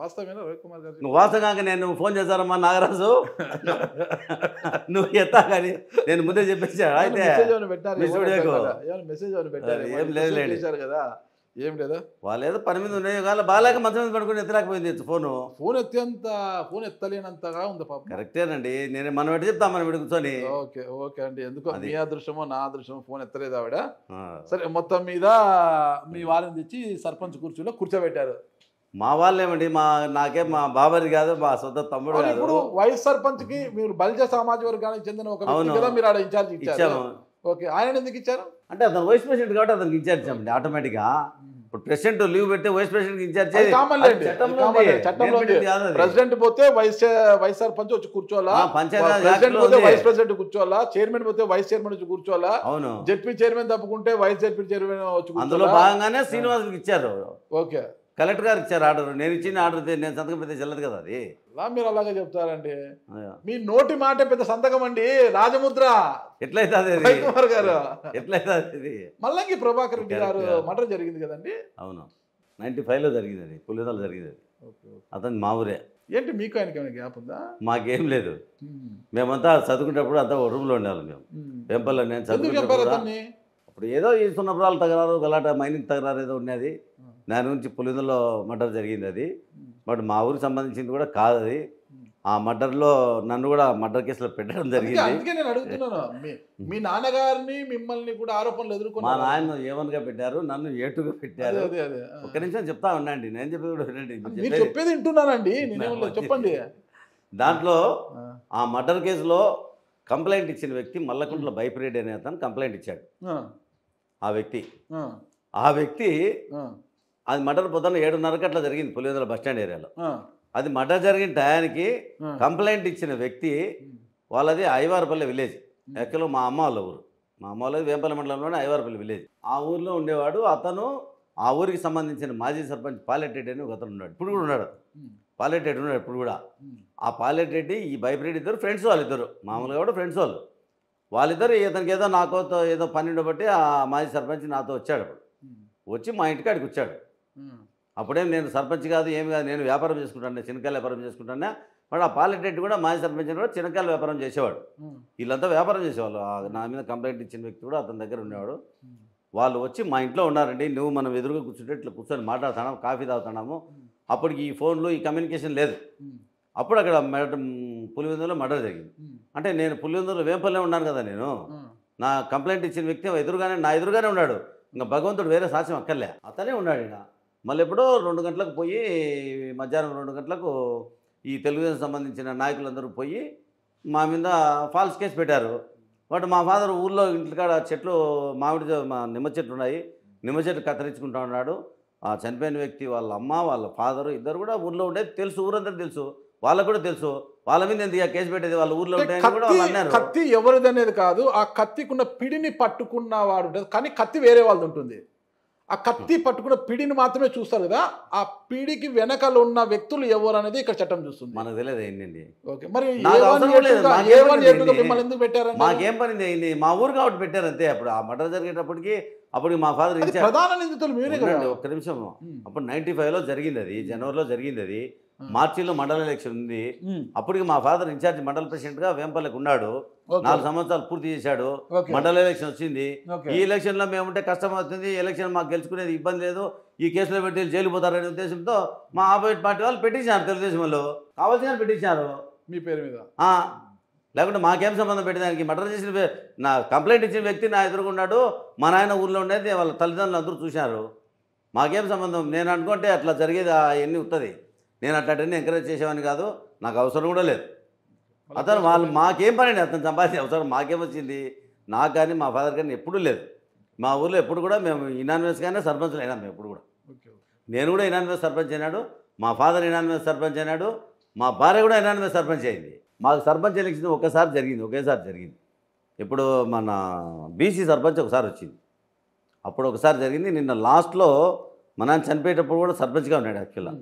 వాస్తవమేనా రవికుమార్ గారు నువ్వు వాస్తవంగా నేను ఫోన్ చేశారమ్మా నాగరాజు నువ్వు ఎత్తా కానీ నేను ముందే చెప్పేసా అయితే మెసేజ్ ఏం లేదు కదా ఏం లేదా వాళ్ళేదో పని మీద ఉన్నాయో వాళ్ళ బాగాలేక మధ్య మీద పడుకుని ఎత్తలేకపోయింది ఫోను ఫోన్ ఎత్తేంత ఫోన్ ఎత్తలేనంతగా ఉంది పాప కరెక్టేనండి నేను మనం ఎటు చెప్తాం మనం ఇప్పుడు కూర్చొని ఓకే ఓకే అండి ఎందుకో మీ అదృశ్యమో నా అదృశ్యమో ఫోన్ ఎత్తలేదు ఆవిడ సరే మొత్తం మీద మీ వాళ్ళని తెచ్చి సర్పంచ్ కుర్చీలో కూర్చోబెట్టారు మా వాళ్ళేమండి మా నాకే మా బాబారి కాదు మా సొంత తమ్ముడు ఇప్పుడు వైఎస్ సర్పంచ్ కి మీరు బలిజ సామాజిక వర్గానికి చెందిన ఒక మీరు ఆడ ఇచ్చారు ఓకే ఆయన ఎందుకు ఇచ్చారు అంటే అతను వైస్ ప్రెసిడెంట్ కాబట్టి అతనికి ఇన్ఛార్జ్ ఆటోమేటిక్ గా ఇప్పుడు ప్రెసిడెంట్ లీవ్ పెట్టి వైస్ ప్రెసిడెంట్ ఇన్ఛార్జ్ ప్రెసిడెంట్ పోతే వైస్ వైస్ సర్పంచ్ వచ్చి కూర్చోవాలా ప్రెసిడెంట్ పోతే వైస్ ప్రెసిడెంట్ కూర్చోవాలా చైర్మన్ పోతే వైస్ చైర్మన్ వచ్చి కూర్చోవాలా అవును జెడ్పీ చైర్మన్ తప్పుకుంటే వైస్ జెడ్పీ చైర్మన్ వచ్చి అందులో భాగంగానే శ్రీనివాస్ ఇచ్చారు ఓకే కలెక్టర్ గారు ఇచ్చారు ఆర్డర్ నేను ఇచ్చిన ఆర్డర్ నేను సంతకం పెద్ద చెల్లదు కదా అది మీరు అలాగే చెప్తారండి మీ నోటి మాట పెద్ద సంతకం అండి రాజముద్ర ఎట్లయితే గారు ఎట్లయితే మల్లంగి ప్రభాకర్ రెడ్డి గారు మర్డర్ జరిగింది కదండి అవును నైన్టీ లో జరిగింది అది పులిదల జరిగింది అది అతను మా ఊరే ఏంటి మీకు ఆయనకి ఏమైనా గ్యాప్ ఉందా మాకేం లేదు మేమంతా చదువుకునేటప్పుడు అంతా రూమ్లో ఉండేవాళ్ళం మేము వెంపల్లో నేను చదువుకుంటే అప్పుడు ఏదో ఈ సున్నపురాలు తగరారు గలాట మైనింగ్ తగరారు ఏదో ఉన్నది నా నుంచి పులిందులో మర్డర్ జరిగింది అది బట్ మా ఊరికి సంబంధించింది కూడా కాదు అది ఆ మర్డర్లో నన్ను కూడా మర్డర్ కేసులో పెట్టడం జరిగింది మీ నాన్నగారిని మిమ్మల్ని కూడా ఆరోపణలు ఎదుర్కొని మా నాయన ఏమనగా పెట్టారు నన్ను ఏటుగా పెట్టారు ఒక నిమిషం చెప్తా ఉండండి నేను చెప్పేది కూడా వినండి చెప్పేది వింటున్నానండి చెప్పండి దాంట్లో ఆ మర్డర్ కేసులో కంప్లైంట్ ఇచ్చిన వ్యక్తి మల్లకుంట్ల భయపరేడ్ అనే అతను కంప్లైంట్ ఇచ్చాడు ఆ వ్యక్తి ఆ వ్యక్తి అది మర్డర్ పొద్దున్న ఏడున్నరకి అట్లా జరిగింది పులివెందుల బస్టాండ్ ఏరియాలో అది మర్డర్ జరిగిన టయానికి కంప్లైంట్ ఇచ్చిన వ్యక్తి వాళ్ళది ఐవారపల్లి విలేజ్ ఎక్కలో మా అమ్మ వాళ్ళ ఊరు మా అమ్మ వాళ్ళది వేంపల్లి మండలంలోనే ఐవారపల్లి విలేజ్ ఆ ఊరిలో ఉండేవాడు అతను ఆ ఊరికి సంబంధించిన మాజీ సర్పంచ్ పాలెట్టెడ్డి అని ఒక అతను ఉన్నాడు ఇప్పుడు కూడా ఉన్నాడు పాలెట్టెడ్డి ఉన్నాడు ఇప్పుడు కూడా ఆ పాలెట్టెడ్డి ఈ భయపడేటి ఇద్దరు ఫ్రెండ్స్ వాళ్ళిద్దరు మామూలుగా కూడా ఫ్రెండ్స్ వాళ్ళు వాళ్ళిద్దరు ఇతనికి ఏదో నాకోతో ఏదో పన్నెండు బట్టి ఆ మాజీ సర్పంచ్ నాతో వచ్చాడు వచ్చి మా ఇంటికాడికి వచ్చాడు అప్పుడే నేను సర్పంచ్ కాదు ఏమి కాదు నేను వ్యాపారం చేసుకుంటాను చిన్నకాయలు వ్యాపారం చేసుకుంటాను మరి ఆ పాలెట్టెడ్డి కూడా మాజీ సర్పంచ్ కూడా చిన్నకాయలు వ్యాపారం చేసేవాడు వీళ్ళంతా వ్యాపారం చేసేవాళ్ళు నా మీద కంప్లైంట్ ఇచ్చిన వ్యక్తి కూడా అతని దగ్గర ఉండేవాడు వాళ్ళు వచ్చి మా ఇంట్లో ఉన్నారండి నువ్వు మనం ఎదురుగా కూర్చుంటే ఇట్లా కూర్చొని మాట్లాడుతున్నాము కాఫీ తాగుతున్నాము అప్పటికి ఈ ఫోన్లు ఈ కమ్యూనికేషన్ లేదు అప్పుడు అక్కడ మెడ పులివెందులో మర్డర్ జరిగింది అంటే నేను పులివెందులో వేంపల్లే ఉన్నాను కదా నేను నా కంప్లైంట్ ఇచ్చిన వ్యక్తి ఎదురుగానే నా ఎదురుగానే ఉన్నాడు ఇంకా భగవంతుడు వేరే సాక్ష్యం అక్కర్లే అతనే ఉన్నాడు ఇక మళ్ళీ ఎప్పుడో రెండు గంటలకు పోయి మధ్యాహ్నం రెండు గంటలకు ఈ తెలుగుదేశం సంబంధించిన నాయకులందరూ పోయి మా మీద ఫాల్స్ కేసు పెట్టారు బట్ మా ఫాదర్ ఊర్లో ఇంటికాడ చెట్లు మామిడి మా నిమ్మ చెట్లు ఉన్నాయి నిమ్మ చెట్లు కత్తిరించుకుంటా ఉన్నాడు ఆ చనిపోయిన వ్యక్తి వాళ్ళ అమ్మ వాళ్ళ ఫాదరు ఇద్దరు కూడా ఊళ్ళో ఉండేది తెలుసు ఊరంతా తెలుసు వాళ్ళకు కూడా తెలుసు వాళ్ళ మీద ఎందుకు కేసు పెట్టేది వాళ్ళ ఊర్లో అన్నారు కత్తి అనేది కాదు ఆ కత్తికున్న పిడిని పట్టుకున్న వాడు కానీ కత్తి వేరే వాళ్ళది ఉంటుంది ఆ కత్తి పట్టుకున్న పిడిని మాత్రమే చూస్తారు కదా ఆ పిడికి వెనకాల ఉన్న వ్యక్తులు ఎవరు అనేది ఇక్కడ చట్టం చూస్తుంది మనకు తెలియదు ఏంటండి ఓకే మరి ఎందుకు పెట్టారని మాకేం పని మా ఊరు కాబట్టి పెట్టారు అంతే అప్పుడు ఆ మర్డర్ జరిగేటప్పటికి అప్పుడు మా ఫాదర్ ప్రధాన నిందితులు మీరే ఒక్క నిమిషం అప్పుడు నైన్టీ ఫైవ్లో జరిగింది అది జనవరిలో జరిగింది అది మార్చిలో మండల ఎలక్షన్ ఉంది అప్పటికి మా ఫాదర్ ఇన్ఛార్జ్ మండల ప్రెసిడెంట్ గా వేంపల్లికి ఉన్నాడు నాలుగు సంవత్సరాలు పూర్తి చేశాడు మండల ఎలక్షన్ వచ్చింది ఈ ఎలక్షన్ లో మేముంటే కష్టం అవుతుంది ఎలక్షన్ మాకు గెలుచుకునేది ఇబ్బంది లేదు ఈ కేసులో పెట్టి జైలు పోతారనే ఉద్దేశంతో మా ఆపోజిట్ పార్టీ వాళ్ళు పెట్టించారు తెలుగుదేశం వాళ్ళు కావాల్సిన పెట్టించారు మీ పేరు మీద లేకుంటే మాకేం సంబంధం దానికి మర్డర్ చేసిన నా కంప్లైంట్ ఇచ్చిన వ్యక్తి నా ఉన్నాడు మా నాయన ఊర్లో ఉండేది వాళ్ళ తల్లిదండ్రులు అందరూ చూశారు మాకేం సంబంధం నేను అనుకుంటే అట్లా జరిగేది అవన్నీ ఉంటుంది నేను అట్లాంటివన్నీ ఎంకరేజ్ చేసేవాడిని కాదు నాకు అవసరం కూడా లేదు అతను వాళ్ళు మాకేం పని అతను సంపాదించే అవసరం మాకేం వచ్చింది నాకు కానీ మా ఫాదర్ కానీ ఎప్పుడూ లేదు మా ఊర్లో ఎప్పుడు కూడా మేము కానీ సర్పంచ్లు అయినా మేము ఎప్పుడు కూడా నేను కూడా ఇనాన్వెస్ సర్పంచ్ అయినాడు మా ఫాదర్ ఇనాన్వెస్ సర్పంచ్ అయినాడు మా భార్య కూడా ఇనాన్వెస్ సర్పంచ్ అయింది మాకు సర్పంచ్ ఎలక్షన్ ఒకసారి జరిగింది ఒకేసారి జరిగింది ఇప్పుడు మన బీసీ సర్పంచ్ ఒకసారి వచ్చింది అప్పుడు ఒకసారి జరిగింది నిన్న లాస్ట్లో మనం చనిపోయేటప్పుడు కూడా సర్పంచ్గా ఉన్నాడు యాక్చువల్గా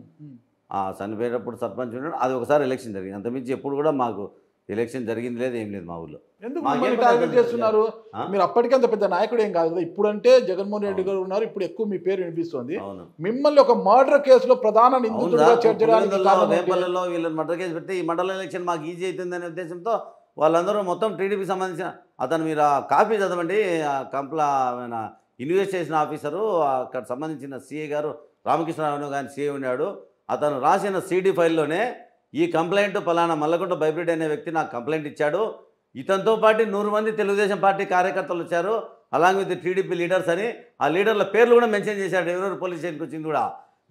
చనిపోయినప్పుడు సర్పంచ్ ఉన్నాడు అది ఒకసారి ఎలక్షన్ జరిగింది అంతమించి ఎప్పుడు కూడా మాకు ఎలక్షన్ జరిగింది లేదు ఏం లేదు మా ఊళ్ళో చేస్తున్నారు మీరు అప్పటికంత పెద్ద నాయకుడు ఏం కాదు ఇప్పుడంటే జగన్మోహన్ రెడ్డి గారు ఉన్నారు ఇప్పుడు ఎక్కువ మీ పేరు వినిపిస్తుంది మిమ్మల్ని ఒక మర్డర్ కేసులో ప్రధాన వీళ్ళని మర్డర్ కేసు పెట్టి ఈ మండల ఎలక్షన్ మాకు ఈజీ అవుతుందనే ఉద్దేశంతో వాళ్ళందరూ మొత్తం టీడీపీ సంబంధించిన అతను మీరు ఆ కాపీ చదవండి ఇన్వెస్ట్ ఇన్వెస్టిగేషన్ ఆఫీసరు అక్కడ సంబంధించిన సీఏ గారు రామకృష్ణరావు గారిని సీఏ ఉన్నాడు అతను రాసిన సీడీ ఫైల్లోనే ఈ కంప్లైంట్ పలానా మల్లగుంట బైబ్రిడ్ అనే వ్యక్తి నాకు కంప్లైంట్ ఇచ్చాడు ఇతనితో పాటు నూరు మంది తెలుగుదేశం పార్టీ కార్యకర్తలు వచ్చారు అలాంగ్ విత్ టీడీపీ లీడర్స్ అని ఆ లీడర్ల పేర్లు కూడా మెన్షన్ చేశాడు ఎవరెవరు పోలీస్ స్టేషన్కి వచ్చింది కూడా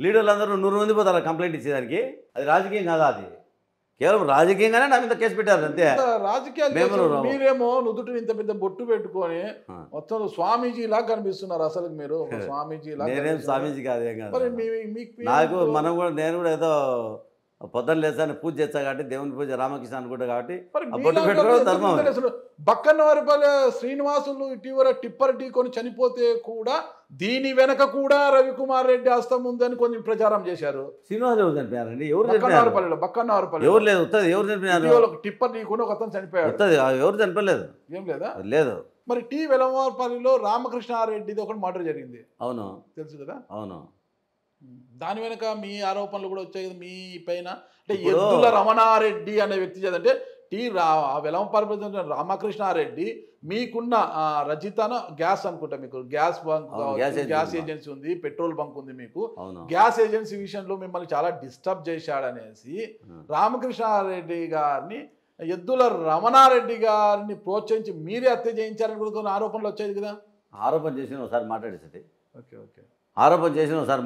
లీడర్లు అందరూ నూరు మంది పోతారు కంప్లైంట్ ఇచ్చేదానికి అది రాజకీయం కాదా అది కేవలం రాజకీయంగానే నా మీద కేసు పెట్టారు అంతే రాజకీయాలు మీరేమో నుదుటిని ఇంత పెద్ద బొట్టు పెట్టుకొని మొత్తం స్వామీజీ లాగా కనిపిస్తున్నారు అసలు మీరు స్వామీజీ నేనేం స్వామీజీ కాదు నాకు మనం కూడా నేను కూడా ఏదో పొద్దున్న లేసాను పూజ చేస్తా కాబట్టి దేవుని పూజ రామకృష్ణ కూడా కాబట్టి అసలు పల్లె శ్రీనివాసులు ఇటీవల టిప్పర్ టీ కొని చనిపోతే కూడా దీని వెనక కూడా రవికుమార్ రెడ్డి హస్తం ఉందని కొంచెం ప్రచారం చేశారు శ్రీనివాసరావు చనిపోయారండి ఎవరు బక్కన్నవారిపల్లెలో బక్కన్నవారిపల్లె ఎవరు లేదు ఉత్తది ఎవరు చనిపోయారు టిప్పర్ టీ కూడా ఒక అతను చనిపోయాడు ఉత్తది ఎవరు చనిపోలేదు ఏం లేదా లేదు మరి టీ వెలమవారిపల్లిలో రామకృష్ణారెడ్డిది ఒకటి మర్డర్ జరిగింది అవును తెలుసు కదా అవును దాని వెనుక మీ ఆరోపణలు కూడా వచ్చాయి మీ పైన అంటే ఎద్దుల రమణారెడ్డి అనే వ్యక్తి చేదంటే టీ రా వెలమ పరిపాలించిన రామకృష్ణారెడ్డి మీకున్న రచితన గ్యాస్ అనుకుంటా మీకు గ్యాస్ బంక్ గ్యాస్ ఏజెన్సీ ఉంది పెట్రోల్ బంక్ ఉంది మీకు గ్యాస్ ఏజెన్సీ విషయంలో మిమ్మల్ని చాలా డిస్టర్బ్ చేశాడనేసి రామకృష్ణారెడ్డి గారిని ఎద్దుల రమణారెడ్డి గారిని ప్రోత్సహించి మీరే హత్య చేయించారని కూడా కొన్ని ఆరోపణలు వచ్చేది కదా ఆరోపణ చేసి ఒకసారి మాట్లాడేసండి ఓకే ఓకే ఆరోపణ చేసిన సార్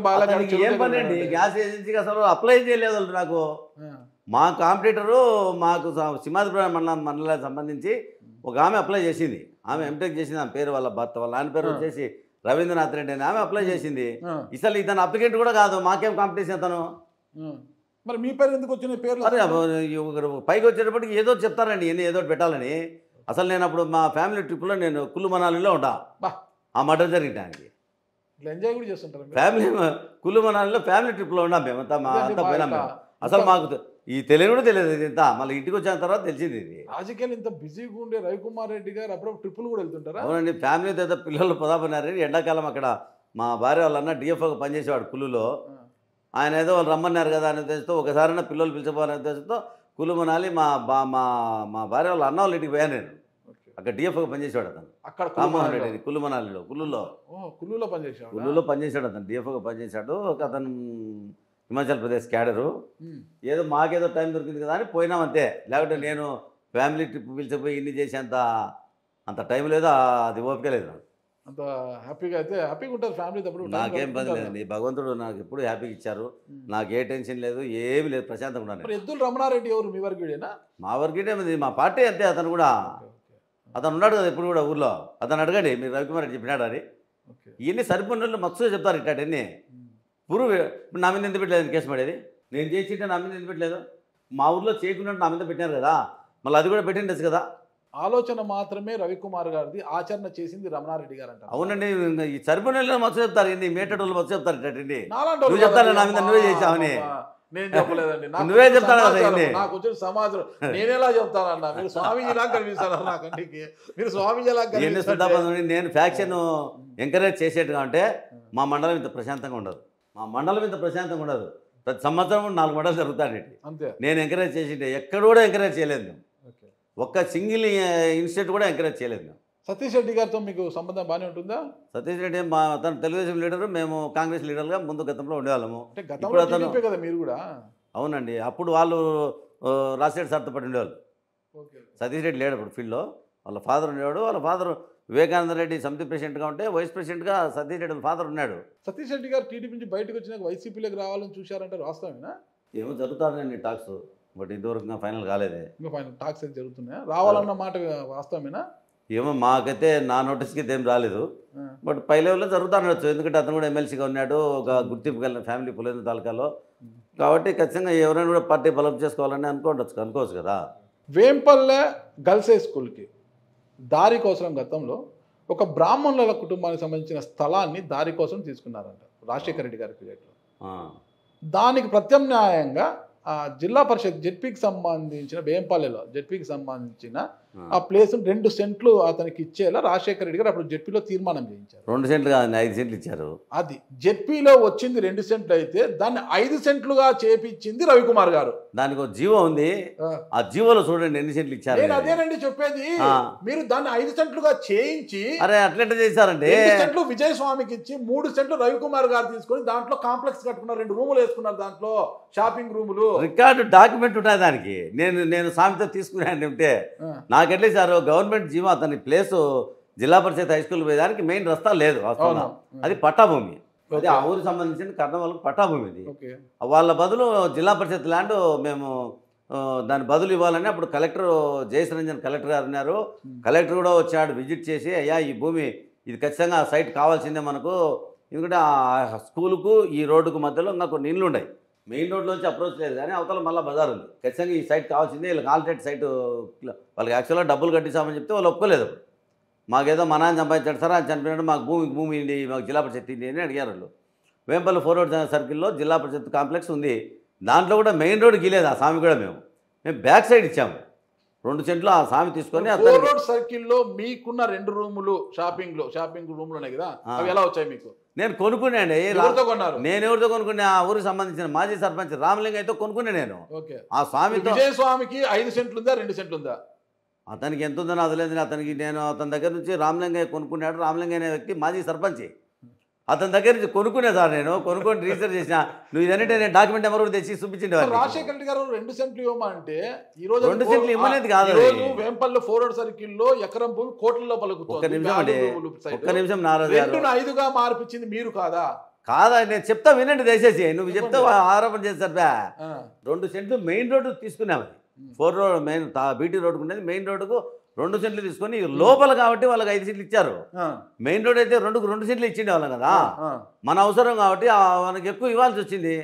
బాగాలేదు ఏం పని అండి గ్యాస్ ఏజెన్సీకి అసలు అప్లై చేయలేదు నాకు మా కాంపిటీటరు మాకు సింహాద్రిపురం మండలం మండలానికి సంబంధించి ఒక ఆమె అప్లై చేసింది ఆమె ఎంటెక్ చేసింది ఆమె పేరు వాళ్ళ భర్త వాళ్ళ ఆయన పేరు వచ్చేసి రవీంద్రనాథ్ రెడ్డి అని ఆమె అప్లై చేసింది ఇసలు ఇతను అప్లికెంట్ కూడా కాదు మాకేం కాంపిటీషన్ అతను మరి మీ పేరు ఎందుకు వచ్చిన పేరు పైకి వచ్చేటప్పటికి ఏదో చెప్తారండి ఎన్ని ఏదో పెట్టాలని అసలు నేను అప్పుడు మా ఫ్యామిలీ ట్రిప్లో నేను కుల్లు మనాలిలో ఉంటా ఆ మర్డర్ జరిగటానికి ఎంజాయ్ కూడా చేస్తుంటారు ఫ్యామిలీ కులు మనాలిలో ఫ్యామిలీ ట్రిప్లో ఉన్నాం మేము అంతా మా అంతా పోయినా మేము అసలు మాకు ఈ తెలియని కూడా తెలియదు ఇది ఇంత మళ్ళీ ఇంటికి వచ్చిన తర్వాత తెలిసింది ఇది రాజకీయాలు ఇంత బిజీగా ఉండే రవికుమార్ రెడ్డి గారు అప్పుడప్పుడు ట్రిప్పులు కూడా వెళ్తుంటారు అవునండి ఫ్యామిలీ తర్వాత పిల్లలు పదాపన్నారు ఎండాకాలం అక్కడ మా భార్య వాళ్ళన్న డిఎఫ్ఓకి పనిచేసేవాడు కులులో ఆయన ఏదో వాళ్ళు రమ్మన్నారు కదా అనే ఉద్దేశంతో ఒకసారి పిల్లలు పిలిచిపోవాలనే ఉద్దేశంతో కులు మనాలి మా బా మా మా భార్య వాళ్ళ అన్న వాళ్ళ ఇంటికి పోయాను నేను అక్కడ డిఎఫ్ఓ పనిచేసాడు అతను అక్కడ రామ్మోహన్ రెడ్డి కుల్లుమనాలిలో కుల్లులో కుల్లులో పనిచేసాడు కుల్లులో పనిచేశాడు అతను డిఎఫ్ఓగా పనిచేశాడు అతను హిమాచల్ ప్రదేశ్ క్యాడరు ఏదో మాకేదో టైం దొరికింది కదా అని పోయినాం అంతే లేకపోతే నేను ఫ్యామిలీ ట్రిప్ పిలిచిపోయి ఇన్ని చేసేంత అంత టైం లేదా అది ఓపిక లేదు అంత హ్యాపీగా అయితే హ్యాపీగా ఉంటుంది ఫ్యామిలీ తప్పుడు నాకేం పని లేదండి భగవంతుడు నాకు ఎప్పుడు హ్యాపీగా ఇచ్చారు నాకు ఏ టెన్షన్ లేదు ఏమి లేదు ప్రశాంతంగా ఉన్నాను ఎద్దులు రమణారెడ్డి ఎవరు మీ వర్గీడేనా మా వర్గీడే మా పార్టీ అంతే అతను కూడా అతను ఉన్నాడు కదా ఇప్పుడు కూడా ఊర్లో అతను అడగండి మీరు రవికుమార్ రెడ్డి చెప్పినాడు అని ఇవన్నీ సరిపోయినట్లు మస్తుగా చెప్తారు ఇట్లాంటివన్నీ పురువు ఇప్పుడు నా మీద ఎందుకు పెట్టలేదు కేసు పడేది నేను చేసింటే నా మీద ఎందుకు పెట్టలేదు మా ఊర్లో చేయకుండా నా మీద పెట్టినారు కదా మళ్ళీ అది కూడా పెట్టిండొచ్చు కదా ఆలోచన మాత్రమే రవికుమార్ గారిది ఆచరణ చేసింది రమణారెడ్డి గారు అంట అవునండి ఈ సరిపోయినట్లు మస్తు చెప్తారు ఏంటి మేటడోళ్ళు చెప్తారు ఇట్లాంటి నువ్వు చెప్తాను నా మీద నువ్వే చేసావని నేను చెప్పలేదండి నువ్వే చెప్తాను నాకు వచ్చిన సమాచారం నేను ఎలా చెప్తానన్నా మీరు స్వామీజీ ఎలా కనిపిస్తాను నాకంటికి మీరు స్వామీజీ ఎలా నేను ఫ్యాక్షన్ ఎంకరేజ్ చేసేట్టుగా అంటే మా మండలం ఇంత ప్రశాంతంగా ఉండదు మా మండలం ఇంత ప్రశాంతంగా ఉండదు ప్రతి సంవత్సరం నాలుగు మండలు జరుగుతాడు అంతే నేను ఎంకరేజ్ చేసి ఎక్కడ కూడా ఎంకరేజ్ చేయలేదు ఒక్క సింగిల్ ఇన్స్టిట్యూట్ కూడా ఎంకరేజ్ చేయలేదు సతీష్ రెడ్డి గారితో మీకు సంబంధం బాగానే ఉంటుందా సతీష్ రెడ్డి మా అతను తెలుగుదేశం లీడర్ మేము కాంగ్రెస్ లీడర్గా ముందు గతంలో ఉండేవాళ్ళము ఇప్పుడు అతను కదా మీరు కూడా అవునండి అప్పుడు వాళ్ళు రాజశేఖర్ సార్తో పాటు ఉండేవాళ్ళు సతీష్ రెడ్డి లేడు ఇప్పుడు ఫీల్డ్లో వాళ్ళ ఫాదర్ ఉండేవాడు వాళ్ళ ఫాదర్ వివేకానంద రెడ్డి సమితి ప్రెసిడెంట్గా ఉంటే వైస్ ప్రెసిడెంట్గా సతీష్ రెడ్డి ఫాదర్ ఉన్నాడు సతీష్ రెడ్డి గారు టీడీపీ నుంచి బయటకు వచ్చినాక వైసీపీలోకి రావాలని చూశారంటే వాస్తవమేనా ఏమో జరుగుతానండి టాక్స్ బట్ ఇంతవరకు ఫైనల్ కాలేదే ఇంకా ఫైనల్ టాక్స్ అయితే జరుగుతున్నాయా రావాలన్న మాట వాస్తవమేనా ఏమో మాకైతే నా నోటీస్కి ఏం రాలేదు బట్ పై లెవెల్లో జరుగుతూ ఉండొచ్చు ఎందుకంటే అతను కూడా ఎమ్మెల్సీగా ఉన్నాడు ఒక గుర్తింపు కలిగిన ఫ్యామిలీ పులైన తాలూకాలో కాబట్టి ఖచ్చితంగా ఎవరైనా కూడా పార్టీ బలం చేసుకోవాలని అనుకోవచ్చు అనుకోవచ్చు కదా వేంపల్లె గర్ల్స్ హై స్కూల్కి దారి కోసం గతంలో ఒక బ్రాహ్మణుల కుటుంబానికి సంబంధించిన స్థలాన్ని దారి కోసం తీసుకున్నారంట రాజశేఖర రెడ్డి గారి పీరియడ్లో దానికి ప్రత్యామ్నాయంగా జిల్లా పరిషత్ జెడ్పీకి సంబంధించిన వేంపల్లెలో జెడ్పీకి సంబంధించిన ఆ ప్లేస్ రెండు సెంట్లు అతనికి ఇచ్చేలా రాజశేఖర రెడ్డి గారు అప్పుడు జెడ్పీలో తీర్మానం చేయించారు రెండు సెంట్లు కాదండి ఐదు సెంట్లు ఇచ్చారు అది జెడ్పీలో వచ్చింది రెండు సెంట్లు అయితే దాన్ని ఐదు సెంట్లుగా చేపించింది రవికుమార్ గారు దానికి ఒక జీవో ఉంది ఆ జీవోలో చూడండి ఎన్ని సెంట్లు ఇచ్చారు నేను అదేనండి చెప్పేది మీరు దాన్ని ఐదు సెంట్లుగా చేయించి అరే అట్లెట్ చేశారండి సెంట్లు విజయస్వామికి ఇచ్చి మూడు సెంట్లు రవికుమార్ గారు తీసుకొని దాంట్లో కాంప్లెక్స్ కట్టుకున్నారు రెండు రూములు వేసుకున్నారు దాంట్లో షాపింగ్ రూములు రికార్డు డాక్యుమెంట్ ఉన్నాయి దానికి నేను నేను సామెత తీసుకున్నాను అంటే నా నాకు ఎట్లేసారు గవర్నమెంట్ జీవో అతని place zilla parishad high school పోయేదానికి మెయిన్ రస్తా లేదు అది పట్టాభూమి అది ఆ ఊరు సంబంధించిన కర్ణవల్కి పట్టాభూమి ఇది వాళ్ళ బదులు జిల్లా పరిషత్ ల్యాండ్ మేము దాని బదులు ఇవ్వాలని అప్పుడు కలెక్టర్ జయశ్రంజన్ కలెక్టర్ గారు ఉన్నారు కలెక్టర్ కూడా వచ్చాడు విజిట్ చేసి అయ్యా ఈ భూమి ఇది ఖచ్చితంగా సైట్ కావాల్సిందే మనకు ఎందుకంటే ఆ స్కూల్కు ఈ రోడ్డుకు మధ్యలో ఇంకా కొన్ని ఇండ్లు ఉన్నాయి మెయిన్ రోడ్లోంచి అప్రోచ్ లేదు కానీ అవతల మళ్ళీ బజార్ ఉంది ఖచ్చితంగా ఈ సైట్ కావాల్సిందే వీళ్ళకి ఆల్టెడ్ సైట్ వాళ్ళకి యాక్చువల్గా డబ్బులు కట్టిస్తామని చెప్తే వాళ్ళు ఒప్పుకోలేదు మాకేదో మా నాన్న సంపాదించాడు సార్ ఆయన చనిపోయినాడు మాకు భూమి భూమి ఇండి మాకు జిల్లా పరిషత్ ఇండి అని అడిగారు వాళ్ళు వేంపల్లి రోడ్ సర్కిల్లో జిల్లా పరిషత్ కాంప్లెక్స్ ఉంది దాంట్లో కూడా మెయిన్ రోడ్ గీలేదు ఆ స్వామి కూడా మేము మేము బ్యాక్ సైడ్ ఇచ్చాము రెండు సెంట్లు ఆ స్వామి తీసుకొని రోడ్ సర్కిల్లో మీకున్న రెండు రూములు షాపింగ్లో షాపింగ్ రూమ్లు ఉన్నాయి కదా అవి ఎలా వచ్చాయి మీకు నేను కొనుక్కున్నాను నేను ఎవరితో కొనుక్కున్నా ఆ ఊరికి సంబంధించిన మాజీ సర్పంచ్ రామలింగ అయితే కొనుక్కున్నా నేను ఆ స్వామితో స్వామికి ఐదు సెంట్లు ఉందా రెండు సెంట్లు ఉందా అతనికి ఎంత ఉందో నాకు అతనికి నేను అతని దగ్గర నుంచి రామలింగయ్య కొనుక్కున్నాడు రామలింగయ్య అనే వ్యక్తి మాజీ సర్పంచ్ అతని దగ్గర నుంచి కొనుక్కునే సార్ నేను కొనుక్కొని రీసెర్చ్ చేసిన నువ్వు ఇదంటే నేను డాక్యుమెంట్ నెంబర్ కూడా తెచ్చి చూపించింది రాజశేఖర రెడ్డి గారు రెండు సెంట్లు ఇవ్వమా అంటే ఈ రోజు రెండు సెంట్లు ఇవ్వలేదు కాదు వేంపల్లి ఫోర్వర్డ్ సర్కిల్ లో ఎకరం భూమి కోట్లలో పలుకుతుంది ఒక్క నిమిషం అండి ఒక్క నిమిషం నారాజు రెండు ఐదుగా మార్పించింది మీరు కాదా కాదా నేను చెప్తా వినండి దయచేసి నువ్వు చెప్తా ఆరోపణ చేస్తారు బా రెండు సెంట్లు మెయిన్ రోడ్డు తీసుకున్నామది ఫోర్ రోడ్ మెయిన్ బీటీ రోడ్కు ఉండేది మెయిన్ రోడ్డుకు రెండు సెంట్లు తీసుకొని లోపల కాబట్టి వాళ్ళకి ఐదు సెంట్లు ఇచ్చారు మెయిన్ రోడ్ అయితే రెండు రెండు సెంట్లు ఇచ్చిండే వాళ్ళం కదా మన అవసరం కాబట్టి మనకి ఎక్కువ ఇవ్వాల్సి వచ్చింది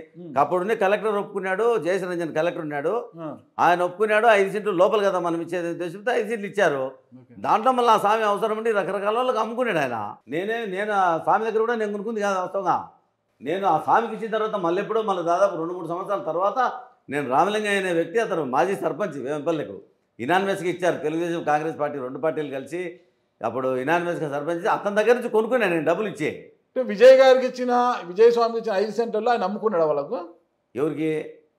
అప్పుడునే కలెక్టర్ ఒప్పుకున్నాడు జయసరంజన్ కలెక్టర్ ఉన్నాడు ఆయన ఒప్పుకున్నాడు ఐదు సెంట్లు లోపల కదా మనం ఇచ్చేది ఉద్దేశంతో ఐదు సెంట్లు ఇచ్చారు దాంట్లో మళ్ళీ ఆ స్వామి అవసరం ఉండి రకరకాల వాళ్ళకి అమ్ముకున్నాడు ఆయన నేనే నేను ఆ స్వామి దగ్గర కూడా నేను కొనుక్కుంది కాదు అవసరంగా నేను ఆ స్వామికి ఇచ్చిన తర్వాత మళ్ళీ ఎప్పుడో మళ్ళీ దాదాపు రెండు మూడు సంవత్సరాల తర్వాత నేను రామలింగ అనే వ్యక్తి అతను మాజీ సర్పంచ్ వేంపల్లెకు ఇనానిమస్గా ఇచ్చారు తెలుగుదేశం కాంగ్రెస్ పార్టీ రెండు పార్టీలు కలిసి అప్పుడు ఇనానిమస్గా సర్పంచ్ అతని దగ్గర నుంచి కొనుక్కున్నాను నేను డబ్బులు ఇచ్చే అంటే విజయ్ గారికి ఇచ్చిన విజయస్వామికి ఇచ్చిన ఐదు సెంటర్లో ఆయన నమ్ముకున్నాడు వాళ్ళకు ఎవరికి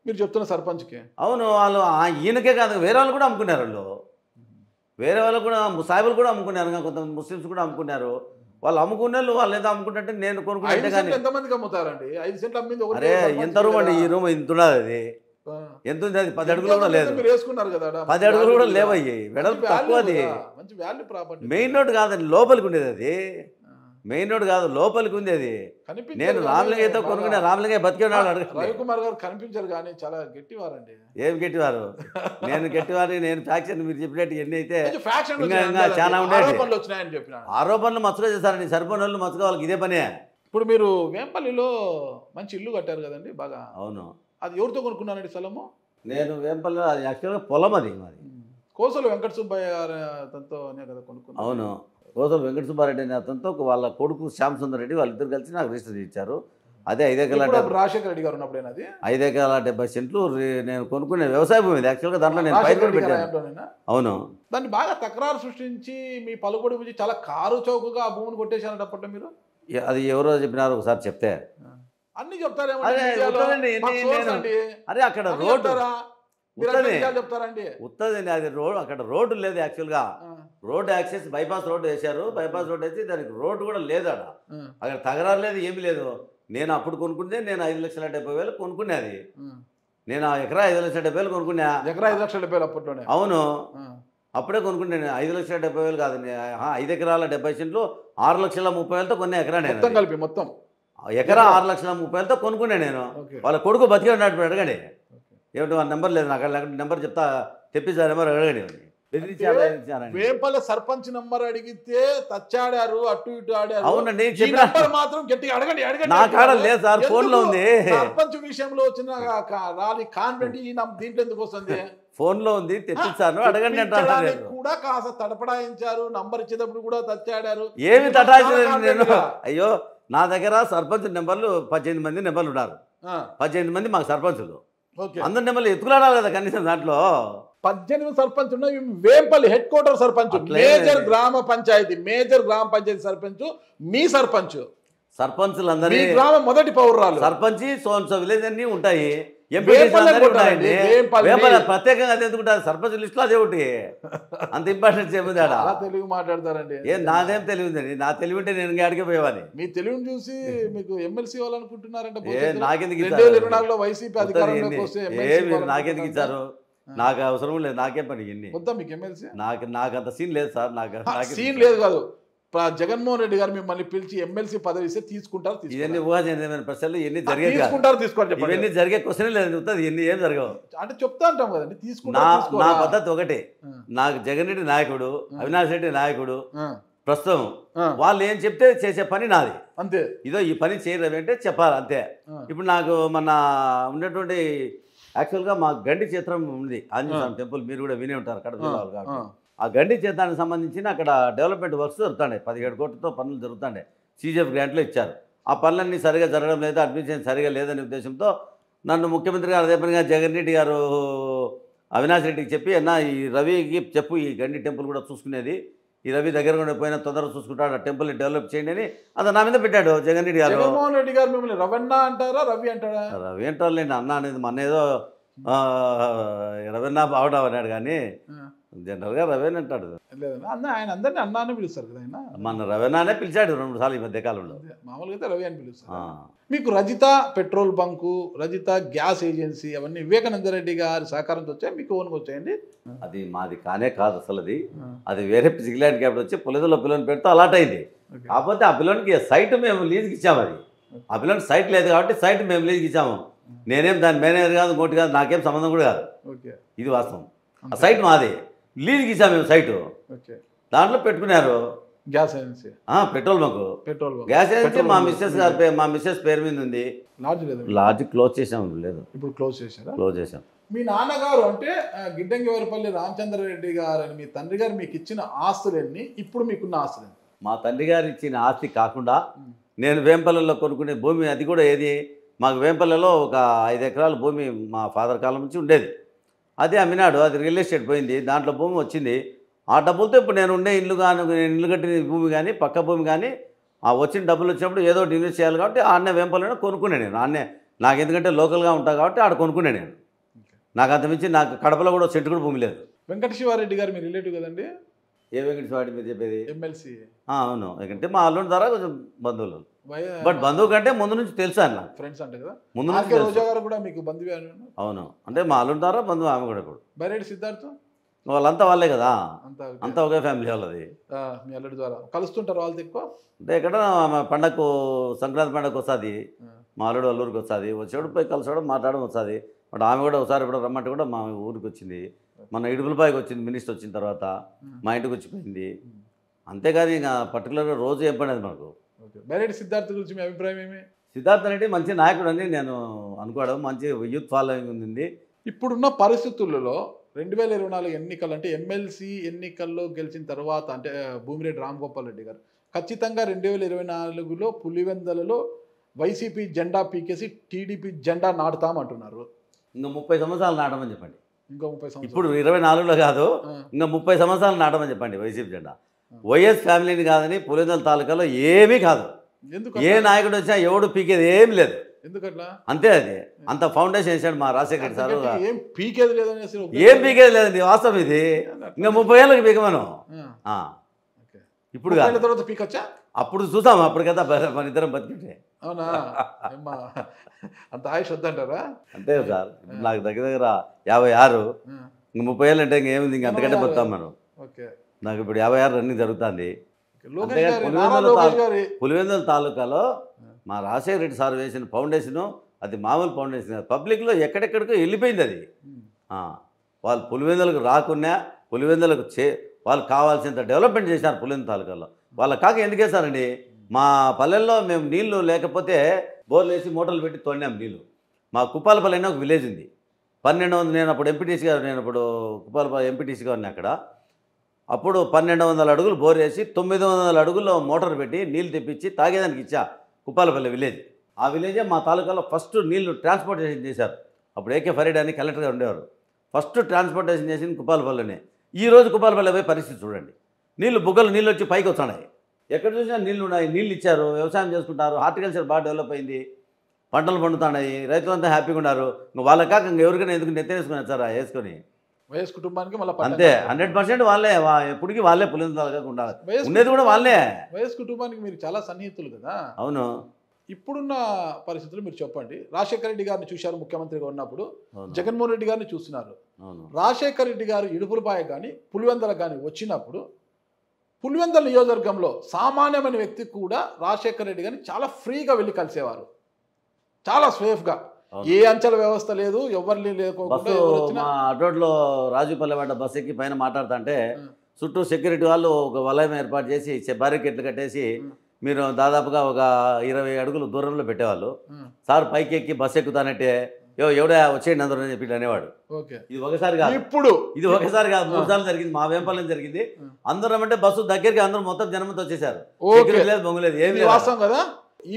మీరు చెప్తున్న సర్పంచ్కి అవును వాళ్ళు ఈయనకే కాదు వేరే వాళ్ళు కూడా అమ్ముకున్నారు వాళ్ళు వేరే వాళ్ళు కూడా సాయిబులు కూడా అమ్ముకున్నారు కొంతమంది ముస్లిమ్స్ కూడా అమ్ముకున్నారు వాళ్ళు అమ్ముకునే వాళ్ళు ఏదో అమ్ముకుంటే నేను కొనుక్కుంటే ఎంతమందికి అమ్ముతారండి ఐదు సెంట్లు అమ్మింది అరే ఎంత రూమ్ అండి ఈ రూమ్ ఇంత ఉన్నది అది ఎంత ఉంది అది పది అడుగులు కూడా లేదు పది అడుగులు కూడా లేవయ్యి వెడల్పు తక్కువ అది మెయిన్ రోడ్ కాదండి లోపలికి ఉండేది అది మెయిన్ రోడ్ కాదు లోపలికి ఉంది అది నేను రామలింగయ్యతో కొనుక్కునే రామలింగయ్య బతికేనాడు రవికుమార్ గారు కనిపించారు కానీ చాలా అండి ఏం గట్టివారు నేను గట్టివారు నేను ఫ్యాక్షన్ మీరు చెప్పినట్టు ఎన్ని అయితే చాలా ఉండేది ఆరోపణలు మచ్చగా చేశారండి సరిపోయిన వాళ్ళు వాళ్ళకి ఇదే పనే ఇప్పుడు మీరు వేంపల్లిలో మంచి ఇల్లు కట్టారు కదండి బాగా అవును అది ఎవరితో కొనుక్కున్నానండి స్థలము నేను వేంపల్లి అది యాక్చువల్గా పొలం అది మాది కోసలు వెంకట సుబ్బయ్య గారు అతనితో కదా కొనుక్కున్నాను అవును కోసలు వెంకట సుబ్బారెడ్డి అనే అతనితో వాళ్ళ కొడుకు శ్యామ్ సుందర్ రెడ్డి వాళ్ళిద్దరు కలిసి నాకు రిజిస్టర్ ఇచ్చారు అదే ఐదేకల రాజశేఖర రెడ్డి గారు ఉన్నప్పుడు అది ఐదేకల డెబ్బై సెంట్లు నేను కొనుక్కునే వ్యవసాయ భూమి యాక్చువల్గా దాంట్లో నేను పైరు అవును దాన్ని బాగా తక్రారు సృష్టించి మీ పలుకుడు నుంచి చాలా కారు చౌకగా ఆ భూమిని కొట్టేశారటప్పట్లో మీరు అది ఎవరో చెప్పినారు ఒకసారి చెప్తే అన్ని చెప్తారేమో అరే అక్కడ రోడ్డు చెప్తారండి అది రోడ్ అక్కడ రోడ్డు లేదు యాక్చువల్ గా రోడ్ యాక్సెస్ బైపాస్ రోడ్ వేశారు బైపాస్ రోడ్ వేసి దానికి రోడ్ కూడా లేదు అక్కడ అక్కడ తగరారు లేదు ఏమి లేదు నేను అప్పుడు కొనుక్కుంటే నేను ఐదు లక్షల డెబ్బై వేలు కొనుక్కునేది నేను ఎకరా ఐదు లక్షల డెబ్బై వేలు కొనుక్కున్నా ఎకరా ఐదు లక్షల డెబ్బై వేలు అవును అప్పుడే కొనుక్కుంటే ఐదు లక్షల డెబ్బై వేలు కాదు ఐదు ఎకరాల డెబ్బై సెంట్లు ఆరు లక్షల ముప్పై వేలతో కొన్ని ఎకరా నేను కలిపి మొత్తం ఎకరా ఆరు లక్షల ముప్పై వేలతో కొనుక్కునే నేను వాళ్ళ కొడుకు బతికే ఉన్నాడు అడగండి ఏమిటి వాళ్ళ నెంబర్ లేదు నాకు లేకుంటే నెంబర్ చెప్తా తెప్పించారు నెంబర్ అడగండి వేపల సర్పంచ్ నంబర్ అడిగితే తచ్చాడారు అటు ఇటు ఆడారు అవునండి మాత్రం గట్టిగా అడగండి అడగండి నా కాడ లేదు సార్ ఫోన్ లో ఉంది సర్పంచ్ విషయంలో వచ్చిన రాలి కాన్వెంట్ ఈ దీంట్లో ఎందుకు వస్తుంది ఫోన్ లో ఉంది తెప్పించాను అడగండి కూడా కాస్త తడపడాయించారు నంబర్ ఇచ్చేటప్పుడు కూడా తచ్చాడారు ఏమి తటాయించలేదు నేను అయ్యో నా దగ్గర సర్పంచ్ నెంబర్లు పద్దెనిమిది మంది నెంబర్లు ఉన్నారు పద్దెనిమిది మంది మాకు సర్పంచులు అందరి నెంబర్లు ఎత్తుకురాడాలి కదా కనీసం దాంట్లో పద్దెనిమిది సర్పంచ్ ఉన్నాయి Vempalli head quarter sarpanch major గ్రామ పంచాయతీ మేజర్ గ్రామ పంచాయతీ సర్పంచ్ మీ సర్పంచ్ సర్పంచులందరి గ్రామం మొదటి పౌరాలు సర్పంచ్ సోన్సో విలేజ్ అన్ని ఉంటాయి ప్రత్యేకంగా అది ఎందుకు సర్పంచ్ లిస్టులో అదే ఒకటి అంత ఇంపార్టెంట్ ఏముంది తెలుగు మాట్లాడతారండి ఏం నాదేం తెలివిందండి నా తెలివి ఉంటే నేను అడిగి పోయేవాడి మీ తెలివిని చూసి మీకు ఎమ్మెల్సీ అనుకుంటున్నారంటే నాకెందుకు ఇరవై వైసీపీ నాకెందుకు ఇచ్చారు నాకు అవసరం లేదు నాకేం పని ఇన్ని మొత్తం మీకు ఎమ్మెల్సీ నాకు నాకు అంత సీన్ లేదు సార్ నాకు సీన్ లేదు కాదు జగన్మోహన్ రెడ్డి గారు మిమ్మల్ని పిలిచి ఎమ్మెల్సీ పదవి ఇస్తే తీసుకుంటారు ప్రశ్నలు జరిగే తీసుకుంటారు తీసుకోండి జరిగే క్వశ్చన్ లేదు చెప్తాను ఎన్ని ఏం జరగవు అంటే చెప్తా అంటాం కదండి తీసుకుంటా నా పద్ధతి ఒకటి నాకు జగన్ రెడ్డి నాయకుడు అవినాష్ రెడ్డి నాయకుడు ప్రస్తుతం వాళ్ళు ఏం చెప్తే చేసే పని నాది అంతే ఇదో ఈ పని చేయలేదు అంటే చెప్పాలి అంతే ఇప్పుడు నాకు మన ఉన్నటువంటి యాక్చువల్గా మా గండి చిత్రం ఉంది ఆంజనేయ స్వామి టెంపుల్ మీరు కూడా వినే ఉంటారు కడప కాబట్టి ఆ గండి చేతానికి సంబంధించిన అక్కడ డెవలప్మెంట్ వర్క్స్ జరుగుతుండే పదిహేడు కోట్లతో పనులు జరుగుతుండే సీజీఎఫ్ గ్రాంట్లు ఇచ్చారు ఆ పనులన్నీ సరిగా జరగడం లేదు అడ్మిషన్ సరిగా లేదనే ఉద్దేశంతో నన్ను ముఖ్యమంత్రి గారు అదే పనిగా జగన్ రెడ్డి గారు అవినాష్ రెడ్డికి చెప్పి అన్న ఈ రవికి చెప్పు ఈ గండి టెంపుల్ కూడా చూసుకునేది ఈ రవి దగ్గర కూడా పోయిన తొందర చూసుకుంటాడు ఆ టెంపుల్ డెవలప్ చేయండి అని అది నా మీద పెట్టాడు జగన్ రెడ్డి గారు జగన్మోహన్ రెడ్డి గారు మిమ్మల్ని రవన్న అంటారా రవి అంటారా రవి అంటారు లేండి అన్న అనేది మన ఏదో రవన్న బావడం అన్నాడు కానీ జనరల్గా రవేణ అంటాడు అన్న ఆయన అందరినీ అన్నానే పిలుస్తారు కదా ఆయన మన రవేణానే పిలిచాడు రెండు సార్లు ఈ మధ్యకాలంలో మామూలుగా అయితే రవి అని పిలుస్తారు మీకు Rajitha petrol bunk Rajitha gas agency అవన్నీ వివేకానంద రెడ్డి గారి సహకారంతో వచ్చాయి మీకు ఓన్కి వచ్చాయండి అది మాది కానే కాదు అసలు అది అది వేరే ఫిజికల్ క్యాపిటల్ వచ్చి పులిదల పిల్లని పెడితే అలాట్ అయింది కాకపోతే ఆ పిల్లనికి సైట్ మేము లీజుకి ఇచ్చాము అది ఆ పిల్లని సైట్ లేదు కాబట్టి సైట్ మేము లీజుకి ఇచ్చాము నేనేం దాని మేనేజర్ కాదు ఇంకోటి కాదు నాకేం సంబంధం కూడా కాదు ఇది వాస్తవం ఆ సైట్ మాదే లీజ్ గీసాం మేము సైటు దాంట్లో పెట్టుకున్నారు గ్యాస్ ఏజెన్సీ పెట్రోల్ మాకు పెట్రోల్ గ్యాస్ ఏజెన్సీ మా మిస్సెస్ గారి మా మిస్సెస్ పేరు మీద ఉంది లాడ్జ్ క్లోజ్ చేసాం లేదు ఇప్పుడు క్లోజ్ చేశారు క్లోజ్ చేసాం మీ నాన్నగారు అంటే రామచంద్ర రామచంద్రరెడ్డి గారు అని మీ తండ్రి గారు మీకు ఇచ్చిన ఆస్తులన్నీ ఇప్పుడు మీకున్న ఆస్తులన్నీ మా తండ్రి గారు ఇచ్చిన ఆస్తి కాకుండా నేను వేంపల్లెల్లో కొనుక్కునే భూమి అది కూడా ఏది మాకు వేంపల్లెలో ఒక ఐదు ఎకరాల భూమి మా ఫాదర్ కాలం నుంచి ఉండేది అదే అమ్మినాడు అది రియల్ ఎస్టేట్ పోయింది దాంట్లో భూమి వచ్చింది ఆ డబ్బులతో ఇప్పుడు నేను ఉండే ఇల్లు కానీ ఇల్లు కట్టిన భూమి కానీ పక్క భూమి కానీ ఆ వచ్చిన డబ్బులు వచ్చినప్పుడు ఏదో ఇన్వెస్ట్ చేయాలి కాబట్టి అన్నే వెంపలైన కొనుక్కునే నేను ఆడనే నాకు ఎందుకంటే లోకల్గా ఉంటా కాబట్టి ఆడ కొనుక్కునే నేను నాకు అంతమించి నాకు కడపలో కూడా చెట్టు కూడా భూమి లేదు వెంకటశివారెడ్డి గారు మీరు రిలేటివ్ కదండి ఏ వెంకటశివారెడ్డి మీరు చెప్పేది ఎమ్మెల్సీ అవును ఎందుకంటే మా అల్లుని ద్వారా కొంచెం బంధువులు బట్ బంధువు కంటే ముందు నుంచి తెలుసా అన్న ఫ్రెండ్స్ అంటే కదా ముందు కూడా మీకు అవును అంటే మా అల్లుడు ద్వారా బంధువు ఆమె కూడా ఇప్పుడు వాళ్ళంతా వాళ్ళే కదా అంతా ఒకే ఫ్యామిలీ వాళ్ళది ద్వారా కలుస్తుంటారు వాళ్ళది ఎక్కువ అంటే ఇక్కడ పండగకు సంక్రాంతి పండగకు వస్తుంది మా అల్లుడు అల్లూరికి వస్తుంది వచ్చేవాడు పోయి కలిసేవాడు మాట్లాడడం వస్తుంది బట్ ఆమె కూడా ఒకసారి ఇప్పుడు రమ్మంటే కూడా మా ఊరికి వచ్చింది మన ఇడుపులపాయకి వచ్చింది మినిస్టర్ వచ్చిన తర్వాత మా ఇంటికి వచ్చిపోయింది అంతేకాదు ఇంకా పర్టికులర్గా రోజు ఏం పడేది మనకు బైరెడ్డి సిద్ధార్థ గురించి మీ అభిప్రాయం ఏమి సిద్ధార్థ అంటే మంచి నాయకుడు అని నేను అనుకోవడం మంచి యూత్ ఫాలోయింగ్ ఉంది ఇప్పుడున్న పరిస్థితులలో రెండు వేల ఇరవై నాలుగు ఎన్నికలు అంటే ఎమ్మెల్సీ ఎన్నికల్లో గెలిచిన తర్వాత అంటే భూమిరెడ్డి రామ్ గోపాల్ రెడ్డి గారు ఖచ్చితంగా రెండు వేల ఇరవై నాలుగులో పులివెందలలో వైసీపీ జెండా పీకేసి టీడీపీ జెండా నాటుతామంటున్నారు ఇంకా ముప్పై సంవత్సరాలు నాటమని చెప్పండి ఇంకా ముప్పై ఇప్పుడు ఇరవై నాలుగులో కాదు ఇంకా ముప్పై సంవత్సరాలు నాటమని చెప్పండి వైసీపీ జెండా వైఎస్ ఫ్యామిలీని కాదని పులివెందుల తాలూకాలో ఏమీ కాదు ఏ నాయకుడు వచ్చినా ఎవడు పీకేది ఏం లేదు అంతే అది అంత ఫౌండేషన్ వేసాడు మా రాజశేఖర్ సార్ ఏం పీకేది ఏం పీకేది లేదండి వాస్తవం ఇది ఇంకా ముప్పై ఏళ్ళకి పీకమను ఇప్పుడు పీకొచ్చా అప్పుడు చూసాం అప్పటికైతే మన ఇద్దరం బతికింటే అంత ఆయుష్ వద్దంటారా అంతే సార్ నాకు దగ్గర దగ్గర యాభై ఆరు ఇంక ముప్పై ఏళ్ళు అంటే ఇంకేముంది ఇంక అంతకంటే బతుకుతాం మనం ఓకే నాకు ఇప్పుడు యాభై ఆరు రన్నింగ్ జరుగుతుంది పులివెందుల తాలూకాలో మా రాజశేఖర రెడ్డి సార్ వేసిన ఫౌండేషను అది మామూలు ఫౌండేషన్ పబ్లిక్లో ఎక్కడెక్కడికో వెళ్ళిపోయింది అది వాళ్ళు పులివెందులకు రాకున్నా పులివెందులకు చే వాళ్ళు కావాల్సినంత డెవలప్మెంట్ చేశారు పులివెందు తాలూకాలో వాళ్ళ కాక ఎందుకు వేశారండి మా పల్లెల్లో మేము నీళ్లు లేకపోతే బోర్లు వేసి మోటార్లు పెట్టి తోడినాం నీళ్లు మా కుప్పాలపల్లి ఒక విలేజ్ ఉంది పన్నెండు వందలు నేను అప్పుడు ఎంపీటీసీ గారు నేను అప్పుడు కుప్పాలపల్లి ఎంపీటీసీ గారిని అక్కడ అప్పుడు పన్నెండు వందల అడుగులు బోరేసి తొమ్మిది వందల అడుగుల్లో మోటార్ పెట్టి నీళ్ళు తెప్పించి తాగేదానికి ఇచ్చా కుప్పాలపల్లి విలేజ్ ఆ విలేజే మా తాలూకాలో ఫస్ట్ నీళ్లు ట్రాన్స్పోర్టేషన్ చేశారు అప్పుడు ఏకే ఫరీడ్ అని కలెక్టర్గా ఉండేవారు ఫస్ట్ ట్రాన్స్పోర్టేషన్ చేసింది కుప్పాలపల్లినే ఈరోజు కుప్పాలపల్లి పోయి పరిస్థితి చూడండి నీళ్ళు బుగ్గలు నీళ్ళు వచ్చి పైకి వస్తున్నాయి ఎక్కడ చూసినా నీళ్ళు ఉన్నాయి నీళ్ళు ఇచ్చారు వ్యవసాయం చేసుకుంటారు హార్టికల్చర్ బాగా డెవలప్ అయింది పంటలు పండుతున్నాయి రైతులంతా హ్యాపీగా ఉన్నారు వాళ్ళ కాక ఇంకెవరికైనా ఎందుకు నెత్తేసుకుని సార్ వేసుకొని వైఎస్ కుటుంబానికి మళ్ళీ అంతే హండ్రెడ్ పర్సెంట్ వాళ్ళే ఎప్పటికీ వాళ్ళే పులిందాలుగా ఉండాలి ఉండేది కూడా వాళ్ళే వైఎస్ కుటుంబానికి మీరు చాలా సన్నిహితులు కదా అవును ఇప్పుడున్న పరిస్థితులు మీరు చెప్పండి రాజశేఖర రెడ్డి గారిని చూశారు ముఖ్యమంత్రిగా ఉన్నప్పుడు జగన్మోహన్ రెడ్డి గారిని చూస్తున్నారు రాజశేఖర రెడ్డి గారు ఇడుపులపాయ కానీ పులివెందల కానీ వచ్చినప్పుడు పులివెందల నియోజకవర్గంలో సామాన్యమైన వ్యక్తి కూడా రాజశేఖర రెడ్డి గారిని చాలా ఫ్రీగా వెళ్ళి కలిసేవారు చాలా సేఫ్గా ఏ అంచల వ్యవస్థ లేదు ఎవరిని మా అటోట్లో రాజుపల్లె వెంట బస్ ఎక్కి పైన మాట్లాడుతుంటే చుట్టూ సెక్యూరిటీ వాళ్ళు ఒక వలయం ఏర్పాటు చేసి బారికెట్లు కట్టేసి మీరు దాదాపుగా ఒక ఇరవై అడుగులు దూరంలో పెట్టేవాళ్ళు సార్ పైకి ఎక్కి బస్ ఎక్కుతానంటే యో ఎవడే వచ్చేయండి అందరూ అని చెప్పి అనేవాడు ఇది ఒకసారి కాదు ఇప్పుడు ఇది ఒకసారి కాదు మూడు సార్లు జరిగింది మా వేంపల్లం జరిగింది అందరం అంటే బస్సు దగ్గరికి అందరూ మొత్తం జనమంతా వచ్చేసారు లేదు బొంగలేదు ఏం లేదు కదా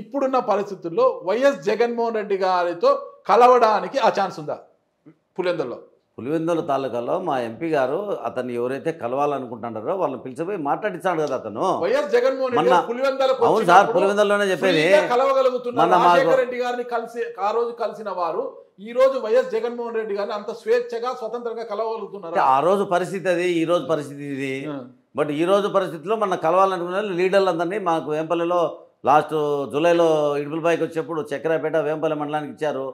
ఇప్పుడున్న పరిస్థితుల్లో వైఎస్ జగన్మోహన్ రెడ్డి గారితో కలవడానికి ఆ ఛాన్స్ ఉందా పులివెందుల్లో పులివెందుల తాలూకాలో మా ఎంపీ గారు అతన్ని ఎవరైతే కలవాలనుకుంటున్నారో వాళ్ళని పిలిచిపోయి మాట్లాడిస్తాడు కదా అతను వైఎస్ జగన్మోహన్ అవును సార్ పులివెందులలోనే చెప్పేది రెడ్డి గారిని కలిసి ఆ రోజు కలిసిన వారు ఈ రోజు వైఎస్ జగన్మోహన్ రెడ్డి గారిని అంత స్వేచ్ఛగా స్వతంత్రంగా కలవగలుగుతున్నారు ఆ రోజు పరిస్థితి అది ఈ రోజు పరిస్థితి ఇది బట్ ఈ రోజు పరిస్థితిలో మన కలవాలనుకునే లీడర్లందరినీ మాకు వేంపల్లిలో లాస్ట్ జూలైలో ఇడుపులపైకి వచ్చేప్పుడు చక్రాపేట వేంపల్లి మండలానికి ఇచ్చారు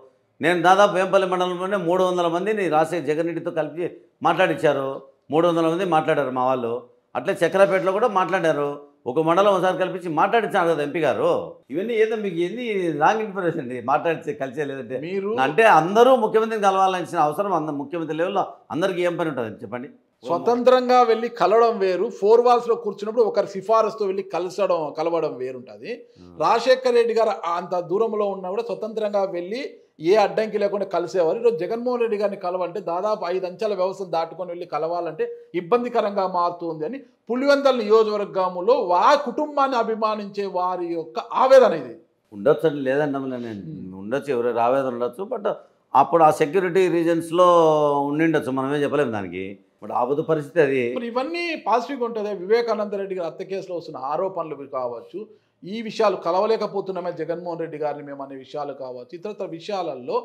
నేను దాదాపు వేంపల్లి మండలంలోనే మూడు వందల మందిని రాజశేఖర్ జగన్ రెడ్డితో కలిపి మాట్లాడిచ్చారు మూడు వందల మంది మాట్లాడారు మా వాళ్ళు అట్లే చక్రాపేటలో కూడా మాట్లాడారు ఒక మండలం ఒకసారి కల్పించి మాట్లాడించాను కదా ఎంపీ గారు ఇవన్నీ ఏదో మీకు ఏంది రాంగ్ ఇన్ఫర్మేషన్ అండి మాట్లాడితే కలిసే లేదంటే మీరు అంటే అందరూ ముఖ్యమంత్రిని కలవాలని అవసరం అంద ముఖ్యమంత్రి లెవెల్లో అందరికీ ఏం పని ఉంటుంది చెప్పండి స్వతంత్రంగా వెళ్ళి కలవడం వేరు ఫోర్ లో కూర్చున్నప్పుడు ఒకరి సిఫారసుతో వెళ్ళి కలసడం కలవడం వేరుంటుంది hmm. రాజశేఖర్ రెడ్డి గారు అంత దూరంలో ఉన్నా కూడా స్వతంత్రంగా వెళ్ళి ఏ అడ్డంకి లేకుండా కలిసేవారు ఈరోజు జగన్మోహన్ రెడ్డి గారిని కలవంటే దాదాపు ఐదు అంచెల వ్యవస్థను దాటుకొని వెళ్ళి కలవాలంటే ఇబ్బందికరంగా మారుతుంది అని పులివెందల నియోజకవర్గంలో వా కుటుంబాన్ని అభిమానించే వారి యొక్క ఆవేదన ఇది ఉండొచ్చు అండి లేదండి hmm. ఉండొచ్చు ఎవరు ఆవేదన ఉండొచ్చు బట్ అప్పుడు ఆ సెక్యూరిటీ రీజన్స్లో ఉండిండొచ్చు మనమే చెప్పలేము దానికి మరి ఆపదు పరిస్థితి అది మరి ఇవన్నీ పాజిటివ్గా ఉంటుంది వివేకానంద రెడ్డి గారి హత్య కేసులో వస్తున్న ఆరోపణలు కావచ్చు ఈ విషయాలు కలవలేకపోతున్నామే జగన్మోహన్ రెడ్డి గారిని మేము అనే విషయాలు కావచ్చు ఇతరత్ర విషయాలలో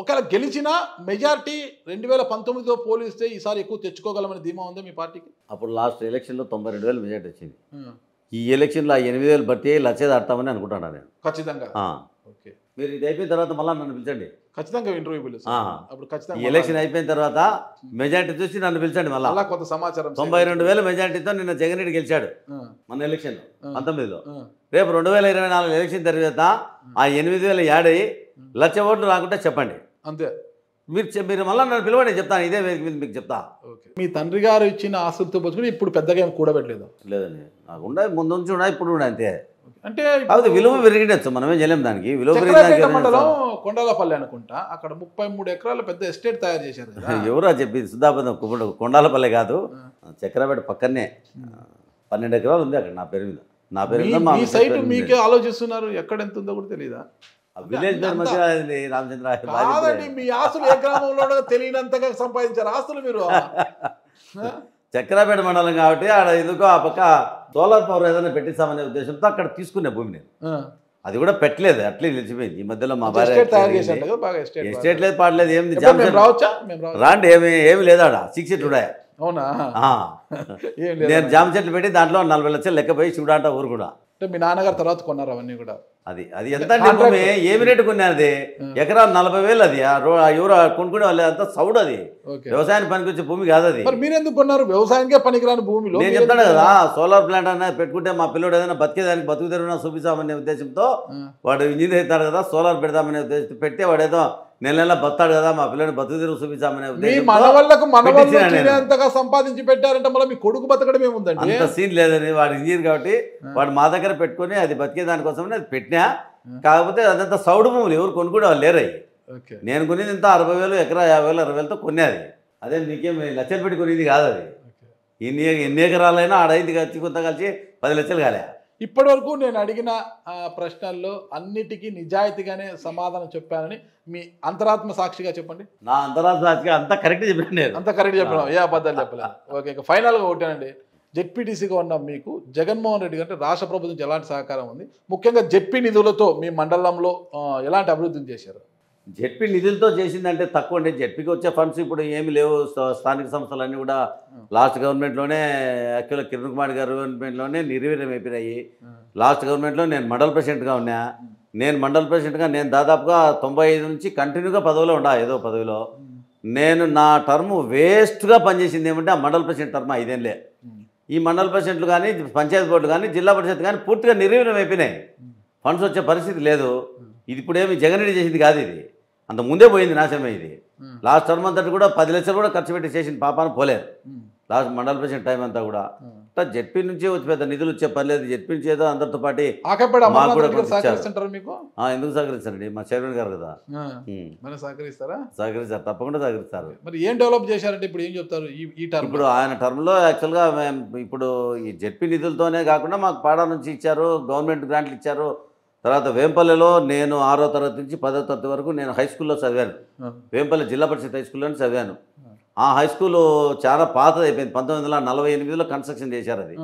ఒకవేళ గెలిచిన మెజార్టీ రెండు వేల పంతొమ్మిదితో పోలిస్తే ఈసారి ఎక్కువ తెచ్చుకోగలమని ధీమా ఉందా మీ పార్టీకి అప్పుడు లాస్ట్ ఎలక్షన్లో తొంభై రెండు వేలు మెజార్టీ వచ్చింది ఈ ఎలక్షన్లో ఎనిమిది వేలు భర్తీ లచ్చేది ఆడతామని అనుకుంటున్నాను నేను ఖచ్చితంగా మీరు ఇది అయిపోయిన తర్వాత మళ్ళీ నన్ను పిలిచండి ఖచ్చితంగా ఇంటర్వ్యూ పిలుస్తాను అప్పుడు ఖచ్చితంగా ఎలక్షన్ అయిపోయిన తర్వాత మెజార్టీ చూసి నన్ను పిలిచండి మళ్ళీ కొంత సమాచారం తొంభై రెండు వేల మెజార్టీతో నిన్న జగన్ రెడ్డి గెలిచాడు మన ఎలక్షన్ పంతొమ్మిదిలో రేపు రెండు వేల ఇరవై నాలుగు ఎలక్షన్ తర్వాత ఆ ఎనిమిది వేల ఏడై లక్ష ఓట్లు రాకుండా చెప్పండి అంతే మీరు మీరు మళ్ళీ నన్ను పిలవండి చెప్తాను ఇదే మీకు చెప్తా మీ తండ్రి గారు ఇచ్చిన ఆసక్తి పోచుకుని ఇప్పుడు పెద్దగా ఏం కూడబెట్టలేదు లేదండి నాకు ఉండే ముందు నుంచి ఉన్నాయి ఇప్పుడు ఉన్నాయి అంతే అంటే అది విలువ పెరిగినచ్చు మనమే చేయలేం దానికి విలువ మండలం కొండాలపల్లి అనుకుంటా అక్కడ ముప్పై మూడు ఎకరాల పెద్ద ఎస్టేట్ తయారు చేశారు ఎవరా చెప్పింది సుధాపదం కొండాలపల్లి కాదు చక్రపేట పక్కనే పన్నెండు ఎకరాలు ఉంది అక్కడ నా పేరు మీద నా పేరు మీద సైట్ మీకే ఆలోచిస్తున్నారు ఎక్కడ ఎంత ఉందో కూడా తెలియదా విలేజ్ రామచంద్ర మీ ఆస్తులు ఏ గ్రామంలో తెలియనంతగా సంపాదించారు ఆస్తులు మీరు చక్రాపేట మండలం కాబట్టి ఆడ ఎందుకో ఆ పక్క సోలార్ పవర్ ఏదైనా పెట్టిస్తామనే ఉద్దేశంతో అక్కడ తీసుకునే భూమి నేను అది కూడా పెట్టలేదు అట్లే నిలిచిపోయింది ఈ మధ్యలో మా భార్య ఎస్టేట్ లేదు పాడలేదు ఏమి రాండి ఏమి ఏమి ఆడ సిక్స్ సీట్ అవునా నేను జామ చెట్లు పెట్టి దాంట్లో నలభై లక్షలు లెక్క పోయి ఊరు కూడా అంటే మీ నాన్నగారు తర్వాత కొన్నారు అవన్నీ కూడా అది అది ఎంత అంటే ఏమి రేటు కొన్నది ఎకరా నలభై వేలు అది ఎవరు కొనుక్కునే వాళ్ళు అంతా సౌడ్ అది వ్యవసాయానికి పనికొచ్చే భూమి కాదు అది మరి మీరెందుకు కొన్నారు వ్యవసాయానికే పనికిరాని భూమిలో నేను చెప్తాను కదా సోలార్ ప్లాంట్ అన్న పెట్టుకుంటే మా పిల్లడు ఏదైనా బతికేదానికి బతుకుతారు చూపిస్తామనే ఉద్దేశంతో వాడు ఇంజనీర్ అవుతాడు కదా సోలార్ పెడదామనే ఉద్దేశం పెట్టే వాడు ఏదో నెల నెల బతాడు కదా మా పిల్లని బతుకు చూపించామని మనవాళ్ళకు సంపాదించి పెట్టారంటే మళ్ళీ కొడుకు బతకడం ఏముందండి అంత సీన్ లేదని వాడు ఇంజనీర్ కాబట్టి వాడు మా దగ్గర పెట్టుకొని అది బతికే దానికోసం అది పెట్టినా కాకపోతే అదంతా సౌడు భూములు ఎవరు కొనుక్కుంటే వాళ్ళు లేరయ్యి నేను కొనేది ఇంత అరవై వేలు ఎకరా యాభై వేలు అరవై వేలతో కొనేది అదే నీకేం లక్షలు పెట్టి కొనేది కాదు అది ఎన్ని ఎన్ని ఎకరాలైనా ఆడైంది కలిసి కొంత కలిసి పది లక్షలు కాలే ఇప్పటివరకు నేను అడిగిన ప్రశ్నల్లో అన్నిటికీ నిజాయితీగానే సమాధానం చెప్పానని మీ అంతరాత్మ సాక్షిగా చెప్పండి నా అంతరాత్మ సాక్షిగా అంతా కరెక్ట్ చెప్పాను నేను అంత కరెక్ట్ చెప్పాను ఏ అబద్ధాలు చెప్పలేదు ఓకే ఇక ఫైనల్గా ఒకటేనండి జెడ్పీటీసీగా ఉన్న మీకు జగన్మోహన్ రెడ్డి గారి రాష్ట్ర ప్రభుత్వం ఎలాంటి సహకారం ఉంది ముఖ్యంగా జెడ్పీ నిధులతో మీ మండలంలో ఎలాంటి అభివృద్ధిని చేశారు జెడ్పీ నిధులతో చేసిందంటే తక్కువ అంటే జెడ్పీకి వచ్చే ఫండ్స్ ఇప్పుడు ఏమి లేవు స్థానిక సంస్థలన్నీ కూడా లాస్ట్ గవర్నమెంట్లోనే యాక్చువల్గా కిరణ్ కుమార్ గవర్నమెంట్లోనే అయిపోయినాయి లాస్ట్ గవర్నమెంట్లో నేను మండల్ ప్రెసిడెంట్గా ఉన్నా నేను మండల్ ప్రెసిడెంట్గా నేను దాదాపుగా తొంభై ఐదు నుంచి కంటిన్యూగా పదవిలో ఉండా ఏదో పదవిలో నేను నా టర్మ్ వేస్ట్గా పనిచేసింది ఏమంటే ఆ మండల్ ప్రెసిడెంట్ టర్మ్ ఐదేళ్ళే ఈ మండల్ ప్రెసిడెంట్లు కానీ పంచాయతీ బోర్డు కానీ జిల్లా పరిషత్ కానీ పూర్తిగా నిర్వీర్యం అయిపోయినాయి ఫండ్స్ వచ్చే పరిస్థితి లేదు ఇది ఏమి జగన్ రెడ్డి చేసింది కాదు ఇది అంత ముందే పోయింది నాశనమే ఇది లాస్ట్ టర్మ్ అంతటి కూడా పది లక్షలు కూడా ఖర్చు పెట్టి చేసిన పాపాన పోలేదు లాస్ట్ మండల ప్రెసిడెంట్ టైం అంతా కూడా అట్లా జెడ్పీ నుంచే వచ్చి పెద్ద నిధులు వచ్చే పని లేదు జడ్పీ నుంచి ఏదో అందరితో పాటు ఎందుకు సహకరించారండి మా చైర్మన్ గారు కదా సహకరిస్తారు తప్పకుండా సహకరిస్తారు మరి ఏం డెవలప్ ఇప్పుడు ఏం చెప్తారు ఈ టర్మ్ లో యాక్చువల్ గా మేము ఇప్పుడు ఈ జడ్పీ నిధులతోనే కాకుండా మాకు పాడా నుంచి ఇచ్చారు గవర్నమెంట్ గ్రాంట్లు ఇచ్చారు తర్వాత వేంపల్లెలో నేను ఆరో తరగతి నుంచి పదో తరగతి వరకు నేను హై స్కూల్లో చదివాను వేంపల్లి జిల్లా పరిషత్ హై స్కూల్లోనే చదివాను ఆ హై స్కూల్ చాలా పాతది అయిపోయింది పంతొమ్మిది వందల నలభై ఎనిమిదిలో కన్స్ట్రక్షన్ చేశారు అది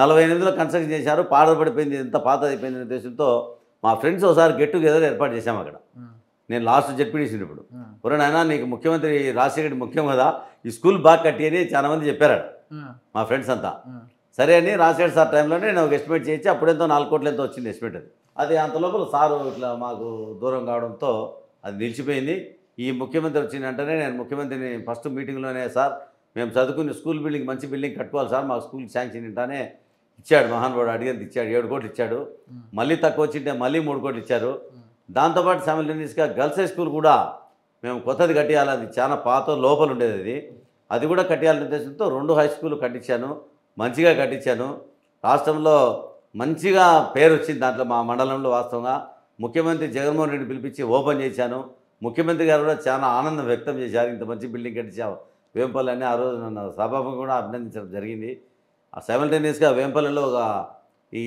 నలభై ఎనిమిదిలో కన్స్ట్రక్షన్ చేశారు పాడబడిపోయింది ఎంత పాతది అయిపోయింది ఉద్దేశంతో మా ఫ్రెండ్స్ ఒకసారి గెట్ టుగెదర్ ఏర్పాటు చేశాము అక్కడ నేను లాస్ట్ జడ్పీడీసీ ఇప్పుడు ఒరే నాయన నీకు ముఖ్యమంత్రి రాజశేఖర్ ముఖ్యం కదా ఈ స్కూల్ బాగా కట్టి అని చాలామంది చెప్పారు మా ఫ్రెండ్స్ అంతా సరే అని రాజశేఖర్ సార్ టైంలోనే నేను ఒక ఎస్టిమేట్ చేయించి అప్పుడెంతో నాలుగు కోట్లు ఎంతో వచ్చింది ఎస్టిమేట్ అది అది అంత లోపల సారు ఇట్లా మాకు దూరం కావడంతో అది నిలిచిపోయింది ఈ ముఖ్యమంత్రి వచ్చిన వెంటనే నేను ముఖ్యమంత్రిని ఫస్ట్ మీటింగ్లోనే సార్ మేము చదువుకుని స్కూల్ బిల్డింగ్ మంచి బిల్డింగ్ కట్టుకోవాలి సార్ మాకు స్కూల్కి శాంక్షన్ ఇంటానే ఇచ్చాడు మహానుభావుడు అడిగేది ఇచ్చాడు ఏడు కోట్లు ఇచ్చాడు మళ్ళీ తక్కువ వచ్చింటే మళ్ళీ మూడు కోట్లు ఇచ్చారు దాంతోపాటు సైమిల్టేనియస్గా గర్ల్స్ హై స్కూల్ కూడా మేము కొత్తది కట్టేయాలని అది చాలా పాత లోపల ఉండేది అది అది కూడా కట్టేయాలనే ఉద్దేశంతో రెండు హై స్కూల్ కట్టించాను మంచిగా కట్టించాను రాష్ట్రంలో మంచిగా పేరు వచ్చింది దాంట్లో మా మండలంలో వాస్తవంగా ముఖ్యమంత్రి జగన్మోహన్ రెడ్డి పిలిపించి ఓపెన్ చేశాను ముఖ్యమంత్రి గారు కూడా చాలా ఆనందం వ్యక్తం చేశారు ఇంత మంచి బిల్డింగ్ కట్టించావు వేంపల్లని ఆ రోజు నన్ను సభాపతి కూడా అభినందించడం జరిగింది ఆ సైమల్టేనియస్గా వేంపల్లిలో ఒక ఈ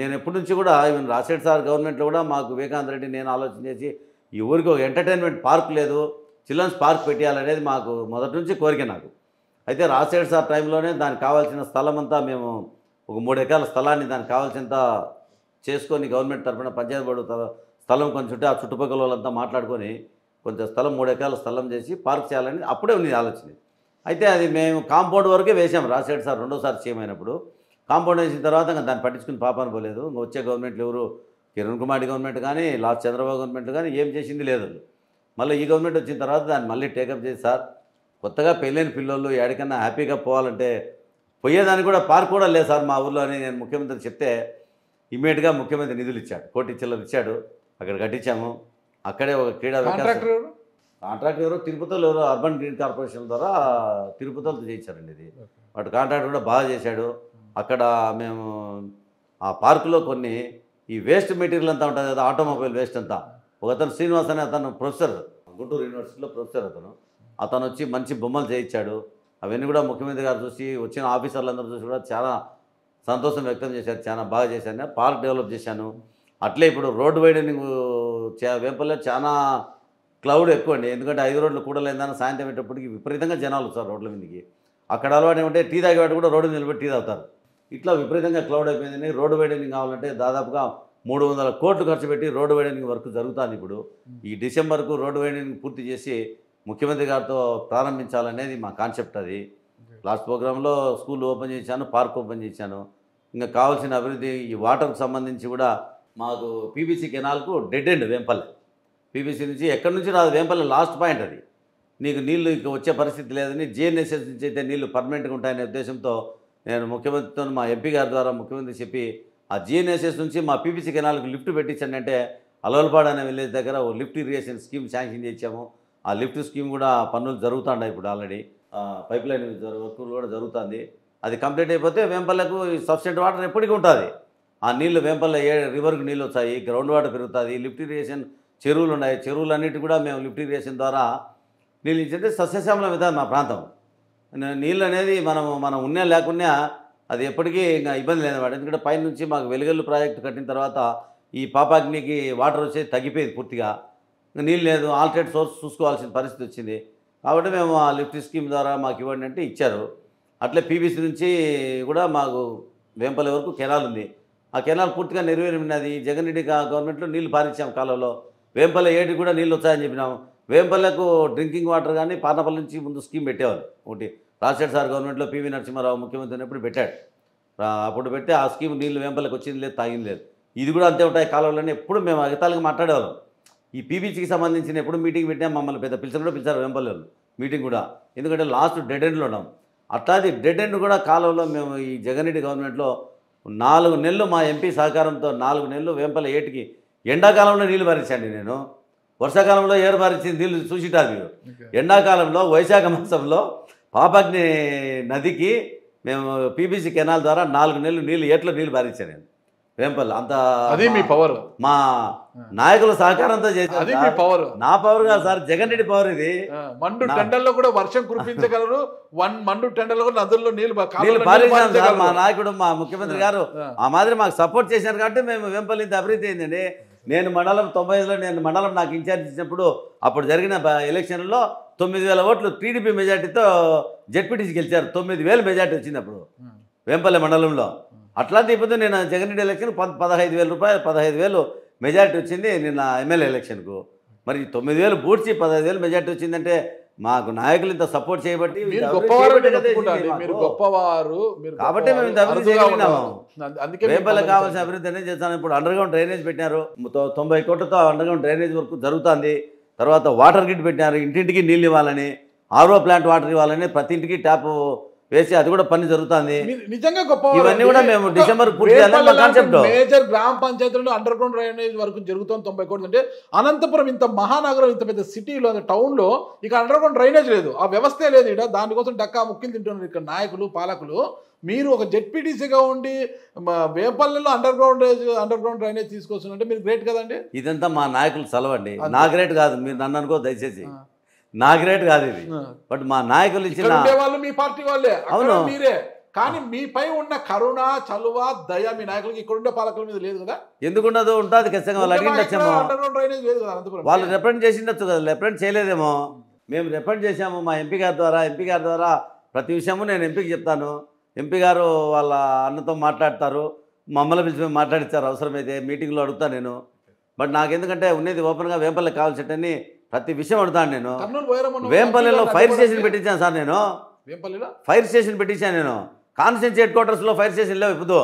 నేను ఎప్పటి నుంచి కూడా ఈవెన్ రాజశేఖర్ సార్ గవర్నమెంట్లో కూడా మాకు వివేకానంద రెడ్డి నేను ఆలోచన చేసి ఈ ఊరికి ఒక ఎంటర్టైన్మెంట్ పార్క్ లేదు చిల్డ్రన్స్ పార్క్ పెట్టేయాలనేది మాకు మొదటి నుంచి కోరిక నాకు అయితే రాజశేఖర్ సార్ టైంలోనే దానికి కావాల్సిన స్థలం అంతా మేము ఒక మూడు ఎకరాల స్థలాన్ని దానికి కావాల్సినంత చేసుకొని గవర్నమెంట్ తరఫున పంచాయతీ బోర్డు స్థలం కొంచెం చుట్టూ ఆ చుట్టుపక్కల వాళ్ళంతా మాట్లాడుకొని కొంచెం స్థలం మూడు ఎకరాల స్థలం చేసి పార్క్ చేయాలని అప్పుడే ఉంది ఆలోచన అయితే అది మేము కాంపౌండ్ వరకే వేసాం రాజశేఖర్ సార్ రెండోసారి సీఎం అయినప్పుడు కాంపౌండ్ వేసిన తర్వాత ఇంకా దాన్ని పట్టించుకుని పాపాను పోలేదు ఇంకా వచ్చే గవర్నమెంట్లు ఎవరు కిరణ్ కుమార్ గవర్నమెంట్ కానీ లాస్ట్ చంద్రబాబు గవర్నమెంట్ కానీ ఏం చేసింది లేదు మళ్ళీ ఈ గవర్నమెంట్ వచ్చిన తర్వాత దాన్ని మళ్ళీ టేకప్ చేసి సార్ కొత్తగా పెళ్ళైన పిల్లలు ఎక్కడికన్నా హ్యాపీగా పోవాలంటే పోయేదానికి కూడా పార్క్ కూడా లేదు సార్ మా ఊర్లో అని నేను ముఖ్యమంత్రి చెప్తే ఇమీడియట్గా ముఖ్యమంత్రి నిధులు ఇచ్చాడు కోటి చిల్లర ఇచ్చాడు అక్కడ కట్టించాము అక్కడే ఒక క్రీడా కాంట్రాక్ట్ ఎవరు తిరుపతిలో ఎవరు అర్బన్ గ్రీన్ కార్పొరేషన్ ద్వారా తిరుపతిలో చేయించారండి ఇది వాటి కాంట్రాక్ట్ కూడా బాగా చేశాడు అక్కడ మేము ఆ పార్కులో కొన్ని ఈ వేస్ట్ మెటీరియల్ అంతా ఉంటుంది కదా ఆటోమొబైల్ వేస్ట్ అంతా ఒక అతను శ్రీనివాస్ అనే అతను ప్రొఫెసర్ గుంటూరు యూనివర్సిటీలో ప్రొఫెసర్ అతను అతను వచ్చి మంచి బొమ్మలు చేయించాడు అవన్నీ కూడా ముఖ్యమంత్రి గారు చూసి వచ్చిన ఆఫీసర్లందరూ చూసి కూడా చాలా సంతోషం వ్యక్తం చేశారు చాలా బాగా చేశాను పార్క్ డెవలప్ చేశాను అట్లే ఇప్పుడు రోడ్డు వైడనింగ్ వేపల్లో చాలా క్లౌడ్ ఎక్కువ అండి ఎందుకంటే ఐదు రోడ్లు కూడలేదని సాయంత్రం అయ్యేటప్పటికి విపరీతంగా జనాలు వస్తారు రోడ్ల మీదకి అక్కడ అలవాటు ఏమంటే టీ తాగేవాడు కూడా రోడ్డు నిలబెట్టి టీ తాగుతారు ఇట్లా విపరీతంగా క్లౌడ్ అయిపోయిందని రోడ్డు వైడనింగ్ కావాలంటే దాదాపుగా మూడు వందల కోట్లు ఖర్చు పెట్టి రోడ్డు వైడనింగ్ వర్క్ జరుగుతుంది ఇప్పుడు ఈ డిసెంబర్కు రోడ్డు వైడనింగ్ పూర్తి చేసి ముఖ్యమంత్రి గారితో ప్రారంభించాలనేది మా కాన్సెప్ట్ అది లాస్ట్ ప్రోగ్రాంలో స్కూల్ ఓపెన్ చేశాను పార్క్ ఓపెన్ చేశాను ఇంకా కావాల్సిన అభివృద్ధి ఈ వాటర్కు సంబంధించి కూడా మాకు పీబీసీ కెనాల్కు డెడ్ ఎండ్ వేంపల్లె పీబీసీ నుంచి ఎక్కడి నుంచి రాదు వేంపల్లె లాస్ట్ పాయింట్ అది నీకు నీళ్లు ఇక వచ్చే పరిస్థితి లేదని జేఎన్ఎస్ఎస్ నుంచి అయితే నీళ్లు పర్మనెంట్గా ఉంటాయనే ఉద్దేశంతో నేను ముఖ్యమంత్రితో మా ఎంపీ గారి ద్వారా ముఖ్యమంత్రి చెప్పి ఆ జిఎన్ఎస్ఎస్ నుంచి మా పీబీసీ కెనాల్కు లిఫ్ట్ పెట్టించండి అంటే అలవల్పాడు అనే విలేజ్ దగ్గర ఓ లిఫ్ట్ ఇరిగేషన్ స్కీమ్ శాంక్షన్ చేసాము ఆ లిఫ్ట్ స్కీమ్ కూడా పనులు జరుగుతున్నాయి ఇప్పుడు ఆల్రెడీ పైప్ లైన్ వస్తువులు కూడా జరుగుతుంది అది కంప్లీట్ అయిపోతే వేంపల్లకు సబ్సిడెంట్ వాటర్ ఎప్పటికీ ఉంటుంది ఆ నీళ్లు వేంపల్ల ఏ రివర్కి నీళ్ళు వచ్చాయి గ్రౌండ్ వాటర్ పెరుగుతుంది లిఫ్ట్ ఇరిగేషన్ చెరువులు ఉన్నాయి చెరువులన్నిటి కూడా మేము లిఫ్ట్ ఇరిగేషన్ ద్వారా నీళ్ళు ఇచ్చింటే సస్యశ్యామల విధానం మా ప్రాంతం నీళ్ళు అనేది మనం మనం ఉన్నా లేకున్నా అది ఎప్పటికీ ఇంకా ఇబ్బంది లేదన్నమాట ఎందుకంటే పైనుంచి మాకు వెలుగల్లు ప్రాజెక్టు కట్టిన తర్వాత ఈ పాపాగ్నికి వాటర్ వచ్చేది తగ్గిపోయింది పూర్తిగా నీళ్ళు లేదు ఆల్టర్నేట్ సోర్స్ చూసుకోవాల్సిన పరిస్థితి వచ్చింది కాబట్టి మేము ఆ లిఫ్ట్ స్కీమ్ ద్వారా మాకు ఇవ్వండి అంటే ఇచ్చారు అట్లే పీబీసీ నుంచి కూడా మాకు వేంపల్లి వరకు కెనాల్ ఉంది ఆ కెనాల్ పూర్తిగా నెరవేరినది జగన్ రెడ్డి గవర్నమెంట్లో నీళ్లు పారించాం కాలంలో వేంపల్లి ఏటికి కూడా నీళ్ళు వచ్చాయని చెప్పినాము వేంపల్లెకు డ్రింకింగ్ వాటర్ కానీ పానపల్లి నుంచి ముందు స్కీమ్ పెట్టేవారు ఒకటి రాజశేఖర్ సార్ గవర్నమెంట్లో పివి నరసింహారావు ముఖ్యమంత్రి ఉన్నప్పుడు పెట్టాడు అప్పుడు పెట్టి ఆ స్కీమ్ నీళ్ళు వేంపల్లెకి వచ్చింది లేదు తాగింది లేదు ఇది కూడా అంతే ఉంటాయి కాలంలోనే ఎప్పుడు మేము అగితాలకు మాట్లాడేవాళ్ళం ఈ పీబీసీకి సంబంధించిన ఎప్పుడు మీటింగ్ పెట్టినా మమ్మల్ని పెద్ద పిలిచిన కూడా పిలిచారు వెంపల్లి మీటింగ్ కూడా ఎందుకంటే లాస్ట్ డెడ్ ఎండ్లో ఉన్నాం అట్లాది డెడ్ ఎండ్ కూడా కాలంలో మేము ఈ జగన్ రెడ్డి గవర్నమెంట్లో నాలుగు నెలలు మా ఎంపీ సహకారంతో నాలుగు నెలలు వేంపల్లి ఏటికి ఎండాకాలంలో నీళ్లు భరించండి నేను వర్షాకాలంలో ఏరు భరించింది నీళ్ళు మీరు ఎండాకాలంలో వైశాఖ మాసంలో పాపగ్ని నదికి మేము పీబీసీ కెనాల్ ద్వారా నాలుగు నెలలు నీళ్ళు ఏట్లో నీళ్ళు భరించాను నేను వేంపల్లి అంత అదే మీ పవర్ మా నాయకుల సహకారంతో చేశారు పవర్ నా పవర్ కాదు సార్ జగన్ రెడ్డి పవర్ ఇది మండు టెండర్లో కూడా వర్షం కురిపించగలరు వన్ మండు టెండర్లో కూడా నదుల్లో నీళ్లు సార్ మా నాయకుడు మా ముఖ్యమంత్రి గారు ఆ మాదిరి మాకు సపోర్ట్ చేశారు కాబట్టి మేము వేంపల్లి ఇంత అభివృద్ధి అయిందండి నేను మండలం తొంభై ఐదులో నేను మండలం నాకు ఇన్ఛార్జ్ ఇచ్చినప్పుడు అప్పుడు జరిగిన ఎలక్షన్లో తొమ్మిది వేల ఓట్లు టీడీపీ మెజార్టీతో జడ్పీటీసీ గెలిచారు తొమ్మిది వేలు మెజార్టీ వచ్చింది అప్పుడు వేంపల్లి మండలంలో అట్లా తిప్పితే నేను జగన్ రెడ్డి ఎలక్షన్ పదహైదు వేల రూపాయలు పదహైదు వేలు మెజార్టీ వచ్చింది నిన్న ఎమ్మెల్యే ఎలక్షన్కు మరి తొమ్మిది వేలు పూడ్చి పదహైదు వేలు మెజార్టీ వచ్చిందంటే మాకు నాయకులు ఇంత సపోర్ట్ చేయబట్టి కాబట్టి మేము ఇంత అభివృద్ధి అందుకే కావాల్సిన అభివృద్ధి అనేది చేస్తాను ఇప్పుడు అండర్ గ్రౌండ్ డ్రైనేజ్ పెట్టినారు తొంభై కోట్లతో అండర్ గ్రౌండ్ డ్రైనేజ్ వరకు జరుగుతుంది తర్వాత వాటర్ గ్రిడ్ పెట్టినారు ఇంటింటికి నీళ్ళు ఇవ్వాలని ఆర్ఓ ప్లాంట్ వాటర్ ఇవ్వాలని ప్రతి ఇంటికి ట్యాప్ వేసి అది కూడా పని జరుగుతుంది నిజంగా గొప్ప ఇవన్నీ కూడా మేము డిసెంబర్ మేజర్ గ్రామ పంచాయతీలో అండర్ గ్రౌండ్ డ్రైనేజ్ వరకు జరుగుతుంది తొంభై కోట్లు అంటే అనంతపురం ఇంత మహానగరం ఇంత పెద్ద సిటీలో టౌన్ లో ఇక అండర్ గ్రౌండ్ డ్రైనేజ్ లేదు ఆ వ్యవస్థే లేదు ఇక్కడ దానికోసం డక్కా ముక్కిలు తింటున్నారు ఇక్కడ నాయకులు పాలకులు మీరు ఒక జెడ్పీటీసీగా ఉండి వేపల్లెలో underground underground drainage తీసుకొస్తున్నట్టే మీరు గ్రేట్ కదండి ఇదంతా మా నాయకులు చలవండి నా గ్రేట్ కాదు మీరు నన్ను అనుకో దయచేసి నా గ్రేట్ కాదు ఇది బట్ మా నాయకులు ఇచ్చిన వాళ్ళు మీ పార్టీ వాళ్ళే అవును మీరే కానీ మీపై ఉన్న కరుణ చలువ దయ మీ నాయకులకి ఉండే పాలకుల మీద లేదు కదా ఉండదు ఉంటుంది ఖచ్చితంగా వాళ్ళు అడిగిండొచ్చేమో వాళ్ళు రిప్రజెంట్ చేసిండొచ్చు కదా రిప్రజెంట్ చేయలేదేమో మేము రిప్రజెంట్ చేసాము మా ఎంపీ గారి ద్వారా ఎంపీ గారి ద్వారా ప్రతి విషయము నేను ఎంపీకి చెప్తాను ఎంపీ గారు వాళ్ళ అన్నతో మాట్లాడతారు మమ్మల్ని పిలిచి మాట్లాడిస్తారు అవసరమైతే మీటింగ్లో అడుగుతాను నేను బట్ నాకు ఎందుకంటే ఉన్నది ఓపెన్గా వేపల్లకి కావాల్సిటని ప్రతి విషయం అడుతాను నేను వేంపల్లిలో ఫైర్ స్టేషన్ పెట్టించాను సార్ నేను ఫైర్ స్టేషన్ పెట్టించాను నేను కాన్స్టెన్స్ హెడ్ క్వార్టర్స్లో ఫైర్ స్టేషన్ లేవు ఇప్పుడు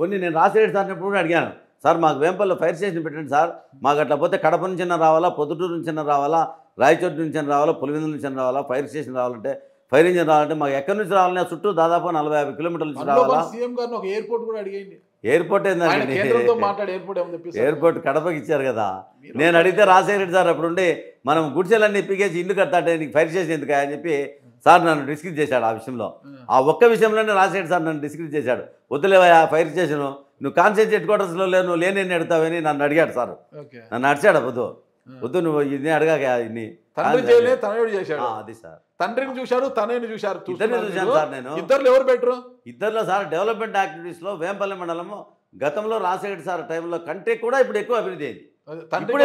కొన్ని నేను రాసిరెడ్డి సార్ ఎప్పుడు అడిగాను సార్ మాకు వేంపల్లిలో ఫైర్ స్టేషన్ పెట్టండి సార్ మాకు అట్లా పోతే కడప నుంచి రావాలా పొద్దుటూరు నుంచి రావాలా రాయచోటి నుంచి రావాలా పులివెందుల నుంచి రావాలా ఫైర్ స్టేషన్ రావాలంటే ఫైర్ ఇంజిన్ రావాలంటే మాకు ఎక్కడి నుంచి రావాలంటే చుట్టూ దాదాపు నలభై యాభై కిలోమీటర్ల నుంచి రావాలా సీఎం ఎయిర్పోర్ట్ కూడా అడిగింది ఎయిర్పోర్ట్ ఏందండి ఎయిర్పోర్ట్ కడపకి ఇచ్చారు కదా నేను అడిగితే రెడ్డి సార్ అప్పుడుండి మనం గుడిసెలన్నీ ఇప్పికేసి ఇల్లు కట్టాలంటే నీకు ఫైర్ చేసి ఎందుకు అని చెప్పి సార్ నన్ను డిస్క్రిప్ చేశాడు ఆ విషయంలో ఆ ఒక్క విషయంలోనే రాజశేఖర సార్ నన్ను డిస్క్రిప్ చేశాడు వద్దులేవా ఫైర్ చేసాను నువ్వు కాన్సెంట్ హెడ్ క్వార్టర్స్లో లేను లేనేని అడుగుతావని నన్ను అడిగాడు సార్ నన్ను అడిచాడు వద్దు వద్దు నువ్వు ఇది అడగాక ఇన్ని చేయలేదు తనయుడు చేశాడు అది సార్ తండ్రిని చూశారు తనని చూశారు ఇద్దరు ఎవరు పెట్టరు ఇద్దరులో సార్ డెవలప్మెంట్ లో వేంపల్లి మండలము గతంలో రాజశేఖర్ సార్ టైంలో కంటే కూడా ఇప్పుడు ఎక్కువ అభివృద్ధి అయింది తండ్రి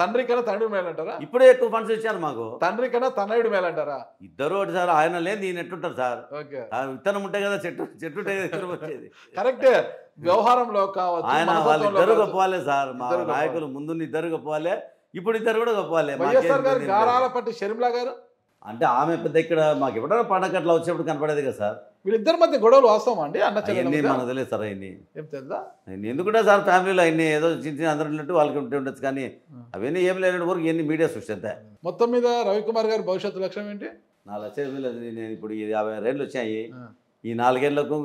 తండ్రి కన్నా తనయుడు మేలంటారా ఇప్పుడే ఎక్కువ ఫండ్స్ ఇచ్చారు మాకు తండ్రి కన్నా తనయుడు మేలంటారా ఇద్దరు ఒకటి సార్ ఆయన లేని నేను ఎట్టుంటారు సార్ విత్తనం ఉంటే కదా చెట్టు చెట్టు కరెక్ట్ వ్యవహారంలో కావాలి ఆయన వాళ్ళు ఇద్దరు గొప్పవాలే సార్ మా నాయకులు ముందు ఇద్దరు గొప్పవాలే ఇప్పుడు ఇద్దరు కూడా గొప్పవాలే వైఎస్ఆర్ గారు గారాల పట్టి గారు అంటే ఆమె పెద్ద ఇక్కడ మాకు ఎప్పుడైనా పండగ అట్లా వచ్చేప్పుడు కనపడేది కదా సార్ వీళ్ళిద్దరి మధ్య గొడవలు వాస్తవం అండి అన్న అవన్నీ మనకు తెలియదు సార్ అయ్యి ఏం తెలుదా ఎందుకంటే సార్ ఫ్యామిలీలో అయినా ఏదో చిన్న చిన్న అందరూ ఉన్నట్టు వాళ్ళకి ఉంటే ఉండొచ్చు కానీ అవన్నీ ఏం లేని వరకు ఎన్ని మీడియా సృష్టి మొత్తం మీద రవికుమార్ గారి భవిష్యత్తు లక్ష్యం ఏంటి నా లక్ష్యం నేను ఇప్పుడు యాభై రేళ్ళు వచ్చాయి ఈ నాలుగేళ్లకు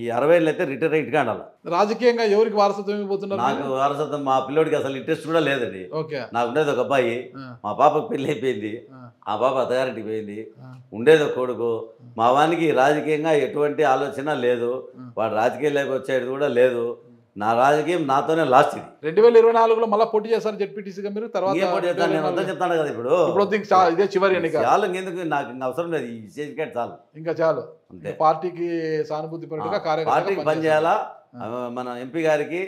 ఈ అరవై ఏళ్ళు అయితే రిటైర్ అయితే కాడాలి రాజకీయంగా ఎవరికి వారసత్వం ఇవ్వబోతున్నారు నాకు వారసత్వం మా పిల్లోడికి అసలు ఇంట్రెస్ట్ కూడా లేదండి నాకు ఉండేది ఒక అబ్బాయి మా పాపకు పెళ్లి అయిపోయింది ఆ పాప అత్తగారింటికి పోయింది ఉండేది ఒక కొడుకు మా వానికి రాజకీయంగా ఎటువంటి ఆలోచన లేదు వాడు రాజకీయాల్లోకి వచ్చేది కూడా లేదు నా రాజకీయం నాతోనే లాస్ట్ ఇది రెండు వేల ఇరవై నాలుగులో మళ్ళీ పోటీ చేస్తారు జెడ్పీటీసీగా మీరు తర్వాత నేను చెప్తాను కదా ఇప్పుడు ఇదే చివరి ఎన్నిక చాలు ఎందుకు నాకు అవసరం లేదు ఈ సర్టిఫికేట్ చాలు ఇంకా చాలు పార్టీకి సానుభూతి పార్టీకి పనిచేయాలా మన ఎంపీ గారికి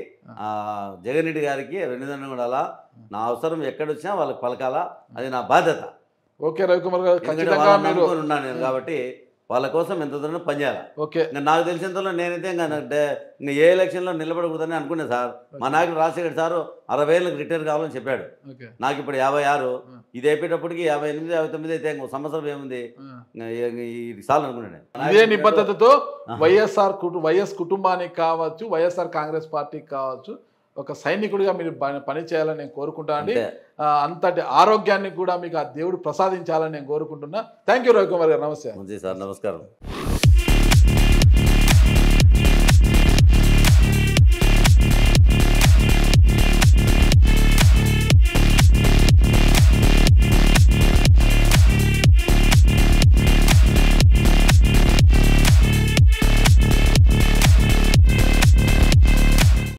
జగన్ రెడ్డి గారికి రెండు కూడా నా అవసరం ఎక్కడొచ్చినా వాళ్ళకి పలకాలా అది నా బాధ్యత ఓకే రవికుమార్ గారు ఉన్నాను నేను కాబట్టి వాళ్ళ కోసం ఎంత దూరం పనిచేయాలి ఓకే నాకు తెలిసినంతలో నేనైతే ఇంకా ఏ ఎలక్షన్లో నిలబడకూడదని అనుకునే సార్ మా నాయకుడు రాజశేఖర్ సారు అరవై ఏళ్ళకి రిటైర్ కావాలని చెప్పాడు నాకు ఇప్పుడు యాభై ఆరు ఇది అయిపోయేటప్పటికి యాభై ఎనిమిది యాభై తొమ్మిది అయితే ఇంకో సంవత్సరం ఏముంది ఇది సార్లు అనుకున్నాడు ఇదే నిబద్ధతతో వైఎస్ఆర్ వైఎస్ కుటుంబానికి కావచ్చు వైఎస్ఆర్ కాంగ్రెస్ పార్టీకి కావచ్చు ఒక సైనికుడిగా మీరు పని చేయాలని నేను కోరుకుంటానండి అంతటి ఆరోగ్యాన్ని కూడా మీకు ఆ దేవుడు ప్రసాదించాలని నేను కోరుకుంటున్నా థ్యాంక్ యూ రవికుమార్ గారు నమస్తే సార్ నమస్కారం